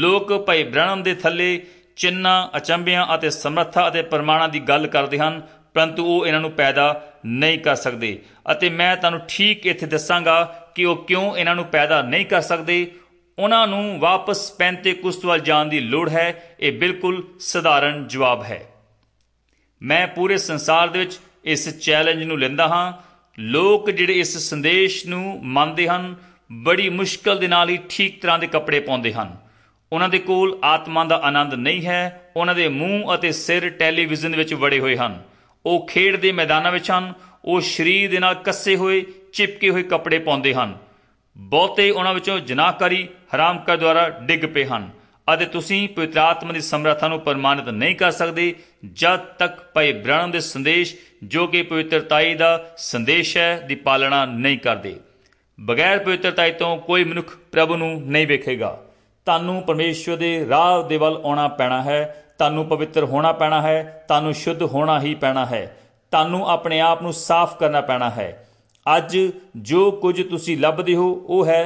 ਲੋਕ ਭਈ ਬ੍ਰਹਮ ਦੇ ਥੱਲੇ ਚਿੰਨਾ ਅਚੰਬਿਆਂ ਅਤੇ ਸਮਰੱਥਾ ਅਤੇ ਪਰਮਾਣਾਂ ਦੀ ਗੱਲ ਕਰਦੇ ਹਨ ਪਰੰਤੂ ਉਹ ਇਹਨਾਂ ਨੂੰ ਪੈਦਾ ਨਹੀਂ ਕਰ ਸਕਦੇ ਅਤੇ ਮੈਂ ਤੁਹਾਨੂੰ ਠੀਕ ਇੱਥੇ ਦੱਸਾਂਗਾ ਕਿ ਉਹ ਕਿਉਂ ਇਹਨਾਂ ਨੂੰ ਪੈਦਾ ਨਹੀਂ ਕਰ ਸਕਦੇ ਉਹਨਾਂ ਨੂੰ ਵਾਪਸ ਪੈਂਤੇ ਕੁਸਤਵਲ ਜਾਣ ਦੀ ਲੋੜ ਹੈ ਇਹ ਬਿਲਕੁਲ ਸਧਾਰਨ ਜਵਾਬ ਹੈ ਮੈਂ ਪੂਰੇ ਸੰਸਾਰ ਦੇ ਵਿੱਚ ਇਸ ਚੈਲੰਜ ਨੂੰ ਲੈਂਦਾ ਹਾਂ ਲੋਕ ਜਿਹੜੇ ਇਸ ਸੰਦੇਸ਼ ਨੂੰ ਮੰਨਦੇ ਹਨ ਬੜੀ ਮੁਸ਼ਕਲ ਦੇ ਨਾਲ ਹੀ ਠੀਕ ਤਰ੍ਹਾਂ ਦੇ ਕੱਪੜੇ ਪਾਉਂਦੇ ਹਨ ਉਹਨਾਂ ਦੇ ਕੋਲ ਆਤਮਾ ਦਾ ਆਨੰਦ ਨਹੀਂ ਹੈ ਉਹਨਾਂ ਦੇ ਮੂੰਹ ਅਤੇ ਸਿਰ ਟੈਲੀਵਿਜ਼ਨ ਵਿੱਚ ਵੜੇ ਹੋਏ ਹਨ ਉਹ ਖੇਡ ਦੇ ਮੈਦਾਨਾਂ ਵਿੱਚ ਹਨ ਉਹ ਸ਼ਰੀਰ ਦੇ ਨਾਲ ਕੱਸੇ ਹੋਏ ਚਿਪਕੇ ਹੋਏ ਕੱਪੜੇ ਪਾਉਂਦੇ ਹਨ ਬਹੁਤੇ ਉਹਨਾਂ ਵਿੱਚੋਂ ਜਨਾਹਕਾਰੀ ਕਰ ਦੁਆਰਾ ਡਿੱਗ ਪਏ ਹਨ ਅਤੇ ਤੁਸੀਂ ਪਵਿੱਤਰ ਆਤਮਾ ਦੀ ਸਮਰੱਥਾ ਨੂੰ ਪਰਮਾਨਿਤ ਨਹੀਂ ਕਰ ਸਕਦੇ ਜਦ ਤੱਕ ਭਈ ਬ੍ਰਹਮ ਦੇ ਸੰਦੇਸ਼ ਜੋ ਕਿ ਪਵਿੱਤਰਤਾਈ ਦਾ ਸੰਦੇਸ਼ ਹੈ ਦੀ ਪਾਲਣਾ ਨਹੀਂ ਕਰਦੇ ਬਗੈਰ ਪਵਿੱਤਰਤਾਈ ਤੋਂ ਕੋਈ ਮਨੁੱਖ ਪ੍ਰਭੂ ਨੂੰ ਨਹੀਂ ਵੇਖੇਗਾ ਤੁਹਾਨੂੰ ਪਰਮੇਸ਼ਵਰ ਦੇ ਰਾਹ ਦੇ ਵੱਲ ਆਉਣਾ ਪੈਣਾ ਹੈ ਤੁਹਾਨੂੰ ਪਵਿੱਤਰ ਹੋਣਾ ਪੈਣਾ ਹੈ ਤੁਹਾਨੂੰ ਸ਼ੁੱਧ ਹੋਣਾ ਹੀ ਪੈਣਾ ਹੈ ਤੁਹਾਨੂੰ ਆਪਣੇ ਆਪ ਨੂੰ ਸਾਫ਼ ਕਰਨਾ ਪੈਣਾ ਹੈ ਅੱਜ ਜੋ ਕੁਝ ਤੁਸੀਂ ਲੱਭਦੇ ਹੋ ਉਹ ਹੈ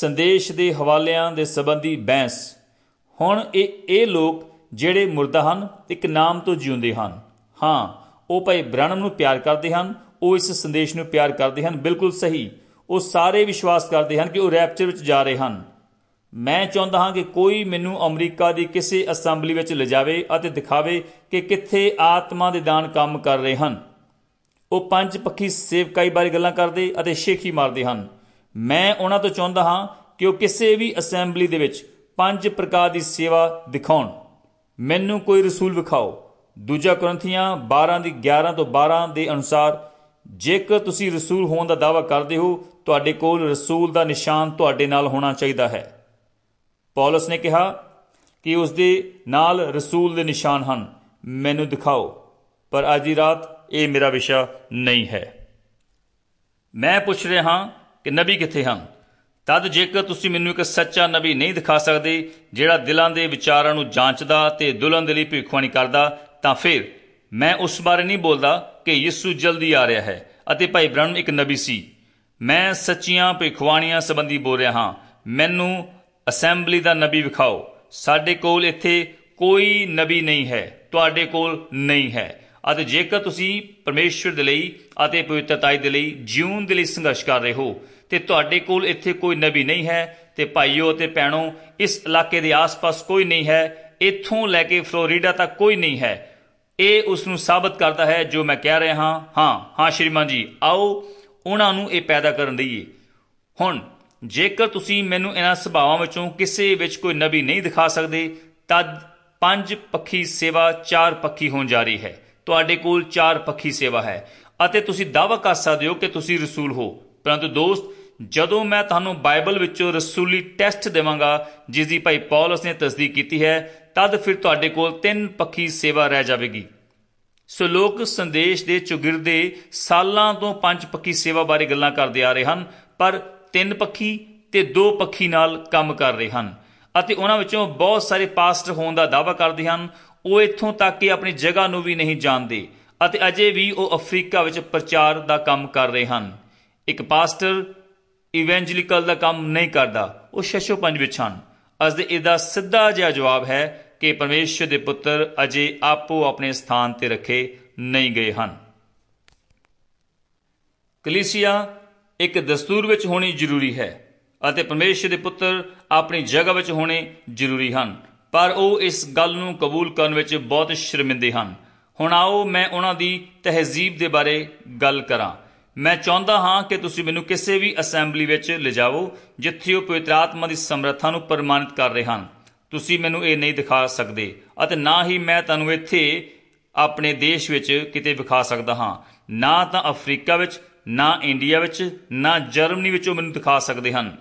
ਸੰਦੇਸ਼ ਦੇ ਹਵਾਲਿਆਂ ਦੇ ਸੰਬੰਧੀ ਬਹਿਸ ਹੁਣ ਇਹ ਇਹ ਲੋਕ ਜਿਹੜੇ ਮੁਰਦਾ ਹਨ ਇੱਕ ਨਾਮ ਤੋਂ ਜਿਉਂਦੇ ਹਨ ਹਾਂ ਉਹ ਭਾਈ ਬ੍ਰਹਮ ਨੂੰ ਪਿਆਰ ਕਰਦੇ ਹਨ ਉਹ ਇਸ ਸੰਦੇਸ਼ ਨੂੰ ਪਿਆਰ ਕਰਦੇ ਹਨ ਬਿਲਕੁਲ ਸਹੀ ਉਹ ਸਾਰੇ ਵਿਸ਼ਵਾਸ ਕਰਦੇ ਹਨ ਕਿ ਉਹ ਰੈਪਚਰ ਵਿੱਚ ਜਾ ਰਹੇ ਹਨ ਮੈਂ ਚਾਹੁੰਦਾ ਹਾਂ ਕਿ ਕੋਈ ਮੈਨੂੰ ਅਮਰੀਕਾ ਦੀ ਕਿਸੇ ਅਸੈਂਬਲੀ ਵਿੱਚ ਲਿਜਾਵੇ ਅਤੇ ਦਿਖਾਵੇ ਕਿ ਕਿੱਥੇ ਆਤਮਾ ਦੇ ਦਾਨ ਕੰਮ ਕਰ ਰਹੇ ਹਨ ਉਹ ਪੰਜ ਪੱਖੀ ਸੇਵਕਾਈ ਬਾਰੇ ਗੱਲਾਂ ਕਰਦੇ ਅਤੇ ਸ਼ੇਖੀ ਮਾਰਦੇ ਹਨ ਮੈਂ ਉਹਨਾਂ ਤੋਂ ਚਾਹੁੰਦਾ ਹਾਂ ਕਿ ਉਹ ਕਿਸੇ ਵੀ ਅਸੈਂਬਲੀ ਦੇ ਵਿੱਚ ਪੰਜ ਪ੍ਰਕਾਰ ਦੀ ਸੇਵਾ ਦਿਖਾਉਣ ਮੈਨੂੰ ਕੋਈ ਰਸੂਲ ਵਿਖਾਓ ਦੂਜਾ ਕੋਰਿੰਥੀਆਂ 12 ਦੀ 11 ਤੋਂ 12 ਦੇ ਅਨੁਸਾਰ ਜੇਕਰ ਤੁਸੀਂ ਰਸੂਲ ਹੋਣ ਦਾ ਦਾਅਵਾ ਕਰਦੇ ਹੋ ਤੁਹਾਡੇ ਕੋਲ ਰਸੂਲ ਦਾ ਨਿਸ਼ਾਨ ਤੁਹਾਡੇ ਨਾਲ ਹੋਣਾ ਚਾਹੀਦਾ ਹੈ ਪੌਲਸ ਨੇ ਕਿਹਾ ਕਿ ਉਸ ਦੇ ਨਾਲ ਰਸੂਲ ਦੇ ਨਿਸ਼ਾਨ ਹਨ ਮੈਨੂੰ ਦਿਖਾਓ ਪਰ ਅੱਜ ਦੀ ਰਾਤ ਇਹ ਮੇਰਾ ਵਿਸ਼ਾ ਨਹੀਂ ਹੈ ਮੈਂ ਪੁੱਛ ਰਿਹਾ ਹਾਂ ਕਿ ਨਬੀ ਕਿੱਥੇ ਹਨ ਤਦ ਜੇਕਰ ਤੁਸੀਂ ਮੈਨੂੰ ਇੱਕ ਸੱਚਾ ਨਬੀ ਨਹੀਂ ਦਿਖਾ ਸਕਦੇ ਜਿਹੜਾ ਦਿਲਾਂ ਦੇ ਵਿਚਾਰਾਂ ਨੂੰ ਜਾਂਚਦਾ ਤੇ ਦੁਲਹਨ ਦੇ ਲਈ ਭੇਖਵਾਨੀ ਕਰਦਾ ਤਾਂ ਫਿਰ ਮੈਂ ਉਸ ਬਾਰੇ ਨਹੀਂ ਬੋਲਦਾ ਕਿ ਯਿਸੂ ਜਲਦੀ ਆ ਰਿਹਾ ਹੈ ਅਤੇ ਭਾਈ ਬ੍ਰਹਮ ਇੱਕ ਨਬੀ ਸੀ ਮੈਂ ਸੱਚੀਆਂ ਭੇਖਵਾਨੀਆਂ ਸੰਬੰਧੀ ਬੋਲ ਰਿਹਾ ਹਾਂ ਮੈਨੂੰ ਅਸੈਂਬਲੀ ਦਾ ਨਬੀ ਵਿਖਾਓ ਸਾਡੇ ਕੋਲ ਇੱਥੇ ਕੋਈ ਨਬੀ ਨਹੀਂ ਹੈ ਤੁਹਾਡੇ ਕੋਲ ਨਹੀਂ ਹੈ ਅਤੇ ਜੇਕਰ ਤੁਸੀਂ ਪਰਮੇਸ਼ਵਰ ਦੇ ਲਈ ਅਤੇ ਪਵਿੱਤਰਤਾਈ ਦੇ ਲਈ ਜੀਵਨ ਦੇ ਲਈ ਸੰਘਰਸ਼ ਕਰ ਰਹੇ ਹੋ ਤੇ ਤੁਹਾਡੇ ਕੋਲ ਇੱਥੇ ਕੋਈ ਨਬੀ ਨਹੀਂ ਹੈ ਤੇ ਭਾਈਓ ਤੇ ਪੈਣੋ ਇਸ ਇਲਾਕੇ ਦੇ ਆਸ-ਪਾਸ ਕੋਈ ਨਹੀਂ ਹੈ ਇੱਥੋਂ ਲੈ ਕੇ ਫਲੋਰੀਡਾ ਤੱਕ ਕੋਈ ਨਹੀਂ ਹੈ ਇਹ ਉਸ ਨੂੰ ਸਾਬਤ ਕਰਦਾ ਹੈ ਜੋ ਮੈਂ ਕਹਿ ਰਿਹਾ ਹਾਂ ਹਾਂ ਹਾਂ ਸ਼੍ਰੀਮਾਨ ਜੀ ਆਓ ਉਹਨਾਂ ਨੂੰ ਇਹ ਪੈਦਾ ਕਰਨ ਦਈਏ ਹੁਣ ਜੇਕਰ ਤੁਸੀਂ ਮੈਨੂੰ ਇਹਨਾਂ ਸੁਭਾਵਾਂ ਵਿੱਚੋਂ ਕਿਸੇ ਵਿੱਚ ਕੋਈ ਨਬੀ ਨਹੀਂ ਦਿਖਾ ਸਕਦੇ ਤਦ ਪੰਜ ਪੱਖੀ ਸੇਵਾ ਚਾਰ ਪੱਖੀ ਹੋਣ ਜਾਰੀ ਹੈ ਤੁਹਾਡੇ ਕੋਲ ਚਾਰ ਪੱਖੀ ਸੇਵਾ ਹੈ ਅਤੇ ਤੁਸੀਂ ਦਾਅਵਾ ਕਰ ਸਕਦੇ ਹੋ ਕਿ ਤੁਸੀਂ ਰਸੂਲ ਹੋ ਪਰੰਤੂ ਦੋਸਤ ਜਦੋਂ ਮੈਂ ਤੁਹਾਨੂੰ ਬਾਈਬਲ ਵਿੱਚੋਂ ਰਸੂਲੀ ਟੈਸਟ ਦੇਵਾਂਗਾ ਜਿਸ ਦੀ ਭਾਈ ਪੌਲਸ ਨੇ ਤਸਦੀਕ ਕੀਤੀ ਹੈ ਤਦ ਫਿਰ ਤੁਹਾਡੇ ਕੋਲ ਤਿੰਨ ਪੱਖੀ ਸੇਵਾ ਰਹਿ ਜਾਵੇਗੀ ਸੋ ਲੋਕ ਸੰਦੇਸ਼ ਦੇ ਚੁਗਿਰਦੇ ਸਾਲਾਂ ਤੋਂ ਪੰਜ ਪੱਖੀ ਸੇਵਾ ਬਾਰੇ ਗੱਲਾਂ ਕਰਦੇ ਆ ਰਹੇ ਹਨ ਪਰ ਤਿੰਨ ਪੱਖੀ ਤੇ ਦੋ ਪੱਖੀ ਨਾਲ ਕੰਮ ਕਰ ਰਹੇ ਹਨ ਅਤੇ ਉਹਨਾਂ ਵਿੱਚੋਂ ਬਹੁਤ ਸਾਰੇ ਪਾਸਟਰ ਹੋਣ ਦਾ ਦਾਅਵਾ ਕਰਦੇ ਹਨ ਉਹ ਇੱਥੋਂ ਤੱਕ ਕਿ ਆਪਣੀ ਜਗ੍ਹਾ ਨੂੰ ਵੀ ਨਹੀਂ ਜਾਣਦੇ ਅਤੇ ਅਜੇ ਵੀ ਉਹ ਅਫਰੀਕਾ ਵਿੱਚ ਪ੍ਰਚਾਰ ਦਾ ਕੰਮ ਕਰ ਰਹੇ ਹਨ ਇੱਕ ਪਾਸਟਰ ਇਵੈਂਜਲਿਕਲ ਦਾ ਕੰਮ ਨਹੀਂ ਕਰਦਾ ਉਹ ਸ਼ਸ਼ੋ ਪੰਜ ਵਿੱਚ ਹਨ ਅਸ ਦੇ ਇਹਦਾ ਸਿੱਧਾ ਜਿਹਾ ਜਵਾਬ ਹੈ ਕਿ ਪਰਮੇਸ਼ਰ ਦੇ ਪੁੱਤਰ ਅਜੇ ਆਪੋ ਆਪਣੇ ਸਥਾਨ ਤੇ ਰੱਖੇ ਨਹੀਂ ਗਏ ਹਨ ਕਲੀਸਿਆ ਇੱਕ ਦਸਤੂਰ ਵਿੱਚ ਹੋਣੀ ਜ਼ਰੂਰੀ ਹੈ ਅਤੇ ਪਰਮੇਸ਼ਰ ਦੇ ਪੁੱਤਰ ਆਪਣੀ ਜਗ੍ਹਾ ਵਿੱਚ ਹੋਣੇ ਜ਼ਰੂਰੀ ਹਨ ਪਰ ਉਹ ਇਸ ਗੱਲ ਨੂੰ ਕਬੂਲ ਕਰਨ ਵਿੱਚ ਬਹੁਤ ਸ਼ਰਮਿੰਦੇ ਹਨ ਹੁਣ ਆਓ ਮੈਂ ਉਹਨਾਂ ਦੀ ਤਹਿਜ਼ੀਬ ਦੇ ਬਾਰੇ ਗੱਲ ਕਰਾਂ ਮੈਂ ਚਾਹੁੰਦਾ ਹਾਂ ਕਿ ਤੁਸੀਂ ਮੈਨੂੰ ਕਿਸੇ ਵੀ ਅਸੈਂਬਲੀ ਵਿੱਚ ਲਿਜਾਓ ਜਿੱਥੇ ਉਹ ਪਵਿੱਤਰ ਆਤਮਾ ਦੀ ਸਮਰੱਥਾ ਨੂੰ ਪ੍ਰਮਾਣਿਤ ਕਰ ਰਹੇ ਹਨ ਤੁਸੀਂ ਮੈਨੂੰ ਇਹ ਨਹੀਂ ਦਿਖਾ ਸਕਦੇ ਅਤੇ ਨਾ ਹੀ ਮੈਂ ਤੁਹਾਨੂੰ ਇੱਥੇ ਆਪਣੇ ਦੇਸ਼ ਵਿੱਚ ਕਿਤੇ ਵਿਖਾ ਸਕਦਾ ਹਾਂ ਨਾ ਤਾਂ ਅਫਰੀਕਾ ਵਿੱਚ ਨਾ ਇੰਡੀਆ ਵਿੱਚ ਨਾ ਜਰਮਨੀ ਵਿੱਚ ਉਹ ਮੈਨੂੰ ਦਿਖਾ ਸਕਦੇ ਹਨ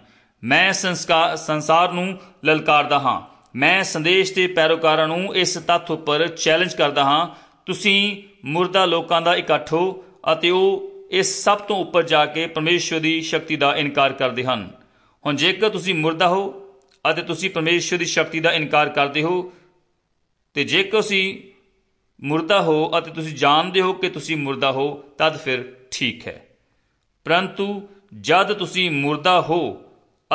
ਮੈਂ ਸੰਸਾਰ ਨੂੰ ਲਲਕਾਰਦਾ ਹਾਂ ਮੈਂ ਸੰਦੇਸ਼ ਦੇ ਪੈਰੋਕਾਰਾਂ ਨੂੰ ਇਸ ਤੱਥ ਉੱਪਰ ਚੈਲੰਜ ਕਰਦਾ ਹਾਂ ਤੁਸੀਂ ਮੁਰਦਾ ਲੋਕਾਂ ਦਾ ਇਕੱਠ ਹੋ ਅਤੇ ਉਹ ਇਸ ਸਭ ਤੋਂ ਉੱਪਰ ਜਾ ਕੇ ਪਰਮੇਸ਼ਵਰ ਦੀ ਸ਼ਕਤੀ ਦਾ ਇਨਕਾਰ ਕਰਦੇ ਹਨ ਹੁਣ ਜੇਕਰ ਤੁਸੀਂ ਮੁਰਦਾ ਹੋ ਅਤੇ ਤੁਸੀਂ ਪਰਮੇਸ਼ਵਰ ਦੀ ਸ਼ਕਤੀ ਦਾ ਇਨਕਾਰ ਕਰਦੇ ਹੋ ਤੇ ਜੇਕਰ ਤੁਸੀਂ ਮੁਰਦਾ ਹੋ ਅਤੇ ਤੁਸੀਂ ਜਾਣਦੇ ਹੋ ਕਿ ਤੁਸੀਂ ਮੁਰਦਾ ਹੋ ਤਦ ਫਿਰ ਠੀਕ ਹੈ ਪਰੰਤੂ ਜਦ ਤੁਸੀਂ ਮੁਰਦਾ ਹੋ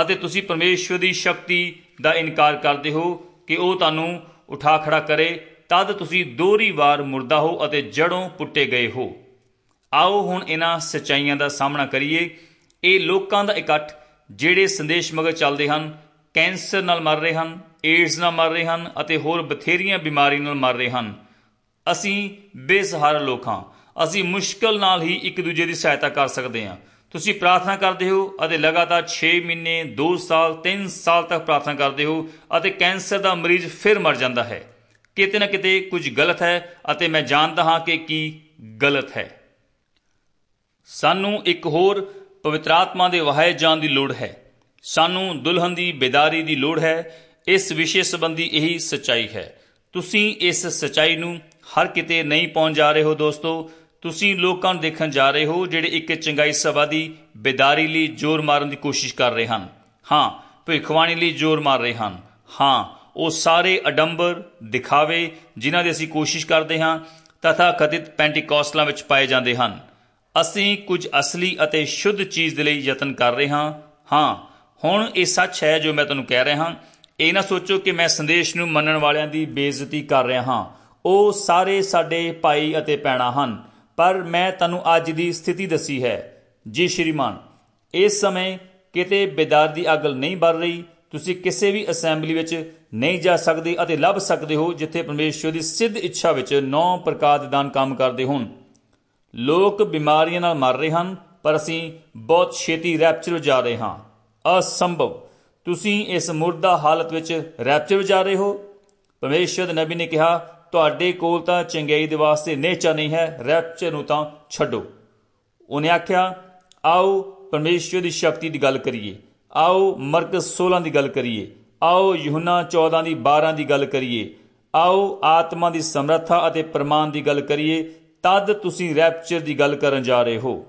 ਅਤੇ ਤੁਸੀਂ ਪਰਮੇਸ਼ਵਰ ਦੀ ਸ਼ਕਤੀ ਦਾ ਇਨਕਾਰ ਕਰਦੇ ਹੋ ਕਿ ਉਹ ਤੁਹਾਨੂੰ ਉਠਾ ਖੜਾ ਕਰੇ ਤਦ ਤੁਸੀਂ ਦੋਹਰੀ ਵਾਰ ਮੁਰਦਾ ਹੋ ਅਤੇ ਜੜੋਂ ਪੁੱਟੇ ਗਏ ਹੋ ਆਓ ਹੁਣ ਇਹਨਾਂ ਸਚਾਈਆਂ ਦਾ ਸਾਹਮਣਾ ਕਰੀਏ ਇਹ ਲੋਕਾਂ ਦਾ ਇਕੱਠ ਜਿਹੜੇ ਸੰਦੇਸ਼ ਮਗਰ ਚੱਲਦੇ ਹਨ ਕੈਂਸਰ ਨਾਲ ਮਰ ਰਹੇ ਹਨ ਏਡਸ ਨਾਲ ਮਰ ਰਹੇ ਹਨ ਅਤੇ ਹੋਰ ਬਥੇਰੀਆਂ ਬਿਮਾਰੀ ਨਾਲ ਮਰ ਰਹੇ ਹਨ ਅਸੀਂ ਬੇਸਹਾਰਾ ਲੋਕਾਂ ਅਸੀਂ ਮੁਸ਼ਕਲ ਨਾਲ ਹੀ ਇੱਕ ਦੂਜੇ ਦੀ ਸਹਾਇਤਾ ਕਰ ਸਕਦੇ ਹਾਂ ਤੁਸੀਂ ਪ੍ਰਾਰਥਨਾ ਕਰਦੇ ਹੋ ਅਤੇ ਲਗਾਤਾਰ 6 ਮਹੀਨੇ 2 ਸਾਲ 3 ਸਾਲ ਤੱਕ ਪ੍ਰਾਰਥਨਾ ਕਰਦੇ ਹੋ ਅਤੇ ਕੈਂਸਰ ਦਾ ਮਰੀਜ਼ ਫਿਰ ਮਰ ਜਾਂਦਾ ਹੈ ਕਿਤੇ ਨਾ ਕਿਤੇ ਕੁਝ ਗਲਤ ਹੈ ਅਤੇ ਮੈਂ ਜਾਣਦਾ ਹਾਂ ਕਿ ਕੀ ਗਲਤ ਹੈ ਸਾਨੂੰ ਇੱਕ ਹੋਰ ਪਵਿੱਤਰ ਆਤਮਾ ਦੇ ਵਹਾਏ ਜਾਣ ਦੀ ਲੋੜ ਹੈ ਸਾਨੂੰ ਦੁਲਹਨ ਦੀ ਬੇਦਾਰੀ ਦੀ ਲੋੜ ਹੈ ਇਸ ਵਿਸ਼ੇ ਸੰਬੰਧੀ ਇਹੀ ਸਚਾਈ ਹੈ ਤੁਸੀਂ ਇਸ ਸਚਾਈ ਨੂੰ ਹਰ ਕਿਤੇ ਨਹੀਂ ਪਹੁੰਚ ਜਾ ਰਹੇ ਹੋ ਦੋਸਤੋ ਤੁਸੀਂ ਲੋਕਾਂ ਨੂੰ ਦੇਖਣ ਜਾ ਰਹੇ ਹੋ ਜਿਹੜੇ ਇੱਕ ਚੰਗਾਈ ਸਭਾ ਦੀ ਬੇਦਾਰੀ ਲਈ ਜ਼ੋਰ ਮਾਰਨ ਦੀ ਕੋਸ਼ਿਸ਼ ਕਰ ਰਹੇ ਹਨ ਹਾਂ ਭਿਖਵਾਣੀ ਲਈ ਜ਼ੋਰ ਮਾਰ ਰਹੇ ਹਨ ਹਾਂ ਉਹ ਸਾਰੇ ਅਡੰਬਰ ਦਿਖਾਵੇ ਜਿਨ੍ਹਾਂ ਦੀ ਅਸੀਂ ਕੋਸ਼ਿਸ਼ ਕਰਦੇ ਹਾਂ ਤਥਾ ਕਥਿਤ ਪੈਂਟੀਕੋਸਟਲਾਂ ਵਿੱਚ ਪਾਏ ਜਾਂਦੇ ਹਨ ਅਸੀਂ ਕੁਝ ਅਸਲੀ ਅਤੇ ਸ਼ੁੱਧ ਚੀਜ਼ ਦੇ ਲਈ ਯਤਨ ਕਰ ਰਹੇ ਹਾਂ ਹਾਂ ਹੁਣ ਇਹ ਸੱਚ ਹੈ ਜੋ ਮੈਂ ਤੁਹਾਨੂੰ ਕਹਿ ਰਿਹਾ ਹਾਂ ਇਹ ਨਾ ਸੋਚੋ ਕਿ ਮੈਂ ਸੰਦੇਸ਼ ਨੂੰ ਮੰਨਣ ਵਾਲਿਆਂ ਦੀ ਬੇਇੱਜ਼ਤੀ ਕਰ ਰਿਹਾ ਹਾਂ ਉਹ ਸਾਰੇ ਸਾਡੇ ਭਾਈ ਅਤੇ ਪੈਣਾ ਹਨ ਪਰ ਮੈਂ ਤੈਨੂੰ ਅੱਜ ਦੀ ਸਥਿਤੀ ਦੱਸੀ ਹੈ ਜੀ ਸ਼੍ਰੀਮਾਨ ਇਸ ਸਮੇਂ ਕਿਤੇ ਬੇਦਾਰ ਦੀ ਅਗਲ ਨਹੀਂ ਬੜ ਰਹੀ ਤੁਸੀਂ ਕਿਸੇ ਵੀ ਅਸੈਂਬਲੀ ਵਿੱਚ ਨਹੀਂ ਜਾ ਸਕਦੇ ਅਤੇ ਲੱਭ ਸਕਦੇ ਹੋ ਜਿੱਥੇ ਪਰਮੇਸ਼ਵਰ ਦੀ ਸਿੱਧ ਇੱਛਾ ਵਿੱਚ ਨੌ ਪ੍ਰਕਾਰ ਦੇ ਦਾਨ ਕੰਮ ਕਰਦੇ ਹੋਣ ਲੋਕ ਬਿਮਾਰੀਆਂ ਨਾਲ ਮਰ ਰਹੇ ਹਨ ਪਰ ਅਸੀਂ ਬਹੁਤ ਛੇਤੀ ਰੈਪਚਰ ਜਾ ਰਹੇ ਹਾਂ ਅਸੰਭਵ ਤੁਸੀਂ ਇਸ ਮੁਰਦਾ ਹਾਲਤ ਵਿੱਚ ਰੈਪਚਰ ਜਾ ਰਹੇ ਹੋ ਪਰਮੇਸ਼ਵਰ ਦੇ ਨਬੀ ਨੇ ਕਿਹਾ ਤੁਹਾਡੇ ਕੋਲ ਤਾਂ ਚੰਗਿਆਈ ਦੇ ਵਾਸਤੇ ਨੇਚਾ ਨਹੀਂ ਹੈ ਰੈਪਚਰ ਨੂੰ ਤਾਂ ਛੱਡੋ ਉਹਨੇ ਆਖਿਆ ਆਓ ਪਰਮੇਸ਼ਵਰ ਦੀ ਸ਼ਕਤੀ ਦੀ ਗੱਲ ਕਰੀਏ ਆਓ ਮਰਕਸ 16 ਦੀ ਗੱਲ ਕਰੀਏ ਆਓ ਯਹੋਨਾ 14 ਦੀ 12 ਦੀ ਗੱਲ ਕਰੀਏ ਆਓ ਆਤਮਾ ਦੀ ਸਮਰੱਥਾ ਅਤੇ ਪ੍ਰਮਾਣ ਦੀ ਗੱਲ ਕਰੀਏ ਤਦ ਤੁਸੀਂ ਰੈਪਚਰ ਦੀ ਗੱਲ ਕਰਨ ਜਾ ਰਹੇ ਹੋ